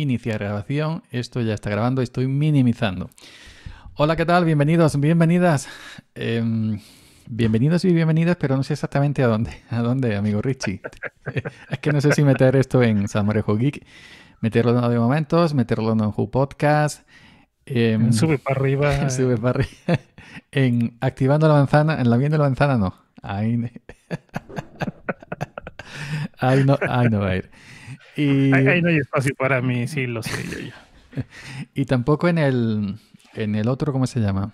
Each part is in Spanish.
iniciar grabación. Esto ya está grabando, estoy minimizando. Hola, ¿qué tal? Bienvenidos, bienvenidas. Em, bienvenidos y bienvenidas, pero no sé exactamente a dónde, a dónde, amigo Richie. es que no sé si meter esto en Samorejo Geek, meterlo en Audio Momentos, meterlo en Who Podcast. Em, sube para arriba. Eh. sube para arriba. en activando la manzana, en la viendo la manzana no. no, ahí no va a ir. Y... Ahí, no hay espacio para mí, sí, lo sé yo y tampoco en el, en el otro, ¿cómo se llama?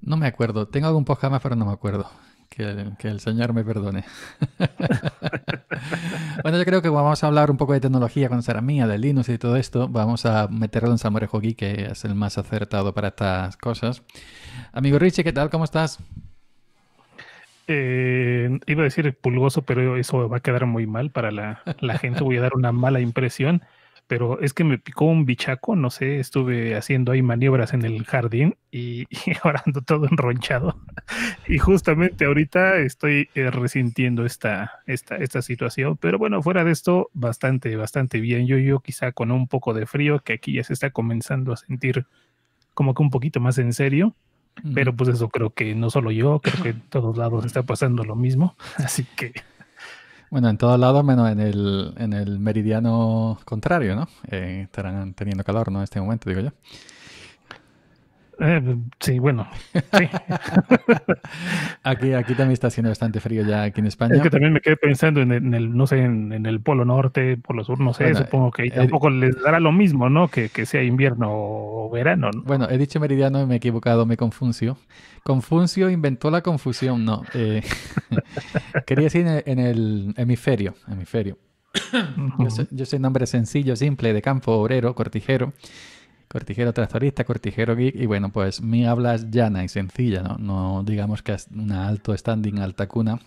No me acuerdo. Tengo algún podcast pero no me acuerdo. Que el, Señor me perdone. bueno, yo creo que vamos a hablar un poco de tecnología con Sara mía, de Linux y todo esto. Vamos a meterlo en Samuel Hogui, que es el más acertado para estas cosas. Amigo Richie, ¿qué tal? ¿Cómo estás? Eh, iba a decir pulgoso, pero eso va a quedar muy mal para la, gente. Voy a dar una mala impresión. Pero es que me picó un bichaco, no sé, estuve haciendo ahí maniobras en el jardín y, ahora ando todo enronchado. Y justamente ahorita estoy eh, resintiendo esta, esta, esta situación. Pero bueno, fuera de esto, bastante, bastante bien. Yo, yo quizá con un poco de frío, que aquí ya se está comenzando a sentir como que un poquito más en serio pero pues eso creo que no solo yo, creo que en todos lados está pasando lo mismo. Así que... Bueno, en todos lados, menos en el, en el meridiano contrario, ¿no? Eh, estarán teniendo calor, ¿no? En este momento, digo yo. Eh, sí, bueno, aquí, aquí también está haciendo bastante frío ya aquí en España. Es que también me quedé pensando en el, no sé, en, el polo norte, polo sur, no sé, supongo que ahí eh, tampoco les dará lo mismo, ¿no? Que, sea invierno o verano. Bueno, he dicho meridiano y me he equivocado, me confuncio. Confuncio inventó la confusión, no. Eh, quería decir en el, hemisferio, hemisferio. Yo soy, nombre sencillo, simple, de campo, obrero, cortijero. Cortijero tractorista, cortijero geek y bueno, pues mi habla es llana y sencilla, ¿no? No digamos que es una alto standing, alta cuna.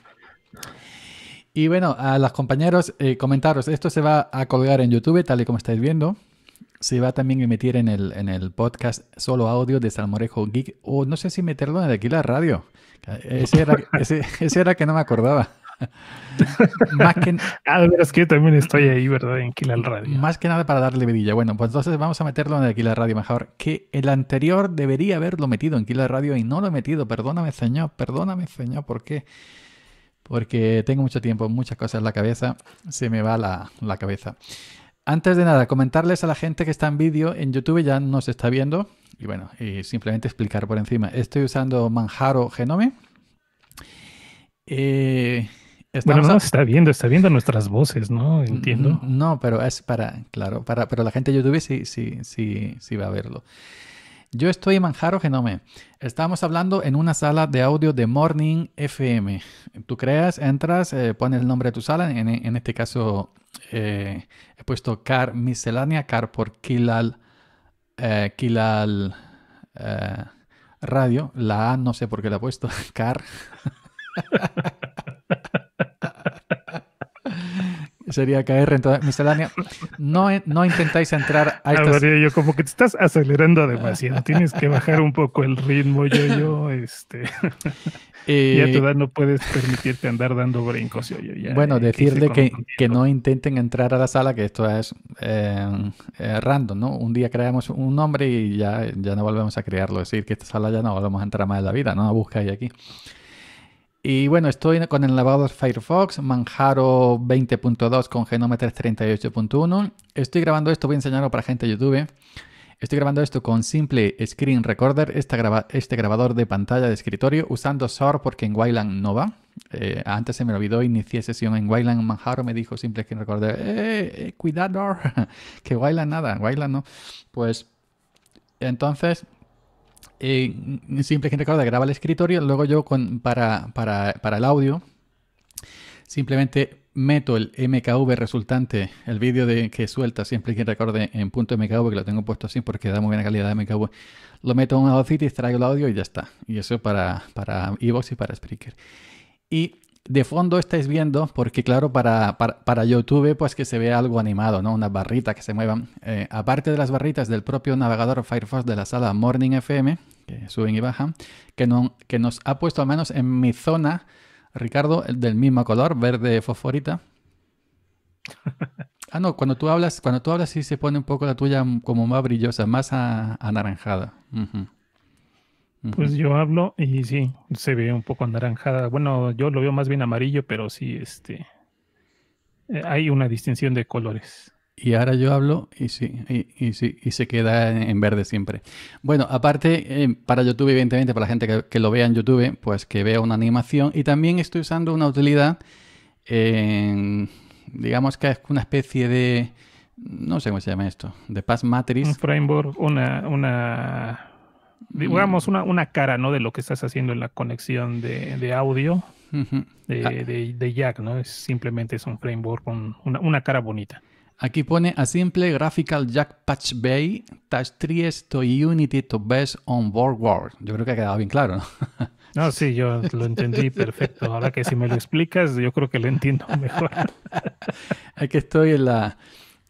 Y bueno, a los compañeros, eh, comentaros, esto se va a colgar en YouTube, tal y como estáis viendo. Se va también a emitir en el, en el podcast solo audio de Salmorejo Geek, o no sé si meterlo en la Radio. Ese era, ese era que no me acordaba. más que... Ah, es que yo también estoy ahí, ¿verdad? En Kila Radio. Más que nada para darle vidilla. Bueno, pues entonces vamos a meterlo en el Kila Radio mejor. Que el anterior debería haberlo metido en Kila Radio y no lo he metido. Perdóname, señor. Perdóname, señor. ¿Por qué? Porque tengo mucho tiempo, muchas cosas en la cabeza. Se me va la, cabeza. Antes de nada, comentarles a la gente que está en vídeo en YouTube, ya nos está viendo. Y bueno, simplemente explicar por encima. Estoy usando Manjaro Genome. Eh, bueno, no, está viendo, está viendo nuestras voces, ¿no? Entiendo. Mm, mm, no, pero es para, claro, para, pero la gente de YouTube sí, sí, sí, va a verlo. Yo estoy Manjaro Genome. Estamos hablando en una sala de audio de Morning FM. Tú creas, entras, eh, pones el nombre de tu sala. En, este caso eh, he puesto car miscelánea, car por Kilal, eh, Kilal Radio. La A no sé por qué la he puesto, car. sería caer toda miscelánea. No, no intentáis entrar a yo como que te estás acelerando demasiado. Tienes que bajar un poco el ritmo, yo, yo, este... Eh... Ya a tu edad no puedes permitirte andar dando brincos, yo, yo Bueno, eh, decirle que, que, no intenten entrar a la sala, que esto es em, eh, random, ¿no? Un día creamos un nombre y ya, ya no volvemos a crearlo. decir, que esta sala ya no volvemos a entrar más en la vida, no la buscáis aquí. Y bueno, estoy con el lavador Firefox, Manjaro 20.2 con Genometer 38.1. Estoy grabando esto, voy a enseñarlo para gente de YouTube. Estoy grabando esto con Simple Screen Recorder, este, grabador de pantalla de escritorio, usando SOR porque en Wayland no va. Eh, antes se me olvidó, inicié sesión en Wayland Manjaro, me dijo Simple Screen Recorder, eh, eh cuidado, que Wayland nada, Wayland no. Pues entonces eh, simple quien recuerda, graba el escritorio, luego yo con, para, el audio simplemente meto el MKV resultante, el vídeo de que suelta siempre quien recorde en punto MKV, que lo tengo puesto así porque da muy buena calidad de MKV, lo meto en un y traigo el audio y ya está. Y eso para, para Evox y para Spreaker. Y de fondo estáis viendo, porque claro, para, para, YouTube pues que se vea algo animado, ¿no? Una barrita que se muevan. Eh, aparte de las barritas del propio navegador Firefox de la sala Morning FM, que suben y bajan, que, no, que nos ha puesto a menos en mi zona, Ricardo, del mismo color, verde fosforita. Ah, no, cuando tú hablas, cuando tú hablas sí se pone un poco la tuya como más brillosa, más anaranjada. Pues yo hablo y sí, se ve un poco anaranjada. Bueno, yo lo veo más bien amarillo, pero sí, este, eh, hay una distinción de colores. Y ahora yo hablo y sí, y, sí, y se queda en verde siempre. Bueno, aparte, eh, para YouTube, evidentemente, para la gente que, lo vea en YouTube, pues que vea una animación. Y también estoy usando una utilidad, digamos que es una especie de, no sé cómo se llama esto, de Pass Matrix. Un framework, una digamos, una, cara, ¿no? De lo que estás haciendo en la conexión de, audio ah. de, Jack, ¿no? Es, simplemente es un framework con una, cara bonita. Aquí pone a simple graphical Jack Patch Bay Touch 3 to Unity to Best on Board World. Yo creo que ha quedado bien claro, ¿no? No, sí, yo lo entendí perfecto. Ahora que si me lo explicas, yo creo que lo entiendo mejor. Aquí estoy en la,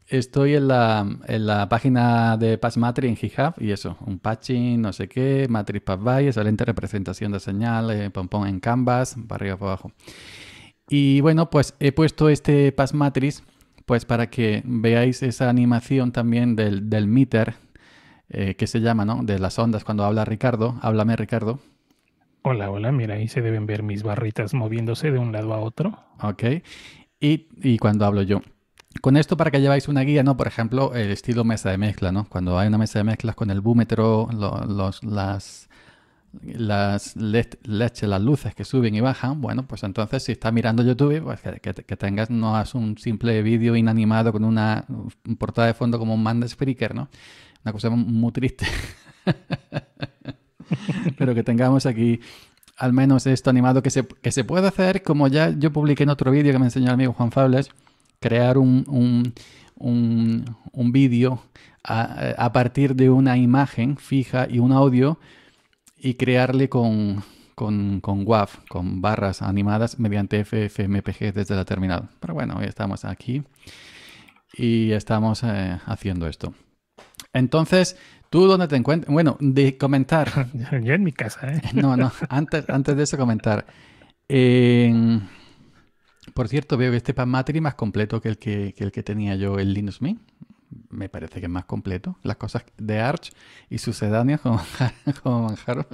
Estoy en la, página de PassMatrix en GitHub y eso, un patching, no sé qué, matrix pass excelente representación de señal, pompón en canvas, para arriba, para abajo. Y bueno, pues he puesto este PassMatrix pues para que veáis esa animación también del, del meter eh, que se llama, ¿no? De las ondas cuando habla Ricardo. Háblame, Ricardo. Hola, hola, mira, ahí se deben ver mis barritas moviéndose de un lado a otro. Ok. Y, y cuando hablo yo. Con esto para que lleváis una guía, ¿no? Por ejemplo, el estilo mesa de mezcla, ¿no? Cuando hay una mesa de mezclas con el búmetro, los, las, las leches, las luces que suben y bajan, bueno, pues entonces si estás mirando YouTube, pues que, tengas, no hagas un simple vídeo inanimado con una portada de fondo como un man ¿no? Una cosa muy triste. Pero que tengamos aquí al menos esto animado que se, que se puede hacer, como ya yo publiqué en otro vídeo que me enseñó el amigo Juan Fables, crear un, vídeo a, partir de una imagen fija y un audio y crearle con, con, con WAV, con barras animadas mediante FFmpg desde la terminal. Pero bueno, hoy estamos aquí y estamos eh, haciendo esto. Entonces, ¿tú dónde te encuentras? Bueno, de comentar. Yo en mi casa, ¿eh? No, no, antes, antes de eso comentar. Por cierto, veo que este Matri más completo que el que, el que tenía yo, el Linux Mint. Me parece que es más completo. Las cosas de Arch y sucedáneas como, como manjar.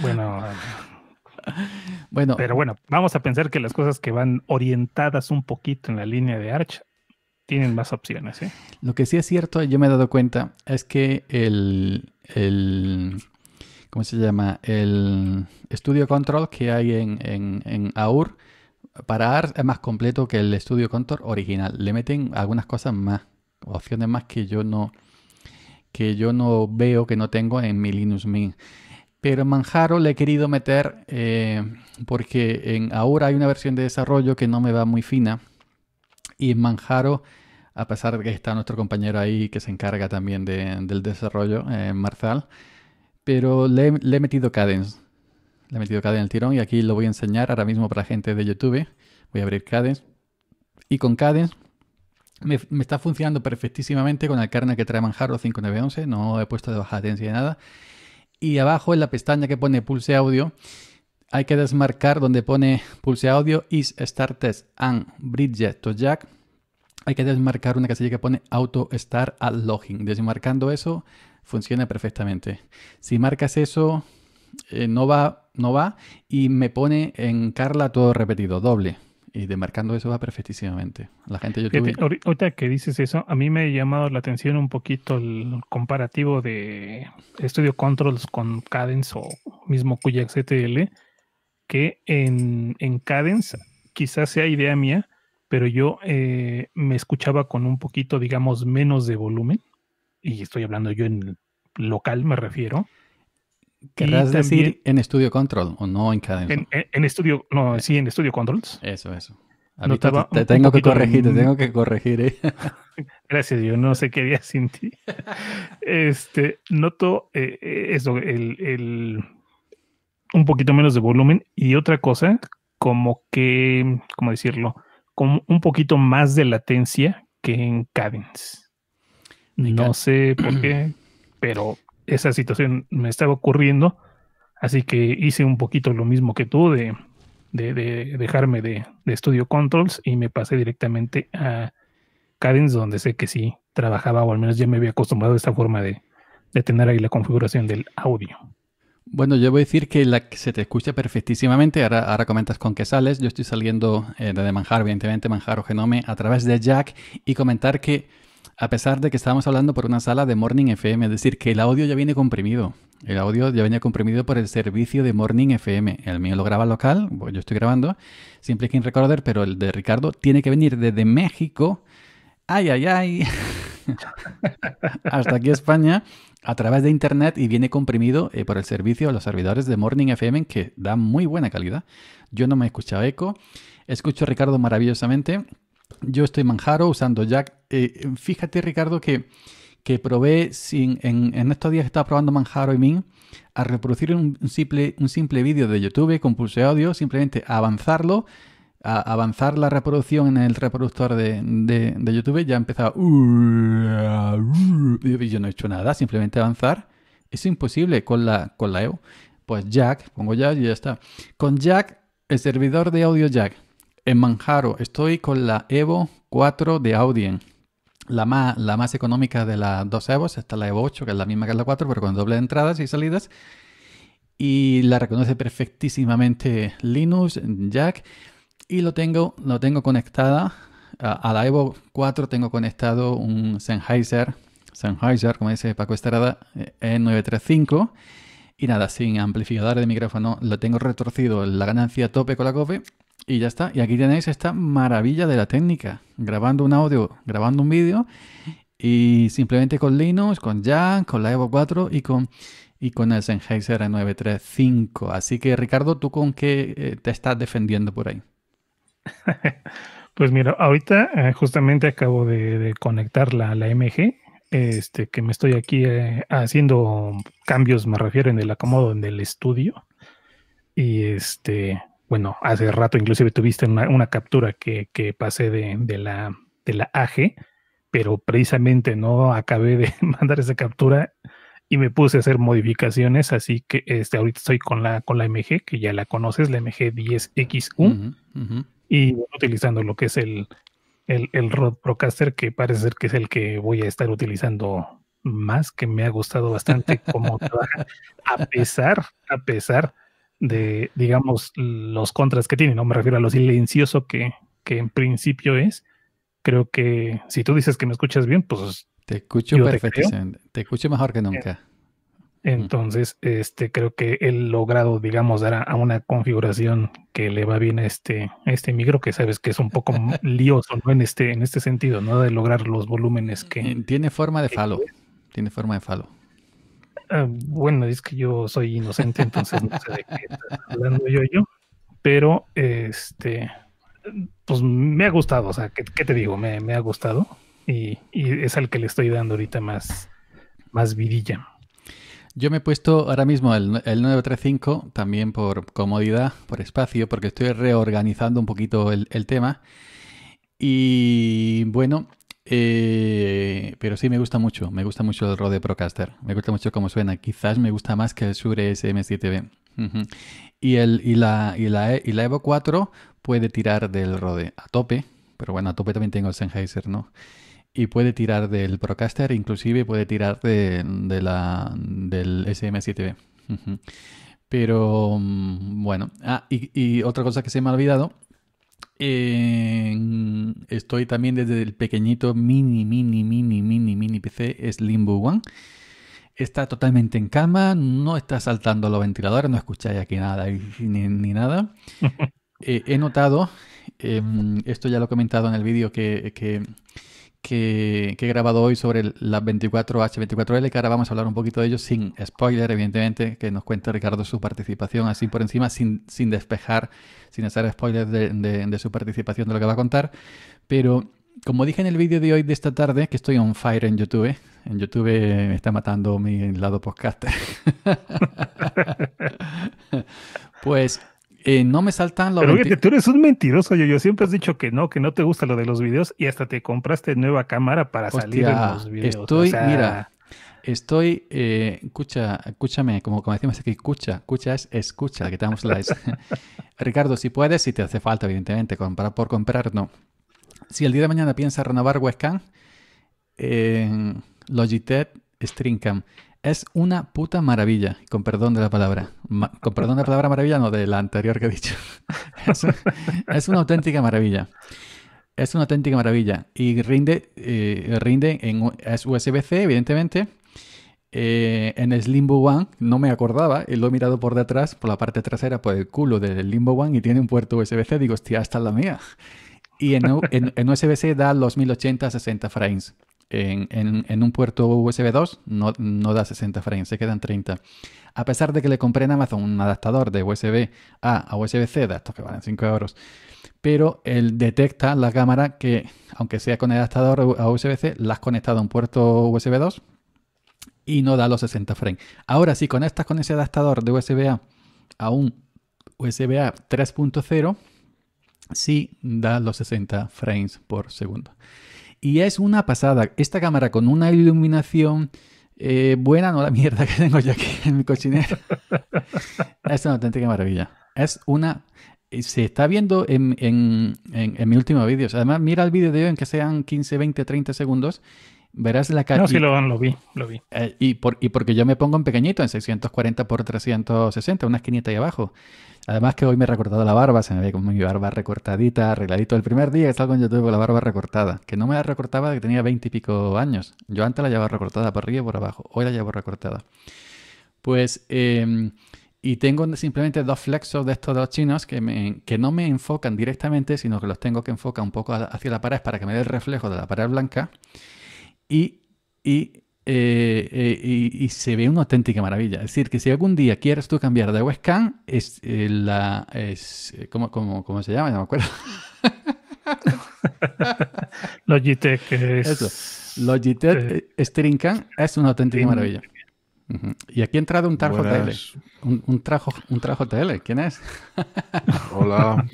Bueno, bueno. Pero bueno, vamos a pensar que las cosas que van orientadas un poquito en la línea de Arch tienen más opciones. ¿eh? Lo que sí es cierto, yo me he dado cuenta, es que el, el ¿cómo se llama? El Studio control que hay en, en, en AUR para ARS es más completo que el estudio Contour original. Le meten algunas cosas más, opciones más que yo no, que yo no veo, que no tengo en mi Linux Mint. Pero Manjaro le he querido meter eh, porque en, ahora hay una versión de desarrollo que no me va muy fina. Y en Manjaro, a pesar de que está nuestro compañero ahí que se encarga también del desarrollo, en eh, Marzal, pero le, le he metido Cadence le he metido en el tirón y aquí lo voy a enseñar ahora mismo para la gente de YouTube. Voy a abrir Cadence. Y con Cadence me, está funcionando perfectísimamente con la kernel que trae Manjaro 5911. No he puesto de baja ni nada. Y abajo en la pestaña que pone Pulse Audio hay que desmarcar donde pone Pulse Audio is Start Test and Bridget to Jack hay que desmarcar una casilla que pone auto start at login. Desmarcando eso, funciona perfectamente. Si marcas eso, eh, no va, no va, y me pone en Carla todo repetido, doble. Y demarcando eso va perfectísimamente. La gente yo Ahorita que dices eso, a mí me ha llamado la atención un poquito el comparativo de Studio Controls con Cadence o mismo cuya CTL, e que en, en Cadence, quizás sea idea mía, pero yo eh, me escuchaba con un poquito, digamos, menos de volumen, y estoy hablando yo en local, me refiero, Querrás decir en Studio Control o no en Cadence. En, en, control, no, eh. sí, en Studio Controls. Eso, eso. te, tengo que corregir, te tengo que corregir. Gracias, yo no sé qué haría sin ti. Este, noto eh, eh, eso, el, el, un poquito menos de volumen y otra cosa, como que, ¿cómo decirlo? Como un poquito más de latencia que en Cadence. No sé por qué, pero esa situación me estaba ocurriendo, así que hice un poquito lo mismo que tú de, dejarme de, Studio Controls y me pasé directamente a Cadence, donde sé que sí trabajaba o al menos ya me había acostumbrado a esta forma de, tener ahí la configuración del audio. Bueno, yo voy a decir que, la, se te escucha perfectísimamente. Ahora, ahora, comentas con qué sales. Yo estoy saliendo eh, de Manjar, evidentemente, Manjar o Genome, a través de Jack y comentar que a pesar de que estábamos hablando por una sala de Morning FM, es decir, que el audio ya viene comprimido. El audio ya venía comprimido por el servicio de Morning FM. El mío lo graba local, yo estoy grabando, simple que recorder, pero el de Ricardo tiene que venir desde México, ay, ay, ay, hasta aquí España, a través de internet y viene comprimido eh, por el servicio a los servidores de Morning FM, que da muy buena calidad. Yo no me he escuchado eco, escucho a Ricardo maravillosamente. Yo estoy Manjaro usando Jack. Eh, fíjate, Ricardo, que, probé sin, en, estos días que estaba probando Manjaro y Min a reproducir un, simple, un simple vídeo de YouTube con pulse audio, simplemente avanzarlo, a avanzar la reproducción en el reproductor de, YouTube. Ya empezaba. y yo no he hecho nada, simplemente avanzar. Es imposible con la, con la e Pues Jack, pongo Jack y ya está. Con Jack, el servidor de audio Jack, en Manjaro estoy con la Evo 4 de Audien. La más, económica de las dos Evos, está la Evo 8, que es la misma que la 4, pero con doble entradas y salidas. Y la reconoce perfectísimamente Linux, Jack. Y lo tengo, lo tengo conectada. A la Evo 4 tengo conectado un Sennheiser, Sennheiser, como dice Paco Estrada, E935. Eh, e y nada, sin amplificador de micrófono, lo tengo retorcido la ganancia a tope con la COVID. Y ya está. Y aquí tenéis esta maravilla de la técnica. Grabando un audio, grabando un vídeo. Y simplemente con Linux, con Jan, con la Evo 4 y con, y con el Sennheiser 935. Así que Ricardo, ¿tú con qué eh, te estás defendiendo por ahí? Pues mira, ahorita eh, justamente acabo de, conectar la, MG, este, que me estoy aquí eh, haciendo cambios, me refiero en el acomodo en el estudio. Y este, bueno, hace rato inclusive tuviste una, captura que, pasé de, la, de la AG, pero precisamente no acabé de mandar esa captura y me puse a hacer modificaciones, así que este, ahorita estoy con la, con la MG, que ya la conoces, la MG 10 x 1 y utilizando lo que es el, el, el Rod Procaster, que parece ser que es el que voy a estar utilizando más, que me ha gustado bastante cómo trabaja, a pesar, a pesar de, digamos, los contras que tiene, ¿no? Me refiero a lo silencioso que, que en principio es. Creo que si tú dices que me escuchas bien, pues... Te escucho perfectamente te, escucho mejor que nunca. Entonces, este, creo que el logrado, digamos, dar a, una configuración que le va bien a este, este micro, que sabes que es un poco lioso, En este, en este sentido, ¿no? De lograr los volúmenes que... Eh, tiene forma de falo, tiene forma de falo. Ah, bueno, es que yo soy inocente, entonces no sé de qué estás hablando yo, yo. Pero, este, pues me ha gustado, o sea, ¿qué, te digo? Me, ha gustado y, es al que le estoy dando ahorita más, más vidilla. Yo me he puesto ahora mismo el, 935 también por comodidad, por espacio, porque estoy reorganizando un poquito el tema. Y bueno, eh, pero sí, me gusta mucho. Me gusta mucho el Rode Procaster. Me gusta mucho cómo suena. Quizás me gusta más que el Shure SM7B. y, el, e, la, Evo 4 puede tirar del Rode a tope. Pero bueno, a tope también tengo el Sennheiser, ¿no? Y puede tirar del Procaster, inclusive puede tirar del SM7B. Pero mm, bueno, ah, y otra cosa que se me ha olvidado estoy también desde el pequeñito mini, mini, mini, mini, mini PC Slimbo One. Está totalmente en cama, no está saltando los ventiladores, no escucháis aquí nada ni, nada. Eh, he notado, em, esto ya lo he comentado en el vídeo, que que, he grabado hoy sobre las 24H24L, que ahora vamos a hablar un poquito de ellos sin spoiler, evidentemente, que nos cuente Ricardo su participación así por encima, sin, sin despejar, sin hacer spoilers de, de su participación de lo que va a contar. Pero como dije en el vídeo de hoy de esta tarde, que estoy on fire en YouTube, ¿eh? en YouTube eh, me está matando mi lado podcaster. pues eh, no me saltan los. Pero oye, tú eres un mentiroso, yo, yo siempre has dicho que no, que no te gusta lo de los videos y hasta te compraste nueva cámara para salir en los videos. Estoy, mira, estoy, escucha, eh, escúchame, como, como decimos aquí, escucha, escucha es escucha, que te damos like. Ricardo, si puedes, si te hace falta, evidentemente, comprar por comprar, no. Si el día de mañana piensas renovar webcam, eh, Logitech Streamcam es una puta maravilla, con perdón de la palabra. con perdón de la palabra maravilla, no de la anterior que he dicho. es, una auténtica maravilla. Es una auténtica maravilla. Y rinde, eh, rinde en, es USB-C, evidentemente. Eh, en Slimbo One, no me acordaba, y lo he mirado por detrás, por la parte trasera, por el culo del Limbo One, y tiene un puerto USB-C. Digo, hostia, esta es la mía. Y en, USB-C da los 1080 60 frames. En, un puerto USB 2 no, da 60 frames, se quedan 30. A pesar de que le compré en Amazon un adaptador de USB A a USB-C, de estos que valen 5 euros, pero él detecta la cámara que, aunque sea con el adaptador a USB-C, la has conectado a un puerto USB 2 y no da los 60 frames. Ahora, si conectas con ese adaptador de USB A a un USB A 3.0, sí da los 60 frames por segundo. Y es una pasada. Esta cámara con una iluminación eh, buena, no la mierda que tengo yo aquí en mi cochinero. es una auténtica maravilla. Es una. Eh, se está viendo en, en, en, en Además, mira el vídeo de hoy en que sean 15, 20, 30 segundos. Verás la calidad No, sí, lo, vi, lo vi. Eh, y, por, y porque yo me pongo en pequeñito, en 640 x 360, unas 500 ahí abajo. Además que hoy me he recortado la barba, se me ve como mi barba recortadita, arregladito. El primer día que salgo en YouTube con la barba recortada, que no me la recortaba que tenía pico años. Yo antes la llevaba recortada por arriba y por abajo, hoy la llevo recortada. Pues... Em, y tengo simplemente dos flexos de estos dos chinos que, que, no me enfocan directamente, sino que los tengo que enfocar un poco hacia la pared para que me dé el reflejo de la pared blanca. Y, y eh, eh, y, se ve una auténtica maravilla. Es decir, que si algún día quieres tú cambiar de webcam, es eh, la... Es, ¿cómo, cómo, cómo, se llama? No me acuerdo. Logitech es... Eso. Logitech Streamcam es una auténtica maravilla. Y aquí ha entrado un trajo JL. Un, un, trajo, un trajo JL. ¿Quién es? Hola.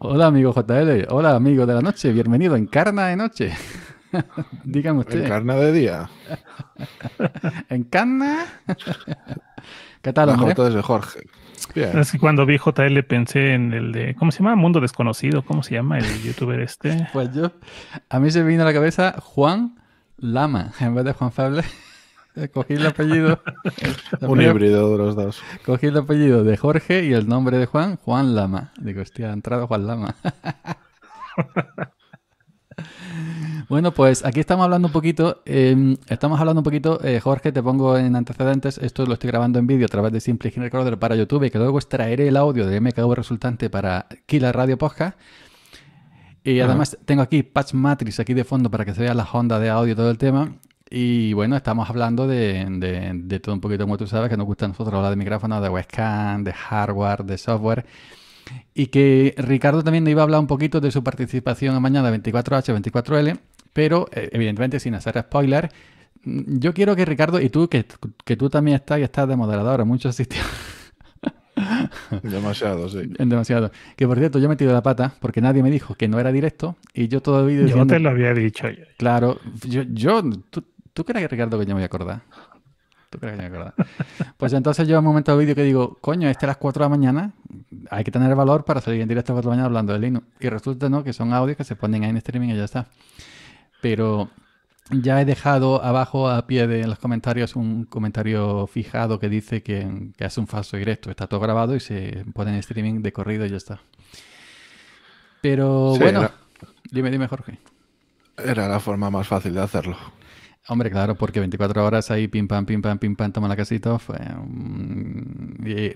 Hola, amigo JL. Hola, amigo de la noche. Bienvenido en Carna de Noche. Dígame usted. ¿Encarna de día? ¿Encarna? ¿Qué tal, hombre? de Jorge. Es que cuando vi JL pensé en el de, ¿cómo se llama? Mundo Desconocido, ¿cómo se llama el youtuber este? Pues yo, a mí se me vino a la cabeza Juan Lama, en vez de Juan Fable. Cogí el apellido. Un híbrido de los dos. Cogí el apellido de Jorge y el nombre de Juan, Juan Lama. Digo, hostia, ha entrado Juan Lama. Bueno, pues aquí estamos hablando un poquito, em, estamos hablando un poquito, eh, Jorge, te pongo en antecedentes, esto lo estoy grabando en vídeo a través de Simple Engine Recorder para YouTube, que luego extraeré el audio de MKU resultante para Kila Radio Posca, Y además tengo aquí Patch Matrix aquí de fondo para que se vea la onda de audio y todo el tema. Y bueno, estamos hablando de, todo un poquito, como tú sabes, que nos gusta a nosotros hablar de micrófonos, de webcam, de hardware, de software y que Ricardo también iba a hablar un poquito de su participación en mañana 24H, 24L, pero eh, evidentemente sin hacer spoiler. Mm, yo quiero que Ricardo, y tú, que, que tú también estás y estás de moderador en muchos sitios. Demasiado, sí. Demasiado. Que por cierto, yo me metido la pata porque nadie me dijo que no era directo y yo todavía. yo te lo había dicho. Claro, yo. yo ¿tú, ¿Tú crees que Ricardo que yo me voy a acordar? ¿Tú crees que me Pues entonces yo un momento de vídeo que digo, coño, este a las 4 de la mañana, hay que tener valor para salir en directo a las 4 de la mañana hablando de Linux. Y resulta, ¿no? Que son audios que se ponen ahí en streaming y ya está. Pero ya he dejado abajo a pie de en los comentarios un comentario fijado que dice que, es hace un falso directo. Está todo grabado y se pone en streaming de corrido y ya está. Pero bueno, dime, dime Jorge. Era la forma más fácil de hacerlo. Hombre, claro, porque 24 horas ahí, pim, pam, pim, pam, pim, pam, toma la casita. Fue,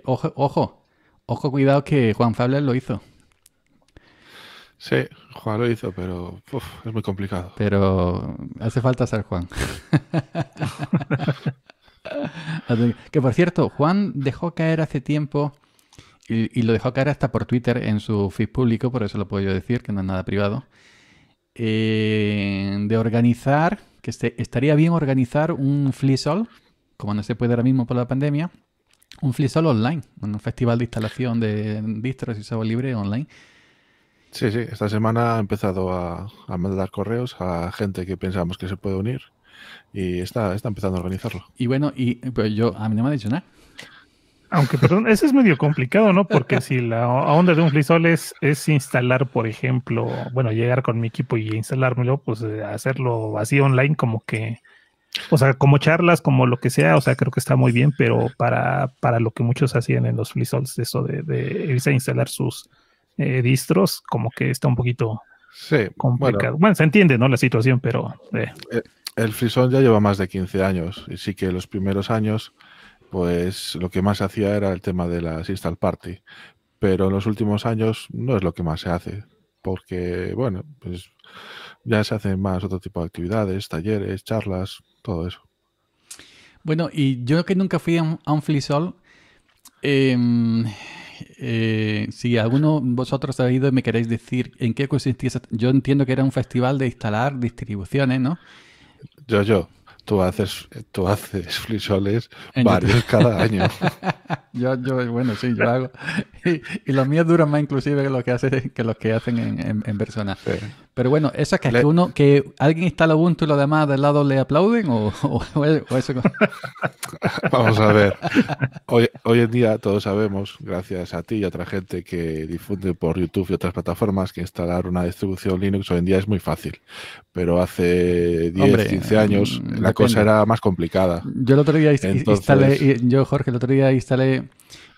ojo, ojo, ojo, cuidado que Juan Fabler lo hizo. Sí, Juan lo hizo, pero es muy complicado. Pero hace falta ser Juan. que por cierto, Juan dejó caer hace tiempo y, lo dejó caer hasta por Twitter en su feed público, por eso lo puedo yo decir, que no es nada privado, eh, de organizar que estaría bien organizar un FliSol, como no se puede ahora mismo por la pandemia, un FliSol online, un festival de instalación de distros y software libre online. Sí, sí, esta semana ha empezado a, mandar correos a gente que pensamos que se puede unir y está, está empezando a organizarlo. Y bueno, y pues yo a mí no me ha dicho nada. Aunque, perdón, eso es medio complicado, ¿no? Porque si la onda de un flisol es, es instalar, por ejemplo, bueno, llegar con mi equipo y instalármelo, pues eh, hacerlo así online como que, o sea, como charlas, como lo que sea, o sea, creo que está muy bien, pero para, lo que muchos hacían en los frisols, eso de, de irse a instalar sus eh, distros, como que está un poquito complicado. Bueno, se entiende, ¿no? La situación, pero... Eh. El frisol ya lleva más de 15 años y sí que los primeros años pues lo que más se hacía era el tema de las install party, pero en los últimos años no es lo que más se hace, porque bueno, pues ya se hacen más otro tipo de actividades, talleres, charlas, todo eso. Bueno, y yo que nunca fui a un, em, eh, si alguno de vosotros ha ido y me queréis decir en qué consistía, yo entiendo que era un festival de instalar distribuciones, ¿no? Yo, yo tú haces, tú haces frisoles varios cada año. yo, yo, bueno, sí, yo hago. Y, los míos duran más inclusive que los que, hace, que, los que hacen en, en, persona. Pero bueno, eso es que, uno, que alguien instala Ubuntu y los demás del lado le aplauden o, eso. Vamos a ver. Hoy, hoy en día todos sabemos, gracias a ti y a otra gente que difunde por YouTube y otras plataformas, que instalar una distribución Linux hoy en día es muy fácil. Pero hace 10, 15 años mm, la cosa era más complicada. Yo el otro día instalé, yo Jorge, el otro día instalé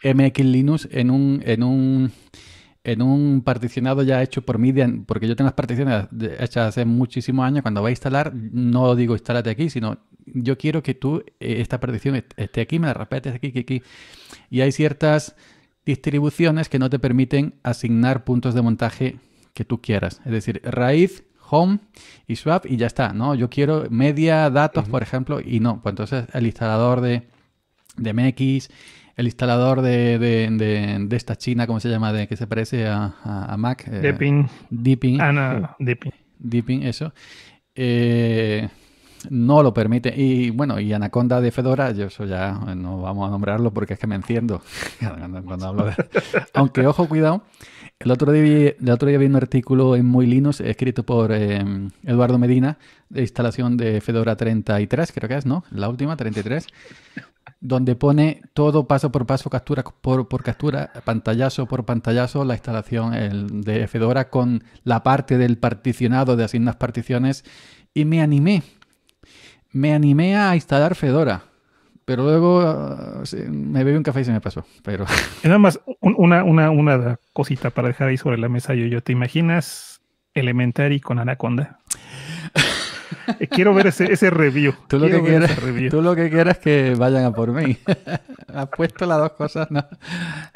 MX Linux en un, en un, en un particionado ya hecho por mí, porque yo tengo las particiones hechas hace muchísimos años. Cuando va a instalar, no digo instálate aquí, sino yo quiero que tú, eh, esta partición esté aquí, me la respetes aquí, aquí, aquí. Y hay ciertas distribuciones que no te permiten asignar puntos de montaje que tú quieras. Es decir, raíz home y swap y ya está. No, yo quiero media datos, por ejemplo, y no. Pues entonces el instalador de, MX, el instalador de, esta China, ¿cómo se llama? De, que se parece a, a, Mac. Eh, Deepin. Deepin. Ana, ah, Deepin. eso. Eh, no lo permite. Y bueno, y Anaconda de Fedora, yo eso ya no vamos a nombrarlo porque es que me entiendo, cuando hablo Aunque, ojo, cuidado, el otro, día vi, otro día vi un artículo en Muy Linux escrito por eh, Eduardo Medina de instalación de Fedora 33, creo que es, ¿no? La última, 33, donde pone todo paso por paso, captura por, captura, pantallazo por pantallazo, la instalación de Fedora con la parte del particionado de asignas particiones y me animé, me animé a instalar Fedora pero luego ah, me bebí un café y se me pasó. Pero... nada más, una, una, una cosita para dejar ahí sobre la mesa, yo, yo ¿te imaginas Elementary con Anaconda? Eh, quiero ver ese, ese review. Tú lo, que quieras, tú lo que quieras que vayan a por mí. Has puesto las dos cosas. No.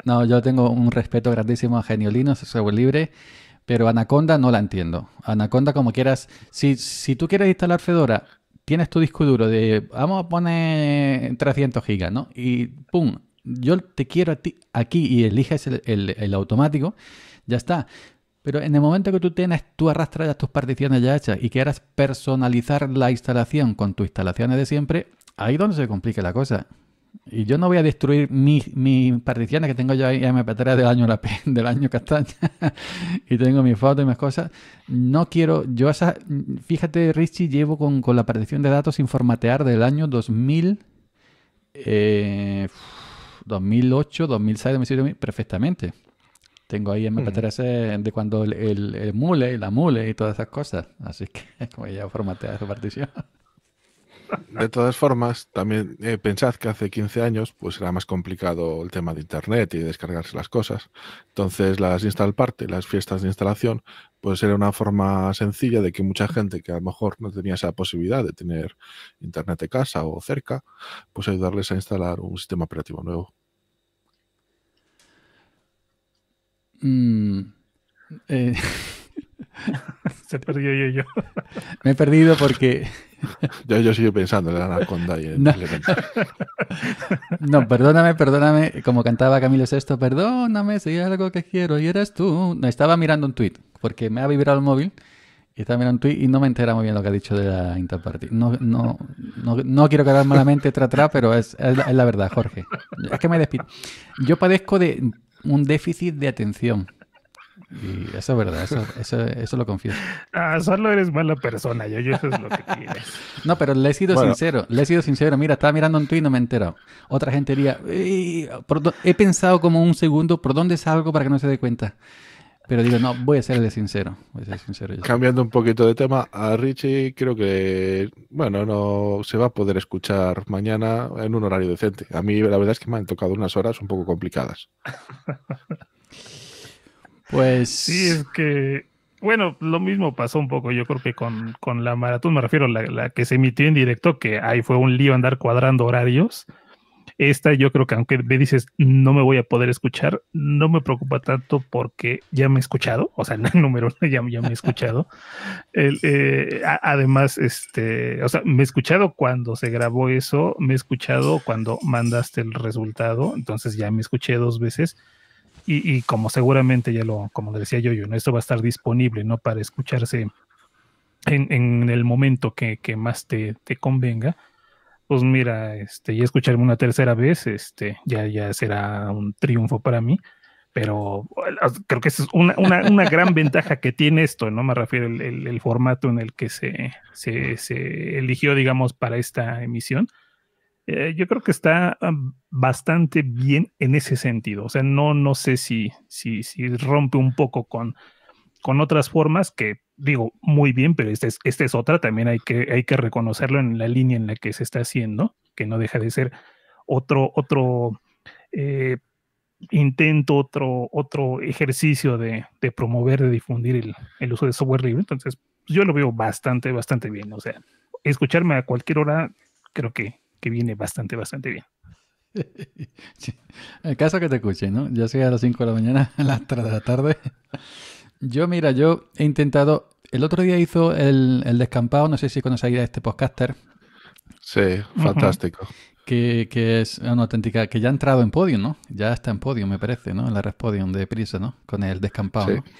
no, yo tengo un respeto grandísimo a Geniolino, soy libre, pero Anaconda no la entiendo. Anaconda, como quieras, si, si tú quieres instalar Fedora tienes tu disco duro de, vamos a poner 300 gigas, ¿no? Y pum, yo te quiero a ti aquí y eliges el, automático, ya está. Pero en el momento que tú tienes, tú arrastras ya tus particiones ya hechas y quieras personalizar la instalación con tus instalaciones de siempre, ahí es donde se complica la cosa. Y yo no voy a destruir mi, mi particiones que tengo yo ahí MP3 del año, del año castaña. y tengo mis fotos y mis cosas. No quiero, yo fíjate Richie, llevo con, con la partición de datos sin formatear del año 2000, eh, 2008, 2006, 2007, perfectamente. Tengo ahí MP3 mm. de cuando el, mule, la mule y todas esas cosas. Así que como ya formatear esa partición. De todas formas, también eh, pensad que hace 15 años pues era más complicado el tema de internet y descargarse las cosas. Entonces, las install party, las fiestas de instalación, pues era una forma sencilla de que mucha gente que a lo mejor no tenía esa posibilidad de tener internet de casa o cerca, pues ayudarles a instalar un sistema operativo nuevo. Mm, eh, Se perdió yo, yo. Me he perdido porque yo, sigo pensando en y no. perdóname, perdóname. Como cantaba Camilo VI, perdóname si hay algo que quiero y eres tú. estaba mirando un tweet porque me ha vibrado el móvil y estaba mirando un tweet y no me entera muy bien lo que ha dicho de la Interparty. No, no, no, no quiero quedar malamente tratar pero es, es la verdad, Jorge. Es que me despido. Yo padezco de un déficit de atención. Y eso es verdad, eso, eso, lo confieso. Ah, solo eres mala persona, yo, yo eso es lo que quieres. no, pero le he sido sincero, le he sido sincero. Mira, estaba mirando en Twitter y no me he enterado. Otra gente diría, he pensado como un segundo, ¿por dónde salgo para que no se dé cuenta? Pero digo, no, voy a serle sincero. Voy a ser sincero Cambiando un poquito de tema, a Richie creo que, bueno, no se va a poder escuchar mañana en un horario decente. A mí la verdad es que me han tocado unas horas un poco complicadas. Pues. Sí, es que. Bueno, lo mismo pasó un poco, yo creo que con, la maratón, me refiero, la, la que se emitió en directo, que ahí fue un lío andar cuadrando horarios. Esta yo creo que aunque me dices no me voy a poder escuchar, no me preocupa tanto porque ya me he escuchado, o sea, número uno, ya, ya me he escuchado. Eh, además, este, o sea, me he escuchado cuando se grabó eso, me he escuchado cuando mandaste el resultado, entonces ya me escuché dos veces y, como seguramente ya lo, como decía yo, yo esto va a estar disponible, ¿no? Para escucharse en, el momento que, más te, convenga. Pues mira, este, ya escucharme una tercera vez, este, ya, ya será un triunfo para mí. Pero creo que es una, una, una gran ventaja que tiene esto, ¿no? Me refiero el, formato en el que se, se, se eligió, digamos, para esta emisión eh, yo creo que está bastante bien en ese sentido. O sea, no, no sé si, si, rompe un poco con, con otras formas que digo muy bien, pero esta es, otra, también hay que, hay que reconocerlo en la línea en la que se está haciendo, que no deja de ser otro, otro eh, intento, otro, otro ejercicio de, promover, de difundir el, uso de software libre. Entonces, yo lo veo bastante, bastante bien. O sea, escucharme a cualquier hora creo que que viene bastante, bastante bien. El caso que te escuche, ¿no? Ya sea a las 5 de la mañana, a las 3 de la tarde. Yo, mira, yo he intentado. El otro día hizo el, descampado, no sé si conocéis a este podcaster. Sí, fantástico. que, que, es una auténtica. que ya ha entrado en podio, ¿no? Ya está en podio, me parece, ¿no? En la red podium de Prisa, ¿no? Con el descampado. Sí.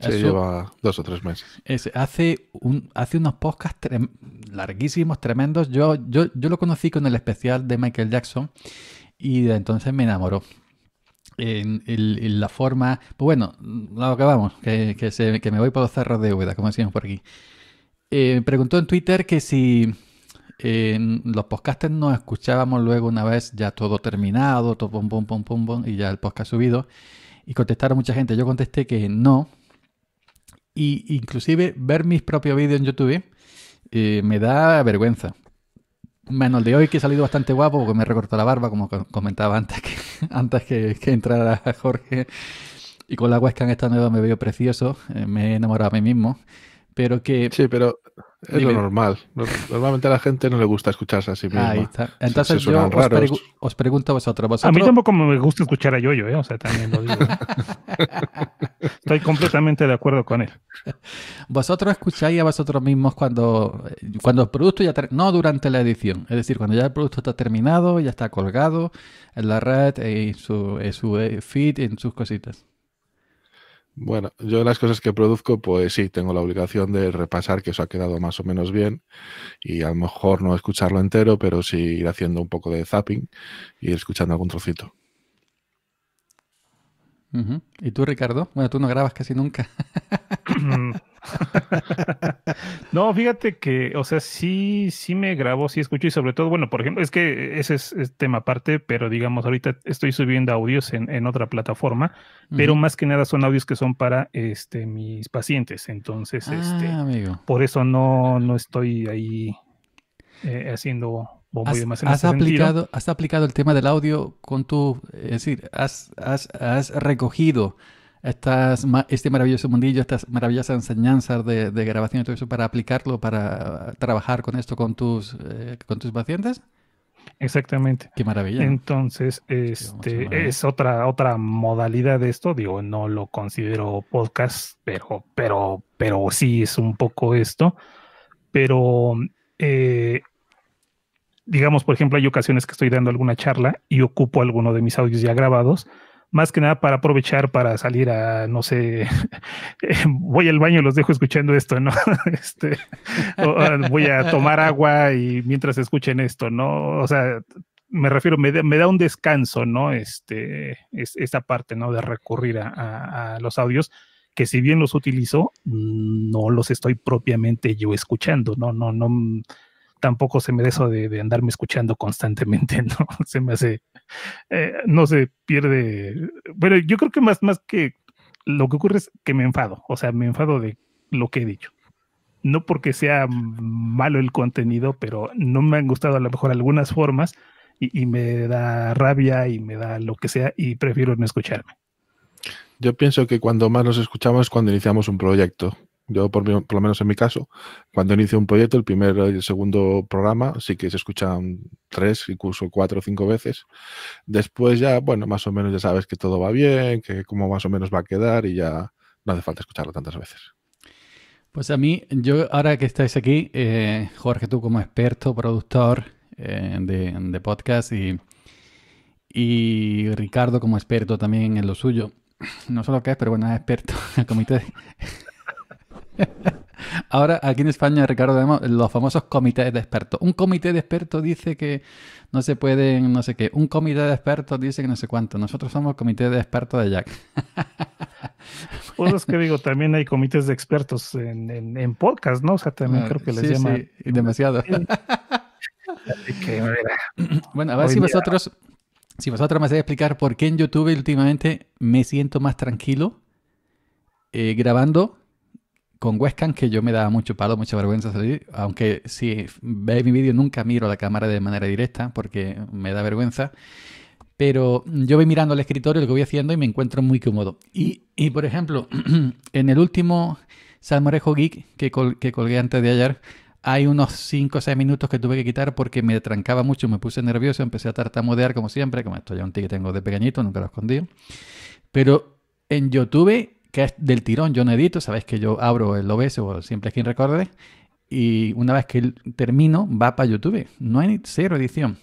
Se lleva dos o tres meses. hace, hace unos podcasts larguísimos, tremendos. Yo, yo, yo lo conocí con el especial de Michael Jackson y de entonces me enamoró. En, la forma. Pues bueno, lo que vamos, que, se, me voy por los cerros de Úbeda, como decimos por aquí. Eh, me preguntó en Twitter que si los podcasters nos escuchábamos luego una vez ya todo terminado, todo pum, pum, pum, pum, pum, y ya el podcast subido. Y contestaron mucha gente. Yo contesté que no, y inclusive ver mis propios vídeos en YouTube eh, me da vergüenza. Menos el de hoy que he salido bastante guapo porque me recortó la barba, como comentaba antes que, antes que, entrara Jorge. Y con la en esta nueva me veo precioso, eh, me he enamorado a mí mismo. Pero que... Sí, pero es lo normal. Normalmente a la gente no le gusta escucharse así está. Entonces yo os, pregunto a vosotros, A mí tampoco me gusta escuchar a Yoyo, ¿eh? O sea, también lo digo. ¿eh? Estoy completamente de acuerdo con él. Vosotros escucháis a vosotros mismos cuando, cuando el producto ya... No durante la edición. Es decir, cuando ya el producto está terminado, ya está colgado en la red, su, en su eh, feed, en sus cositas. Bueno, yo las cosas que produzco, pues sí, tengo la obligación de repasar que eso ha quedado más o menos bien y a lo mejor no escucharlo entero, pero sí ir haciendo un poco de zapping y ir escuchando algún trocito. ¿Y tú, Ricardo? Bueno, tú no grabas casi nunca. no, fíjate que, o sea, sí, sí me grabo, sí escucho y sobre todo, bueno, por ejemplo, es que ese es, tema aparte, pero digamos, ahorita estoy subiendo audios en, otra plataforma, pero más que nada son audios que son para este mis pacientes. Entonces, este, ah, por eso no, no estoy ahí eh, haciendo ¿Has, aplicado, ¿Has aplicado el tema del audio con tu, es decir, has, has recogido estas, este maravilloso mundillo, estas maravillosas enseñanzas de, grabación y todo eso para aplicarlo, para trabajar con esto con tus, eh, con tus pacientes? Exactamente. Qué maravilla. Entonces, este es otra, otra modalidad de esto. Digo, no lo considero podcast, pero, pero, pero sí es un poco esto. Pero eh, digamos, por ejemplo, hay ocasiones que estoy dando alguna charla y ocupo alguno de mis audios ya grabados más que nada para aprovechar para salir a, no sé, eh, voy al baño, los dejo escuchando esto, ¿no? Este, voy a tomar agua y mientras escuchen esto, ¿no? O sea, me refiero, me, da un descanso, ¿no? Este, es, esta parte, ¿no? De recurrir a, los audios que si bien los utilizo, no los estoy propiamente yo escuchando, no, no, no, tampoco se me de eso de, andarme escuchando constantemente, ¿no? Se me hace eh, no se pierde. Bueno, yo creo que más, más que lo que ocurre es que me enfado, o sea, me enfado de lo que he dicho. No porque sea malo el contenido, pero no me han gustado a lo mejor algunas formas y, y me da rabia y me da lo que sea y prefiero no escucharme. Yo pienso que cuando más nos escuchamos es cuando iniciamos un proyecto, yo, por, lo menos en mi caso, cuando inicio un proyecto, el primer y el segundo programa sí que se escuchan tres, incluso cuatro o cinco veces. Después ya, bueno, más o menos ya sabes que todo va bien, que cómo más o menos va a quedar y ya no hace falta escucharlo tantas veces. Pues a mí, yo ahora que estáis aquí, eh, Jorge, tú como experto, productor eh, de, podcast y, y Ricardo como experto también en lo suyo, no solo que es, pero bueno, es experto en el comité. Ahora, aquí en España, Ricardo, tenemos los famosos comités de expertos. Un comité de expertos dice que no se pueden, no sé qué. Un comité de expertos dice que no sé cuánto. Nosotros somos comité de expertos de Jack. Pues es que digo, también hay comités de expertos en, en, podcast, ¿no? O sea, también ah, creo que les sí, llama. Sí, demasiado. bueno, a ver si vosotros, si vosotros me hacéis explicar por qué en YouTube últimamente me siento más tranquilo eh, grabando con webcam que yo me daba mucho palo, mucha vergüenza salir, aunque si veis mi vídeo nunca miro la cámara de manera directa porque me da vergüenza, pero yo voy mirando el escritorio lo que voy haciendo y me encuentro muy cómodo. Y, por ejemplo, en el último Salmorejo Geek que, que colgué antes de ayer, hay unos 5 o 6 minutos que tuve que quitar porque me trancaba mucho, me puse nervioso, empecé a tartamudear como siempre, como esto ya un ticket tengo de pequeñito, nunca lo escondí. Pero en YouTube que es del tirón, yo no edito, sabéis que yo abro el OBS o siempre es quien recuerde, y una vez que termino va para YouTube, no hay cero edición.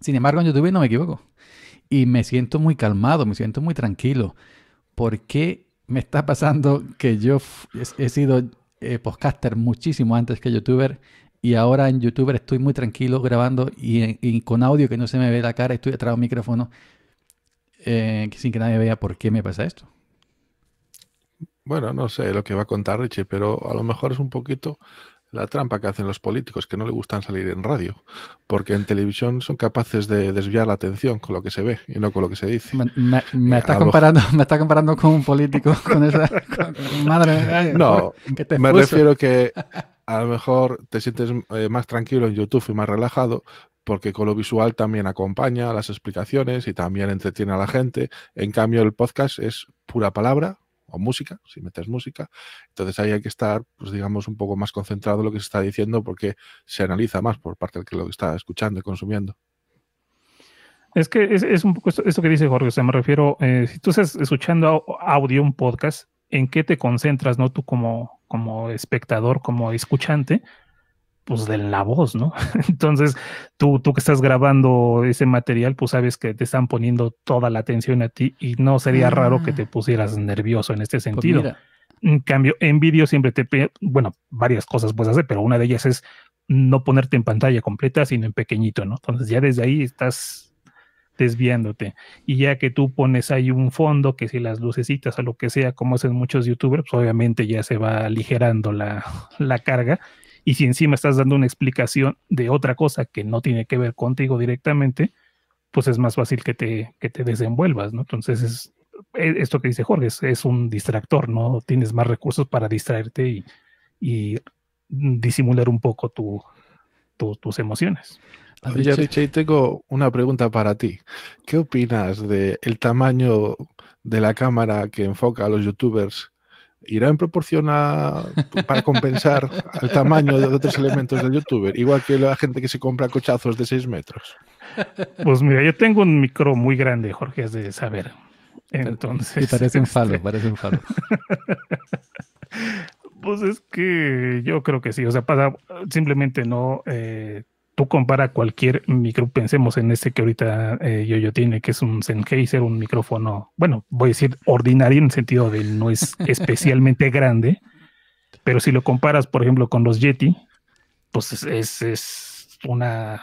Sin embargo, en YouTube no me equivoco. Y me siento muy calmado, me siento muy tranquilo. ¿Por qué me está pasando que yo he sido eh, podcaster muchísimo antes que youtuber y ahora en youtuber estoy muy tranquilo grabando y, con audio que no se me ve la cara, estoy detrás de un micrófono eh, sin que nadie vea por qué me pasa esto? Bueno, no sé lo que va a contar Richie, pero a lo mejor es un poquito la trampa que hacen los políticos, que no le gustan salir en radio, porque en televisión son capaces de desviar la atención con lo que se ve y no con lo que se dice. Me, eh, está, comparando, me está comparando con un político, con esa madre. ¿eh? no, me refiero que a lo mejor te sientes eh, más tranquilo en YouTube y más relajado, porque con lo visual también acompaña las explicaciones y también entretiene a la gente. En cambio, el podcast es pura palabra, o música, si metes música. Entonces ahí hay que estar, pues digamos, un poco más concentrado en lo que se está diciendo porque se analiza más por parte del que lo está escuchando y consumiendo. Es que es, un poco esto, que dice Jorge, o sea, me refiero, eh, si tú estás escuchando audio, un podcast, ¿en qué te concentras, no? Tú como, como espectador, como escuchante, pues de la voz, ¿no? Entonces, tú, tú que estás grabando ese material, pues sabes que te están poniendo toda la atención a ti y no sería raro que te ah. pusieras nervioso en este pues sentido. en cambio, en vídeo siempre te, bueno, varias cosas puedes hacer, pero una de ellas es no ponerte en pantalla completa, sino en pequeñito, ¿no? Entonces ya desde ahí estás desviándote. Y ya que tú pones ahí un fondo, que si las lucecitas o lo que sea, como hacen muchos youtubers, pues, obviamente ya se va aligerando la, la carga y si encima estás dando una explicación de otra cosa que no tiene que ver contigo directamente, pues es más fácil que te, te desenvuelvas, ¿no? Entonces es, e, esto que dice Jorge es, un distractor, ¿no? Tienes más recursos para distraerte y, y disimular un poco tus emociones. ya Richie, tengo una pregunta para ti. ¿Qué opinas del tamaño de la cámara que enfoca a los youtubers irá en proporción a, para compensar el tamaño de otros elementos del youtuber, igual que la gente que se compra cochazos de 6 metros. Pues mira, yo tengo un micro muy grande, Jorge, es de saber. Entonces. Y parece un falo, este, parece un falo. pues es que yo creo que sí, o sea, simplemente no eh, tú compara cualquier micro, pensemos en este que ahorita eh, yo yo tiene, que es un Sennheiser, un micrófono, bueno, voy a decir ordinario en el sentido de no es especialmente grande, pero si lo comparas, por ejemplo, con los Yeti, pues es, es, una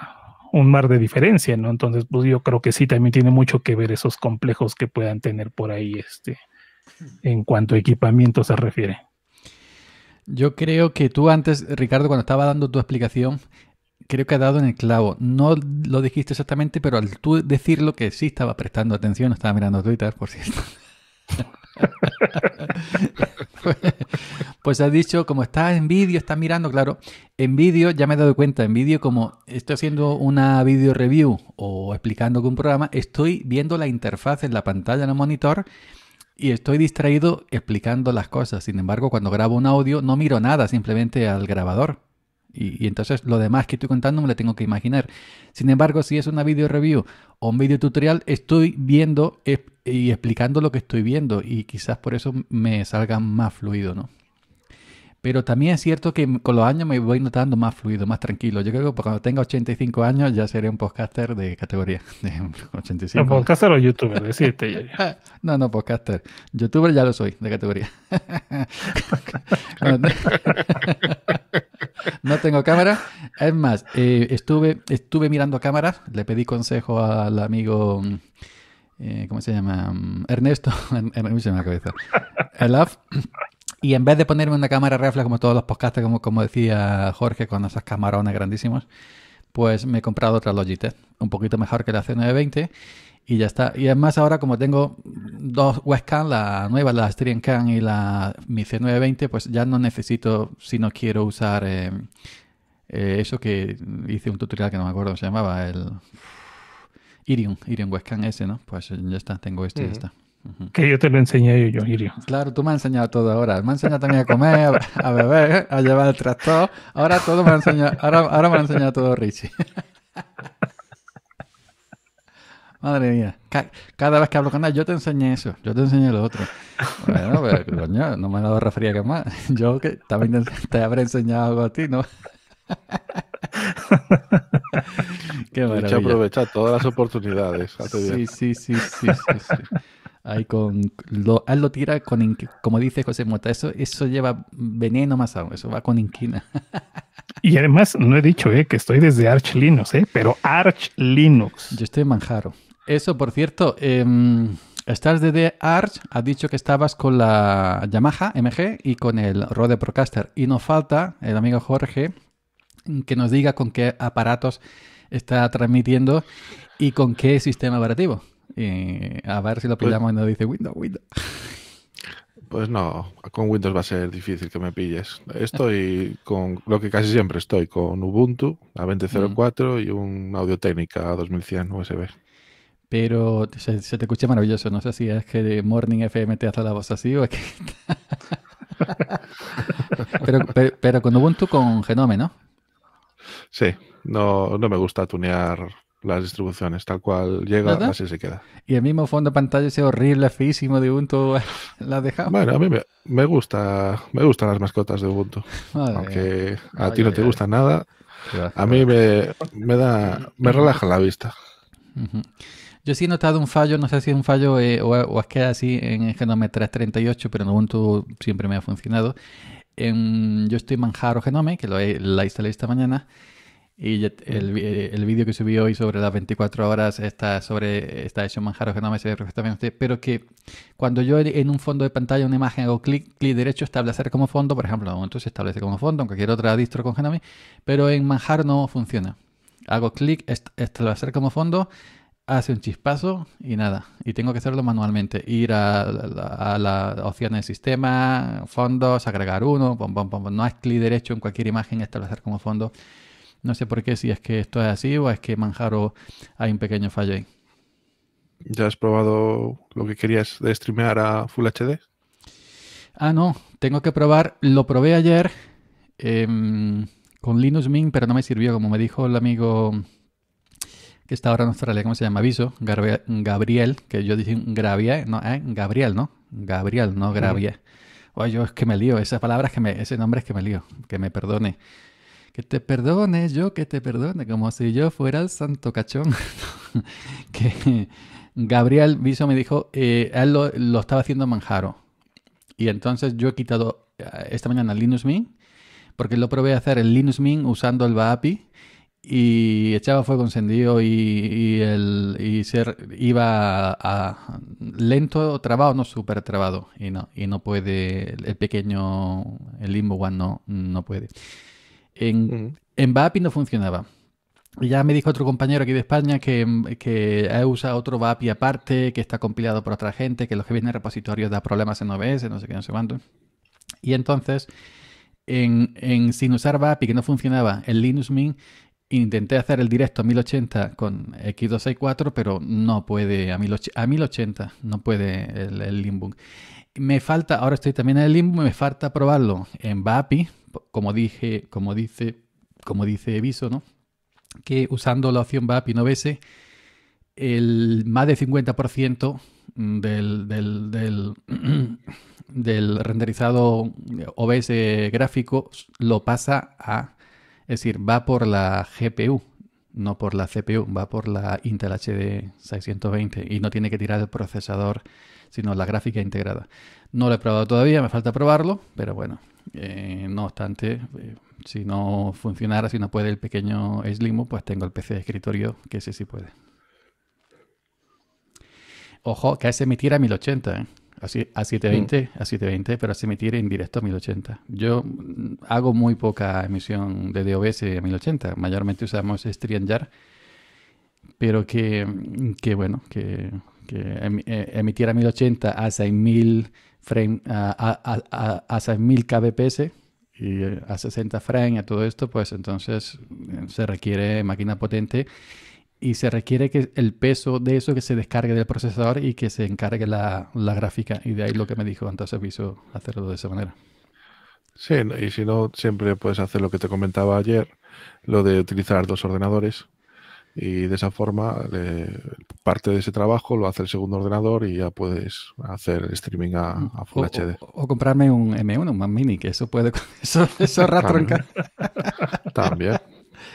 un mar de diferencia, ¿no? Entonces, pues yo creo que sí, también tiene mucho que ver esos complejos que puedan tener por ahí, este, en cuanto a equipamiento se refiere. Yo creo que tú antes, Ricardo, cuando estaba dando tu explicación, creo que ha dado en el clavo. No lo dijiste exactamente, pero al tú decirlo que sí estaba prestando atención, estaba mirando Twitter, por cierto. pues, has dicho, como está en vídeo, está mirando, claro, en vídeo ya me he dado cuenta, en vídeo como estoy haciendo una video review o explicando algún un programa, estoy viendo la interfaz en la pantalla, en el monitor, y estoy distraído explicando las cosas. Sin embargo, cuando grabo un audio no miro nada, simplemente al grabador y, entonces lo demás que estoy contando me lo tengo que imaginar. Sin embargo, si es una video review o un video tutorial, estoy viendo y explicando lo que estoy viendo y quizás por eso me salga más fluido, ¿no? Pero también es cierto que con los años me voy notando más fluido, más tranquilo. Yo creo que cuando tenga 85 años ya seré un podcaster de categoría. De ¿Podcaster o youtuber? Decirte no, no, podcaster. Youtuber ya lo soy, de categoría. no tengo cámara. Es más, eh, estuve, estuve mirando cámaras, le pedí consejo al amigo, eh, ¿cómo se llama? Mm, Ernesto, en la cabeza. Elaf. Y en vez de ponerme una cámara refla, como todos los podcasts, como, como decía Jorge, con esas camarones grandísimos, pues me he comprado otra Logitech, un poquito mejor que la C920 y ya está. Y además ahora como tengo dos WESCAN, la nueva, la Striencan y la mi C920, pues ya no necesito, si no quiero usar eh, eh, eso que hice un tutorial que no me acuerdo se llamaba, el Irion, Irion WESCAN ese, ¿no? Pues ya está, tengo esto y ya está. Que yo te lo enseñé yo, Irion. Claro, tú me has enseñado todo ahora. Me has enseñado también a comer, a beber, a llevar el tractor. Ahora todo me ha enseñado, ahora, ahora me ha enseñado todo Richie. Madre mía. cada vez que hablo con él, yo te enseñé eso, yo te enseñé lo otro. Bueno, pero no me lo dado que más. Yo que también te, habré enseñado algo a ti, ¿no? Qué maravilla. aprovechar todas las oportunidades. Sí, sí, sí, sí, Ahí con lo, él lo tira con como dice José Mota, eso, eso lleva veneno más aún, eso va con inquina. Y además, no he dicho eh, que estoy desde Arch Linux, ¿eh? pero Arch Linux. Yo estoy en Manjaro. Eso, por cierto, eh, em, estás desde Arch, ha dicho que estabas con la Yamaha MG y con el Rode Procaster. Y nos falta el amigo Jorge que nos diga con qué aparatos está transmitiendo y con qué sistema operativo. a ver si lo pues pillamos y nos dice Windows, Windows. Pues no, con Windows va a ser difícil que me pilles. Estoy con lo que casi siempre estoy, con Ubuntu a 20.04 y un Audio Técnica a 2100 USB. Pero se, te escucha maravilloso. No sé si es que Morning FM te hace la voz así o es que... pero, pero, con Ubuntu con Genome, ¿no? Sí, no, no me gusta tunear las distribuciones, tal cual llega, así se queda. Y el mismo fondo de pantalla ese horrible, feísimo de Ubuntu, ¿la dejamos. Bueno, a mí me, gusta, me gustan las mascotas de Ubuntu. Aunque a ti no te gusta nada, a mí me, da, me relaja la vista. Yo sí he notado un fallo, no sé si es un fallo eh, o, es que así en Genome 338, pero en Ubuntu siempre me ha funcionado. yo estoy en Manjaro Genome, que lo he, la instalé esta mañana, y eh, el, vídeo que subí hoy sobre las 24 horas está, sobre, está hecho en Manjaro Genome, se ve perfectamente, pero que cuando yo en un fondo de pantalla, una imagen, hago clic, clic derecho, establecer como fondo, por ejemplo, en Ubuntu se establece como fondo, aunque cualquier otra distro con Genome, pero en Manjaro no funciona. Hago clic, establecer como fondo, hace un chispazo y nada. Y tengo que hacerlo manualmente. Ir a, a, opción de sistema, fondos, agregar uno, no es clic derecho en cualquier imagen, establecer como fondo. No sé por qué, si es que esto es así o es que Manjaro hay un pequeño fallo ahí. ¿Ya has probado lo que querías de streamear a Full HD? Ah, no, tengo que probar. Lo probé ayer em, con Linux Mint, pero no me sirvió, como me dijo el amigo que está ahora en Australia, ¿cómo se llama? Aviso, Gabriel, que yo dije Gravier, no, ¿eh? Gabriel, ¿no? Gabriel, no Gravier. Oye, yo es que me lío, esas palabras que me, ese nombre es que me lío, que me perdone. Que te perdone, yo que te perdone, como si yo fuera el santo cachón. que Gabriel Viso me dijo, eh, él lo, estaba haciendo Manjaro. Y entonces yo he quitado eh, esta mañana Linux Mint, porque lo probé a hacer en Linux Mint usando el VAPI y echaba fuego encendido y, el, y iba a, lento, trabado, no súper trabado. Y no, y no puede, el pequeño, el Limbo One no, puede. En, en VAPI no funcionaba. Ya me dijo otro compañero aquí de España que, que usa otro VAPI aparte, que está compilado por otra gente, que los que vienen repositorios da problemas en OBS, no sé qué, no sé cuánto. Y entonces, en, en sin usar VAPI, que no funcionaba, el Linux Mint Intenté hacer el directo a 1080 con X264, pero no puede, a, 1080, no puede el, Limbo. Me falta, ahora estoy también en el limbo me falta probarlo en VAPI, como dije, como dice, como dice Viso, ¿no? Que usando la opción VAPI en OBS, el más de 50% del, del, del renderizado OBS gráfico lo pasa a es decir, va por la GPU, no por la CPU, va por la Intel HD 620 y no tiene que tirar el procesador, sino la gráfica integrada. No lo he probado todavía, me falta probarlo, pero bueno, eh, no obstante, eh, si no funcionara, si no puede el pequeño Slimo, pues tengo el PC de escritorio que ese sí puede. Ojo, que a ese me tira 1080, ¿eh? a 720, mm. a 720, pero se emitir en directo a 1080. Yo mm, hago muy poca emisión de DOS a 1080. Mayormente usamos StreamYard, pero que, mm, que bueno, que, que, eh, emitir a 1080 a 6000 frame, a, 6000 kbps y eh, a 60 frames a todo esto, pues entonces se requiere máquina potente y se requiere que el peso de eso que se descargue del procesador y que se encargue la, la gráfica. Y de ahí lo que me dijo antes aviso hacerlo de esa manera. Sí, y si no, siempre puedes hacer lo que te comentaba ayer, lo de utilizar dos ordenadores. Y de esa forma, eh, parte de ese trabajo lo hace el segundo ordenador y ya puedes hacer streaming a, mm. Full HD. O, comprarme un M1, un Mac Mini, que eso puede. Eso, eso También.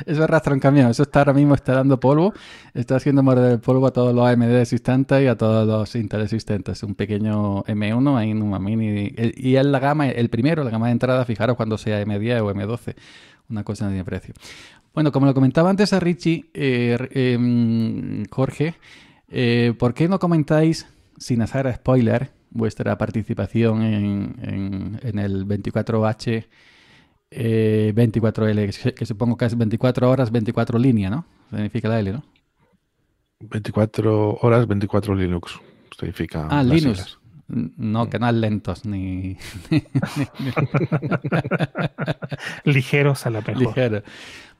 Eso arrastra un camión, Eso está ahora mismo está dando polvo. Está haciendo morder el polvo a todos los AMD existentes y a todos los Intel existentes. Un pequeño M1, en una Mini. Y es la gama, el primero, la gama de entrada, fijaros cuando sea M10 o M12. Una cosa de precio. Bueno, como lo comentaba antes a Richie, eh, em, Jorge, eh, ¿por qué no comentáis, sin hacer spoiler, vuestra participación en, en, en el 24H? 24L, eh, que supongo que es 24 horas, 24 línea, ¿no? Significa la L, ¿no? 24 horas, 24 Linux. Significa. Ah, Linux. No, que mm. no lentos ni. Ligeros a la mejor.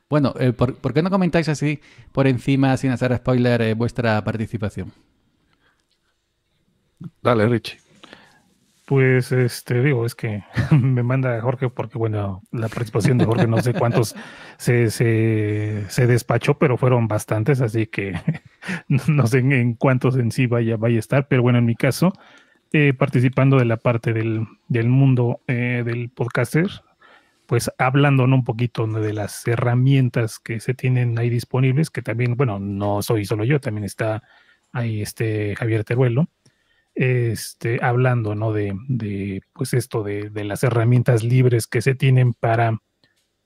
Bueno, eh, ¿por, qué no comentáis así por encima, sin hacer spoiler, eh, vuestra participación? Dale, Richie. Pues este digo, es que me manda Jorge porque bueno, la participación de Jorge no sé cuántos se, se, despachó, pero fueron bastantes, así que no sé en cuántos en sí vaya, vaya a estar, pero bueno, en mi caso, eh, participando de la parte del, del mundo eh, del podcaster, pues hablando un poquito de las herramientas que se tienen ahí disponibles, que también, bueno, no soy solo yo, también está ahí este Javier Teruelo este, hablando, ¿no? De, pues esto, de, las herramientas libres que se tienen para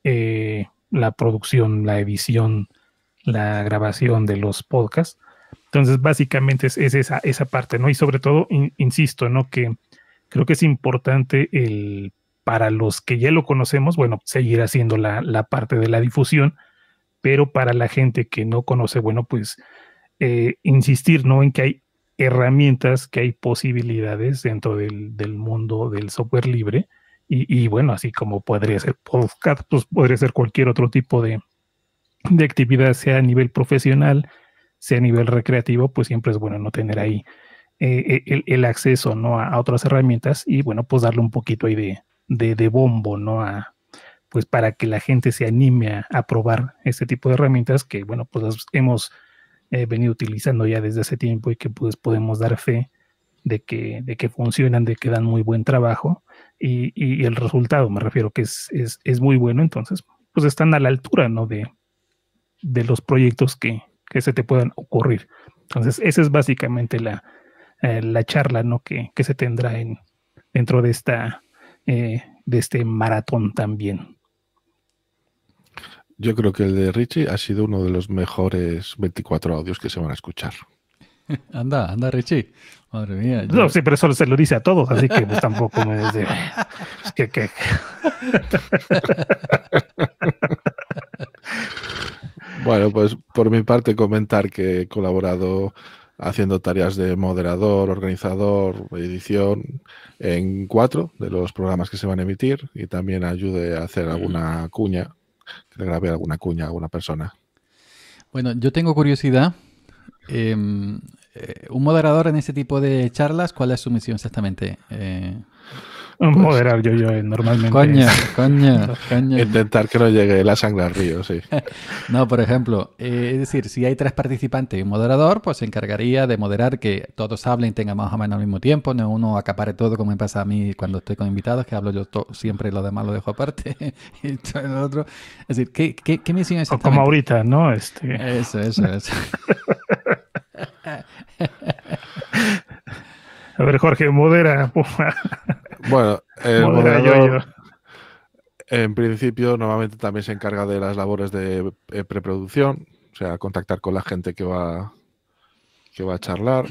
eh, la producción, la edición, la grabación de los podcasts. Entonces, básicamente es, esa, esa parte, ¿no? Y sobre todo, insisto, ¿no? Que creo que es importante el, para los que ya lo conocemos, bueno, seguir haciendo la, parte de la difusión, pero para la gente que no conoce, bueno, pues eh, insistir, ¿no? En que hay herramientas, que hay posibilidades dentro del, mundo del software libre. Y, bueno, así como podría ser podcast, pues podría ser cualquier otro tipo de, de actividad, sea a nivel profesional, sea a nivel recreativo, pues siempre es bueno no tener ahí eh, el, acceso ¿no? a, otras herramientas y bueno, pues darle un poquito ahí de, de, bombo, ¿no? A, pues para que la gente se anime a, probar este tipo de herramientas que bueno, pues las hemos he venido utilizando ya desde hace tiempo y que pues podemos dar fe de que, de que funcionan, de que dan muy buen trabajo y, el resultado, me refiero que es, muy bueno, entonces pues están a la altura, ¿no? De, los proyectos que, se te puedan ocurrir. Entonces, esa es básicamente la, eh, charla, ¿no? Que, se tendrá en, dentro de esta, eh, de este maratón también. Yo creo que el de Richie ha sido uno de los mejores 24 audios que se van a escuchar. Anda, anda Richie. Madre mía. No, sí, pero eso se lo dice a todos, así que pues, tampoco me dice. Pues, que... bueno, pues por mi parte comentar que he colaborado haciendo tareas de moderador, organizador, edición en cuatro de los programas que se van a emitir y también ayude a hacer alguna cuña que alguna cuña alguna persona. Bueno, yo tengo curiosidad. Em, eh, un moderador en este tipo de charlas, ¿cuál es su misión exactamente? Eh, pues, moderar yo, yo eh, normalmente. Coño, coño, coño. Intentar que no llegue la sangre al río, sí. no, por ejemplo, eh, es decir, si hay tres participantes y un moderador, pues se encargaría de moderar que todos hablen y tengan más o menos al mismo tiempo, no uno acapare todo como me pasa a mí cuando estoy con invitados, que hablo yo siempre y lo demás lo dejo aparte y el otro. Es decir, ¿qué, qué, qué misión es Como ahorita, ¿no? Este eso, eso, eso. A ver, Jorge, modera. Bueno, en principio normalmente también se encarga de las labores de eh, preproducción, o sea, contactar con la gente que va, que va a charlar.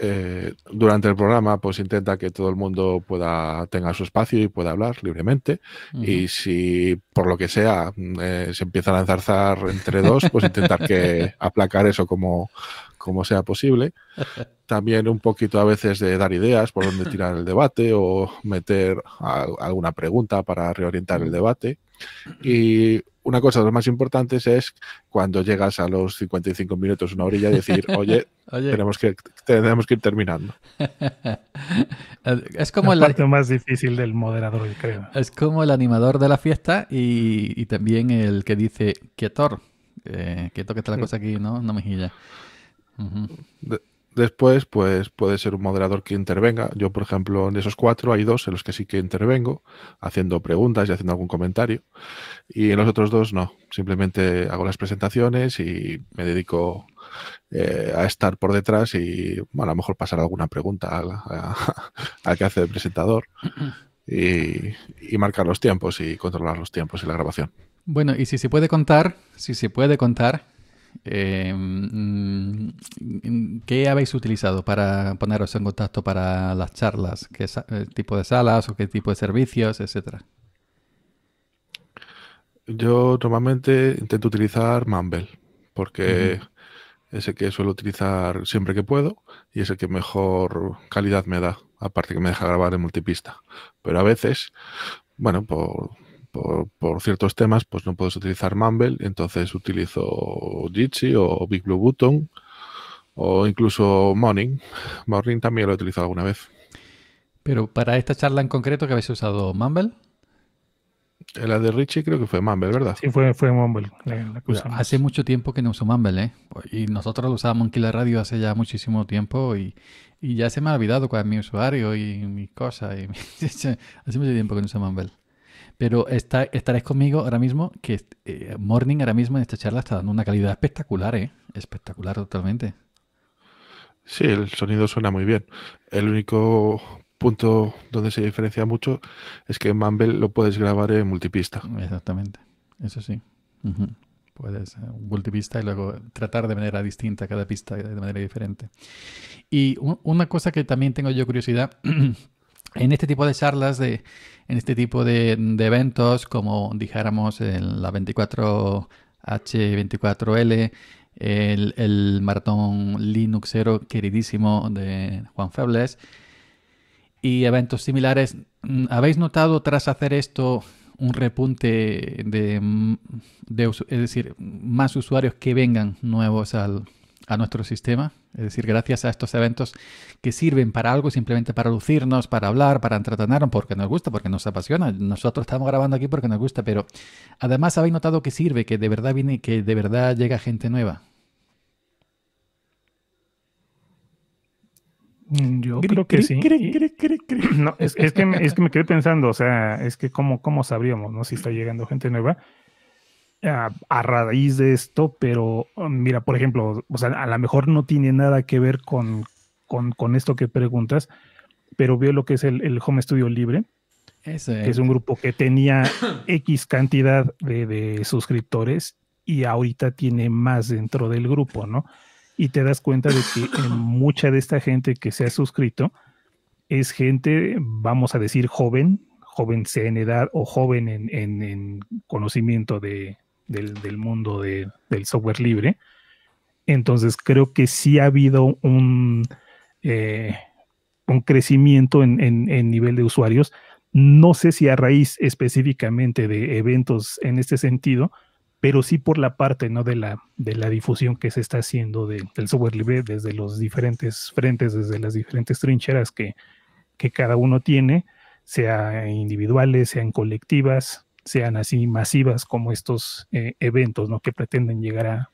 Eh, durante el programa, pues intenta que todo el mundo pueda tenga su espacio y pueda hablar libremente. Y si por lo que sea eh, se empiezan a enzarzar entre dos, pues intentar que aplacar eso como, como sea posible. También un poquito a veces de dar ideas por dónde tirar el debate o meter alguna pregunta para reorientar el debate. Y una cosa de los más importantes es cuando llegas a los 55 minutos, una orilla, decir, oye, Tenemos, que, tenemos que ir terminando. es como parte el, más difícil del moderador, creo. Es como el animador de la fiesta y, también el que dice, quietor, eh, quieto que está la cosa aquí, ¿no? Una mejilla después, pues puede ser un moderador que intervenga. Yo, por ejemplo, en esos cuatro hay dos en los que sí que intervengo, haciendo preguntas y haciendo algún comentario. Y en los otros dos no. Simplemente hago las presentaciones y me dedico eh, a estar por detrás y a lo mejor pasar alguna pregunta al que hace el presentador y, y marcar los tiempos y controlar los tiempos y la grabación. Bueno, y si se puede contar, si se puede contar, Em, ¿Qué habéis utilizado para poneros en contacto para las charlas? ¿Qué eh, tipo de salas o qué tipo de servicios, etcétera? Yo normalmente intento utilizar Mumble porque es el que suelo utilizar siempre que puedo y es el que mejor calidad me da, aparte que me deja grabar en multipista. Pero a veces, bueno, por por, ciertos temas, pues no puedes utilizar Mumble, entonces utilizo Jitsi o Big Blue Button o incluso Morning. Morning también lo he utilizado alguna vez. Pero para esta charla en concreto, ¿que habéis usado Mumble? La de Richie creo que fue Mumble, ¿verdad? Sí, fue, fue Mumble. Pues hace mucho tiempo que no uso Mumble, ¿eh? Y nosotros lo usábamos en Killer Radio hace ya muchísimo tiempo y, ya se me ha olvidado cuál es mi usuario y mi cosa Y... hace mucho tiempo que no uso Mumble. Pero está, estaréis conmigo ahora mismo que eh, Morning ahora mismo en esta charla está dando una calidad espectacular, ¿eh? Espectacular totalmente. Sí, el sonido suena muy bien. El único punto donde se diferencia mucho es que en Mumble lo puedes grabar en multipista. Exactamente, eso sí. Puedes eh, multipista y luego tratar de manera distinta cada pista de manera diferente. Y una cosa que también tengo yo curiosidad En este tipo de charlas, en este tipo de, eventos, como dijéramos en la 24H24L, el, el, maratón Linuxero queridísimo de Juan Febles y eventos similares. Mm, ¿Habéis notado tras hacer esto un repunte de, mm, de es decir, más usuarios que vengan nuevos al, a nuestro sistema, es decir, gracias a estos eventos que sirven para algo, simplemente para lucirnos, para hablar, para entretenernos, porque nos gusta, porque nos apasiona. Nosotros estamos grabando aquí porque nos gusta, pero además habéis notado que sirve, que de verdad viene, que de verdad llega gente nueva. Mm, yo creo que sí. es, que, es que me quedé pensando, o sea, es que cómo, cómo sabríamos, ¿no? Si está llegando gente nueva a, raíz de esto, pero um, mira, por ejemplo, o sea, a lo mejor no tiene nada que ver con, esto que preguntas, pero veo lo que es el, Home Studio Libre, que es un grupo que tenía X cantidad de, suscriptores y ahorita tiene más dentro del grupo, ¿no? Y te das cuenta de que eh, mucha de esta gente que se ha suscrito es gente, vamos a decir, joven, joven en edad o joven en conocimiento de, del, mundo del software libre. Entonces creo que sí ha habido un, eh, un crecimiento en, nivel de usuarios. No sé si a raíz específicamente de eventos en este sentido, pero sí por la parte ¿no? de, la, de la difusión que se está haciendo del software libre desde los diferentes frentes, desde las diferentes trincheras que, que cada uno tiene, sea individuales, sean colectivas, sean así masivas como estos eh, eventos, ¿no? Que pretenden llegar a,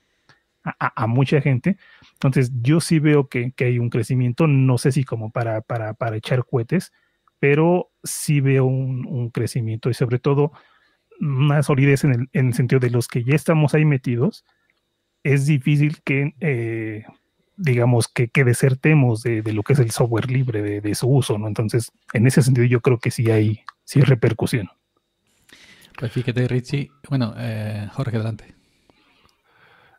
mucha gente. Entonces, yo sí veo que, hay un crecimiento, no sé si como para, para, echar cohetes, pero sí veo un, crecimiento y sobre todo una solidez en el, sentido de los que ya estamos ahí metidos, es difícil que, eh, digamos, que, que desertemos de, lo que es el software libre, de, su uso, ¿no? Entonces, en ese sentido yo creo que sí hay, sí hay repercusión. Pues fíjate, Richie. Bueno, eh, Jorge, adelante.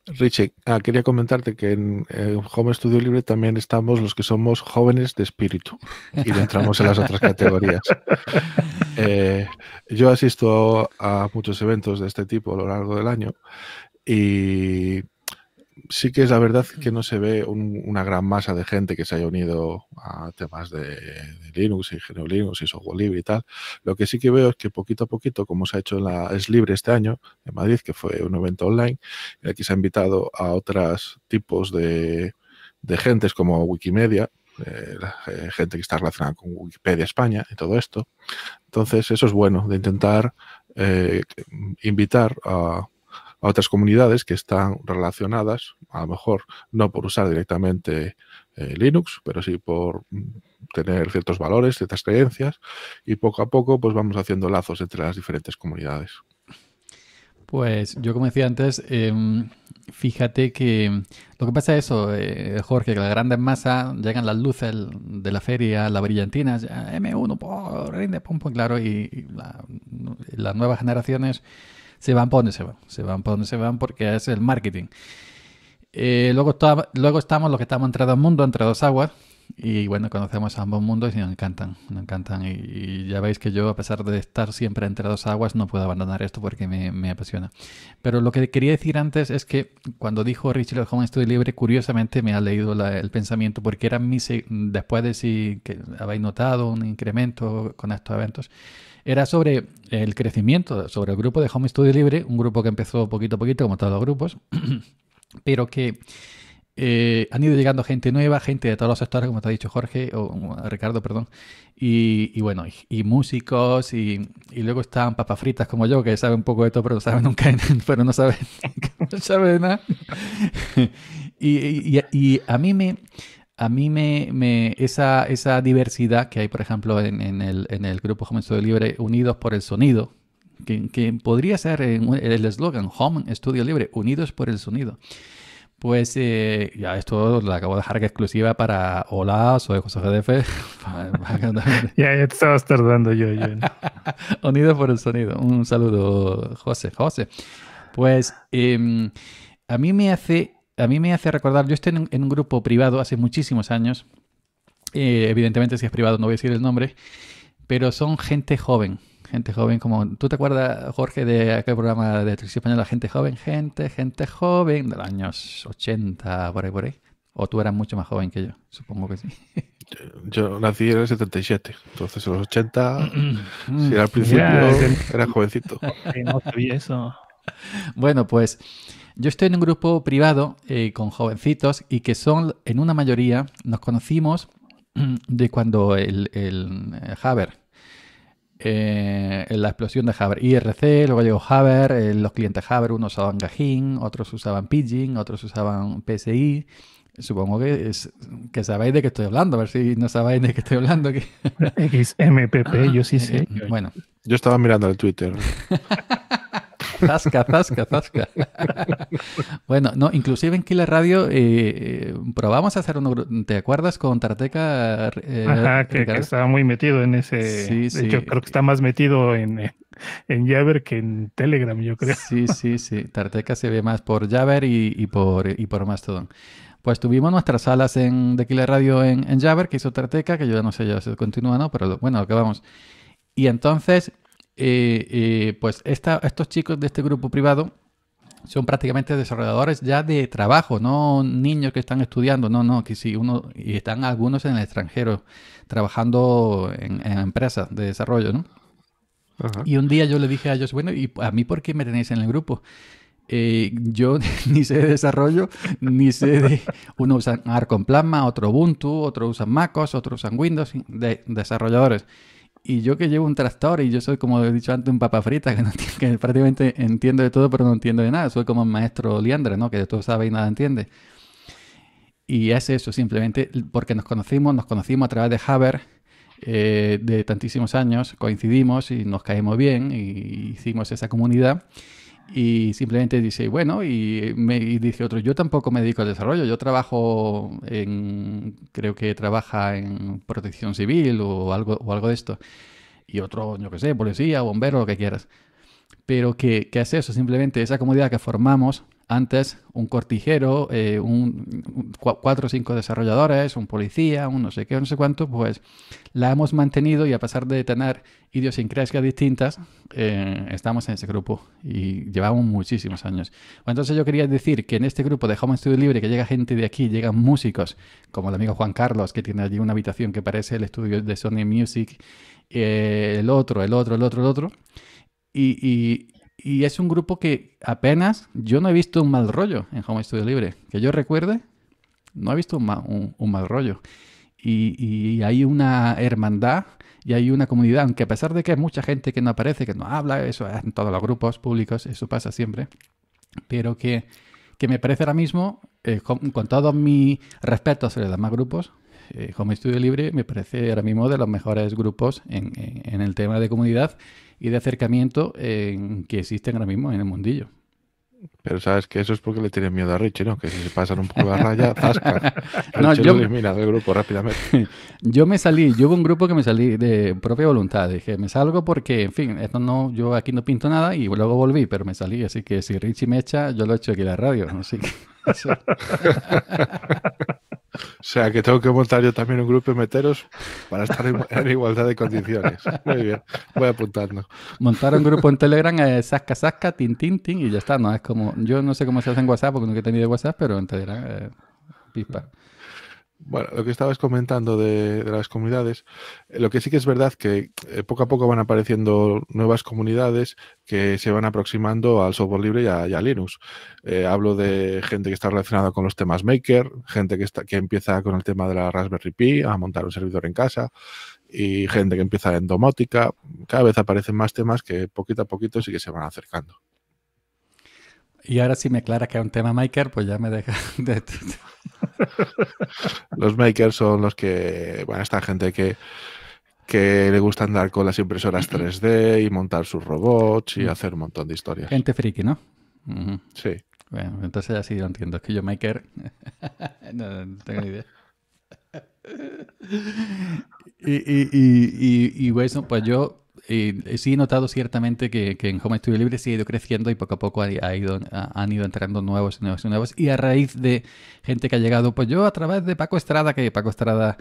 Richie, ah, quería comentarte que en, Home Studio Libre también estamos los que somos jóvenes de espíritu y entramos en las otras categorías. Eh, yo asisto a muchos eventos de este tipo a lo largo del año y sí que es la verdad que no se ve una gran masa de gente que se haya unido a temas de, Linux y GNU Linux y software libre y tal. Lo que sí que veo es que poquito a poquito, como se ha hecho en la Es Libre este año en Madrid, que fue un evento online, aquí se ha invitado a otros tipos de, gentes como Wikimedia, eh, eh, gente que está relacionada con Wikipedia España y todo esto. Entonces, eso es bueno, de intentar eh, invitar a otras comunidades que están relacionadas, a lo mejor no por usar directamente eh, Linux, pero sí por mm, tener ciertos valores, ciertas creencias, y poco a poco pues vamos haciendo lazos entre las diferentes comunidades. Pues yo como decía antes, em, fíjate que lo que pasa es eso, eh, Jorge, que la grande masa llegan las luces de la feria, la brillantina M1, por, rinde, pum, pum, claro, y, las nuevas generaciones se van por donde se van, se van por donde se van porque es el marketing. Eh, luego, luego estamos los que estamos entre dos mundos, entre dos aguas, y bueno, conocemos ambos mundos y nos encantan, nos encantan. Y, ya veis que yo, a pesar de estar siempre entre dos aguas, no puedo abandonar esto porque me, me apasiona. Pero lo que quería decir antes es que cuando dijo Richard home estoy libre, curiosamente me ha leído el pensamiento porque era mi, después de si que habéis notado un incremento con estos eventos, era sobre el crecimiento, sobre el grupo de Home Studio Libre, un grupo que empezó poquito a poquito, como todos los grupos, pero que eh, han ido llegando gente nueva, gente de todos los sectores, como te ha dicho Jorge, o Ricardo, perdón, y, bueno, y, músicos, y, luego están papas fritas como yo, que saben un poco de todo, pero, saben nunca, pero no saben, no saben nada. y, a mí me, a mí me, me esa, esa, diversidad que hay, por ejemplo, en, el, en el, grupo Home Studio Libre, Unidos por el Sonido, que, que podría ser eh, el eslogan, Home Studio Libre, Unidos por el Sonido. Pues eh, ya esto lo acabo de dejar que exclusiva para Hola, soy José GDF. ya, ya te estabas tardando yo. Unidos por el sonido. Un saludo, José. José. Pues em, a mí me hace a mí me hace recordar, yo estoy en, un grupo privado hace muchísimos años, eh, evidentemente si es privado no voy a decir el nombre, pero son gente joven, gente joven como, ¿tú te acuerdas Jorge de aquel programa de televisión española, gente joven, gente, gente joven, de los años 80, por ahí, por ahí? ¿O tú eras mucho más joven que yo? Supongo que sí. Yo, nací en el 77, entonces en los 80, si era al principio, era jovencito. no eso. Bueno, pues yo estoy en un grupo privado eh, con jovencitos y que son, en una mayoría, nos conocimos de cuando el, el, Haber, eh, eh, la explosión de Haber, IRC, luego llegó Haber, los clientes Haber, unos usaban Gajin, otros usaban Pidgin, otros usaban PSI. Supongo que, que sabéis de qué estoy hablando, a ver si no sabéis de qué estoy hablando. XMPP, yo sí ah, sé. Bueno. Yo estaba mirando el Twitter. Zasca, zasca, zasca. bueno, no, inclusive en Killer Radio eh, eh, probamos a hacer uno... ¿Te acuerdas con Tarteca? Eh, Ajá, que, estaba muy metido en ese... Sí, creo que está más metido en, en que en Telegram, yo creo. Sí, sí, sí. Tarteca se ve más por javer y, por, Mastodon. Pues tuvimos nuestras salas en de Killer Radio en, en que hizo Tarteca, que yo ya no sé ya si continúa, ¿no? Pero bueno, acabamos. Y entonces eh, eh, pues estos chicos de este grupo privado son prácticamente desarrolladores ya de trabajo, no niños que están estudiando, no, no, que sí, uno, y están algunos en el extranjero trabajando en, empresas de desarrollo, ¿no? Y un día yo le dije a ellos, bueno, ¿y a mí por qué me tenéis en el grupo? Eh, yo ni sé de desarrollo, ni sé de... Uno usa Arcon Plasma, otro Ubuntu, otro usa MacOS, otro usa Windows, desarrolladores. Y yo que llevo un tractor y yo soy, como he dicho antes, un papafrita que, que prácticamente entiendo de todo, pero no entiendo de nada. Soy como el maestro Liandre, ¿no? Que de todo sabe y nada entiende. Y es eso simplemente porque nos conocimos, nos conocimos a través de Haber eh, de tantísimos años, coincidimos y nos caímos bien y hicimos esa comunidad. Y simplemente dice, bueno, y, eh, me, dice otro, yo tampoco me dedico al desarrollo, yo trabajo en, creo que trabaja en protección civil o algo, o algo de esto. Y otro, yo qué sé, policía, bombero, lo que quieras. Pero que, que eso, simplemente esa comunidad que formamos antes un cortijero, eh, un, cuatro o cinco desarrolladores, un policía, un no sé qué, no sé cuánto, pues la hemos mantenido y a pesar de tener idiosincrasias distintas, eh, estamos en ese grupo y llevamos muchísimos años. Pues entonces yo quería decir que en este grupo de Home estudio Libre, que llega gente de aquí, llegan músicos, como el amigo Juan Carlos, que tiene allí una habitación que parece el estudio de Sony Music, eh, el otro, el otro, el otro, el otro. y y es un grupo que apenas yo no he visto un mal rollo en Home Studio Libre. Que yo recuerde, no he visto un, mal rollo. Y, hay una hermandad y hay una comunidad, aunque a pesar de que hay mucha gente que no aparece, que no habla, eso en todos los grupos públicos, eso pasa siempre, pero que, que me parece ahora mismo, eh, con, todo mi respeto a sobre los demás grupos, eh, Home Studio Libre me parece ahora mismo de los mejores grupos en el tema de comunidad y de acercamiento en, eh, que existen ahora mismo en el mundillo. Pero sabes que eso es porque le tienen miedo a Richie, ¿no? Que si se pasan un poco la raya, zasca. no, yo, grupo rápidamente. yo me salí, yo hubo un grupo que me salí de propia voluntad. Dije, me salgo porque, en fin, esto no, yo aquí no pinto nada y luego volví, pero me salí. Así que si Richie me echa, yo lo echo aquí en la radio. Así que o sea, que tengo que montar yo también un grupo de meteros para estar en igualdad de condiciones. Muy bien, voy apuntando. Montar un grupo en Telegram es sasca, sasca, tin, tin, y ya está. No, es como, yo no sé cómo se hace en WhatsApp porque nunca he tenido WhatsApp, pero en Telegram, eh, pipa. Bueno, lo que estabas comentando de, las comunidades, eh, lo que sí que es verdad que eh, poco a poco van apareciendo nuevas comunidades que se van aproximando al software libre y a, Linux. Eh, hablo de gente que está relacionada con los temas Maker, gente que, está, que empieza con el tema de la Raspberry Pi a montar un servidor en casa y gente que empieza en domótica. Cada vez aparecen más temas que poquito a poquito sí que se van acercando. Y ahora si me aclara que es un tema Maker, pues ya me deja... De... los makers son los que, bueno, esta gente que, que le gusta andar con las impresoras 3D y montar sus robots y hacer un montón de historias. Gente friki, ¿no? Sí. Bueno, entonces así lo entiendo. Es que yo maker... no, tengo ni idea. y, y, y pues yo sí he notado ciertamente que, en Home Studio Libre sí ha ido creciendo y poco a poco ha, han ido entrando nuevos y nuevos y nuevos. Y a raíz de gente que ha llegado, pues yo a través de Paco Estrada, que Paco Estrada,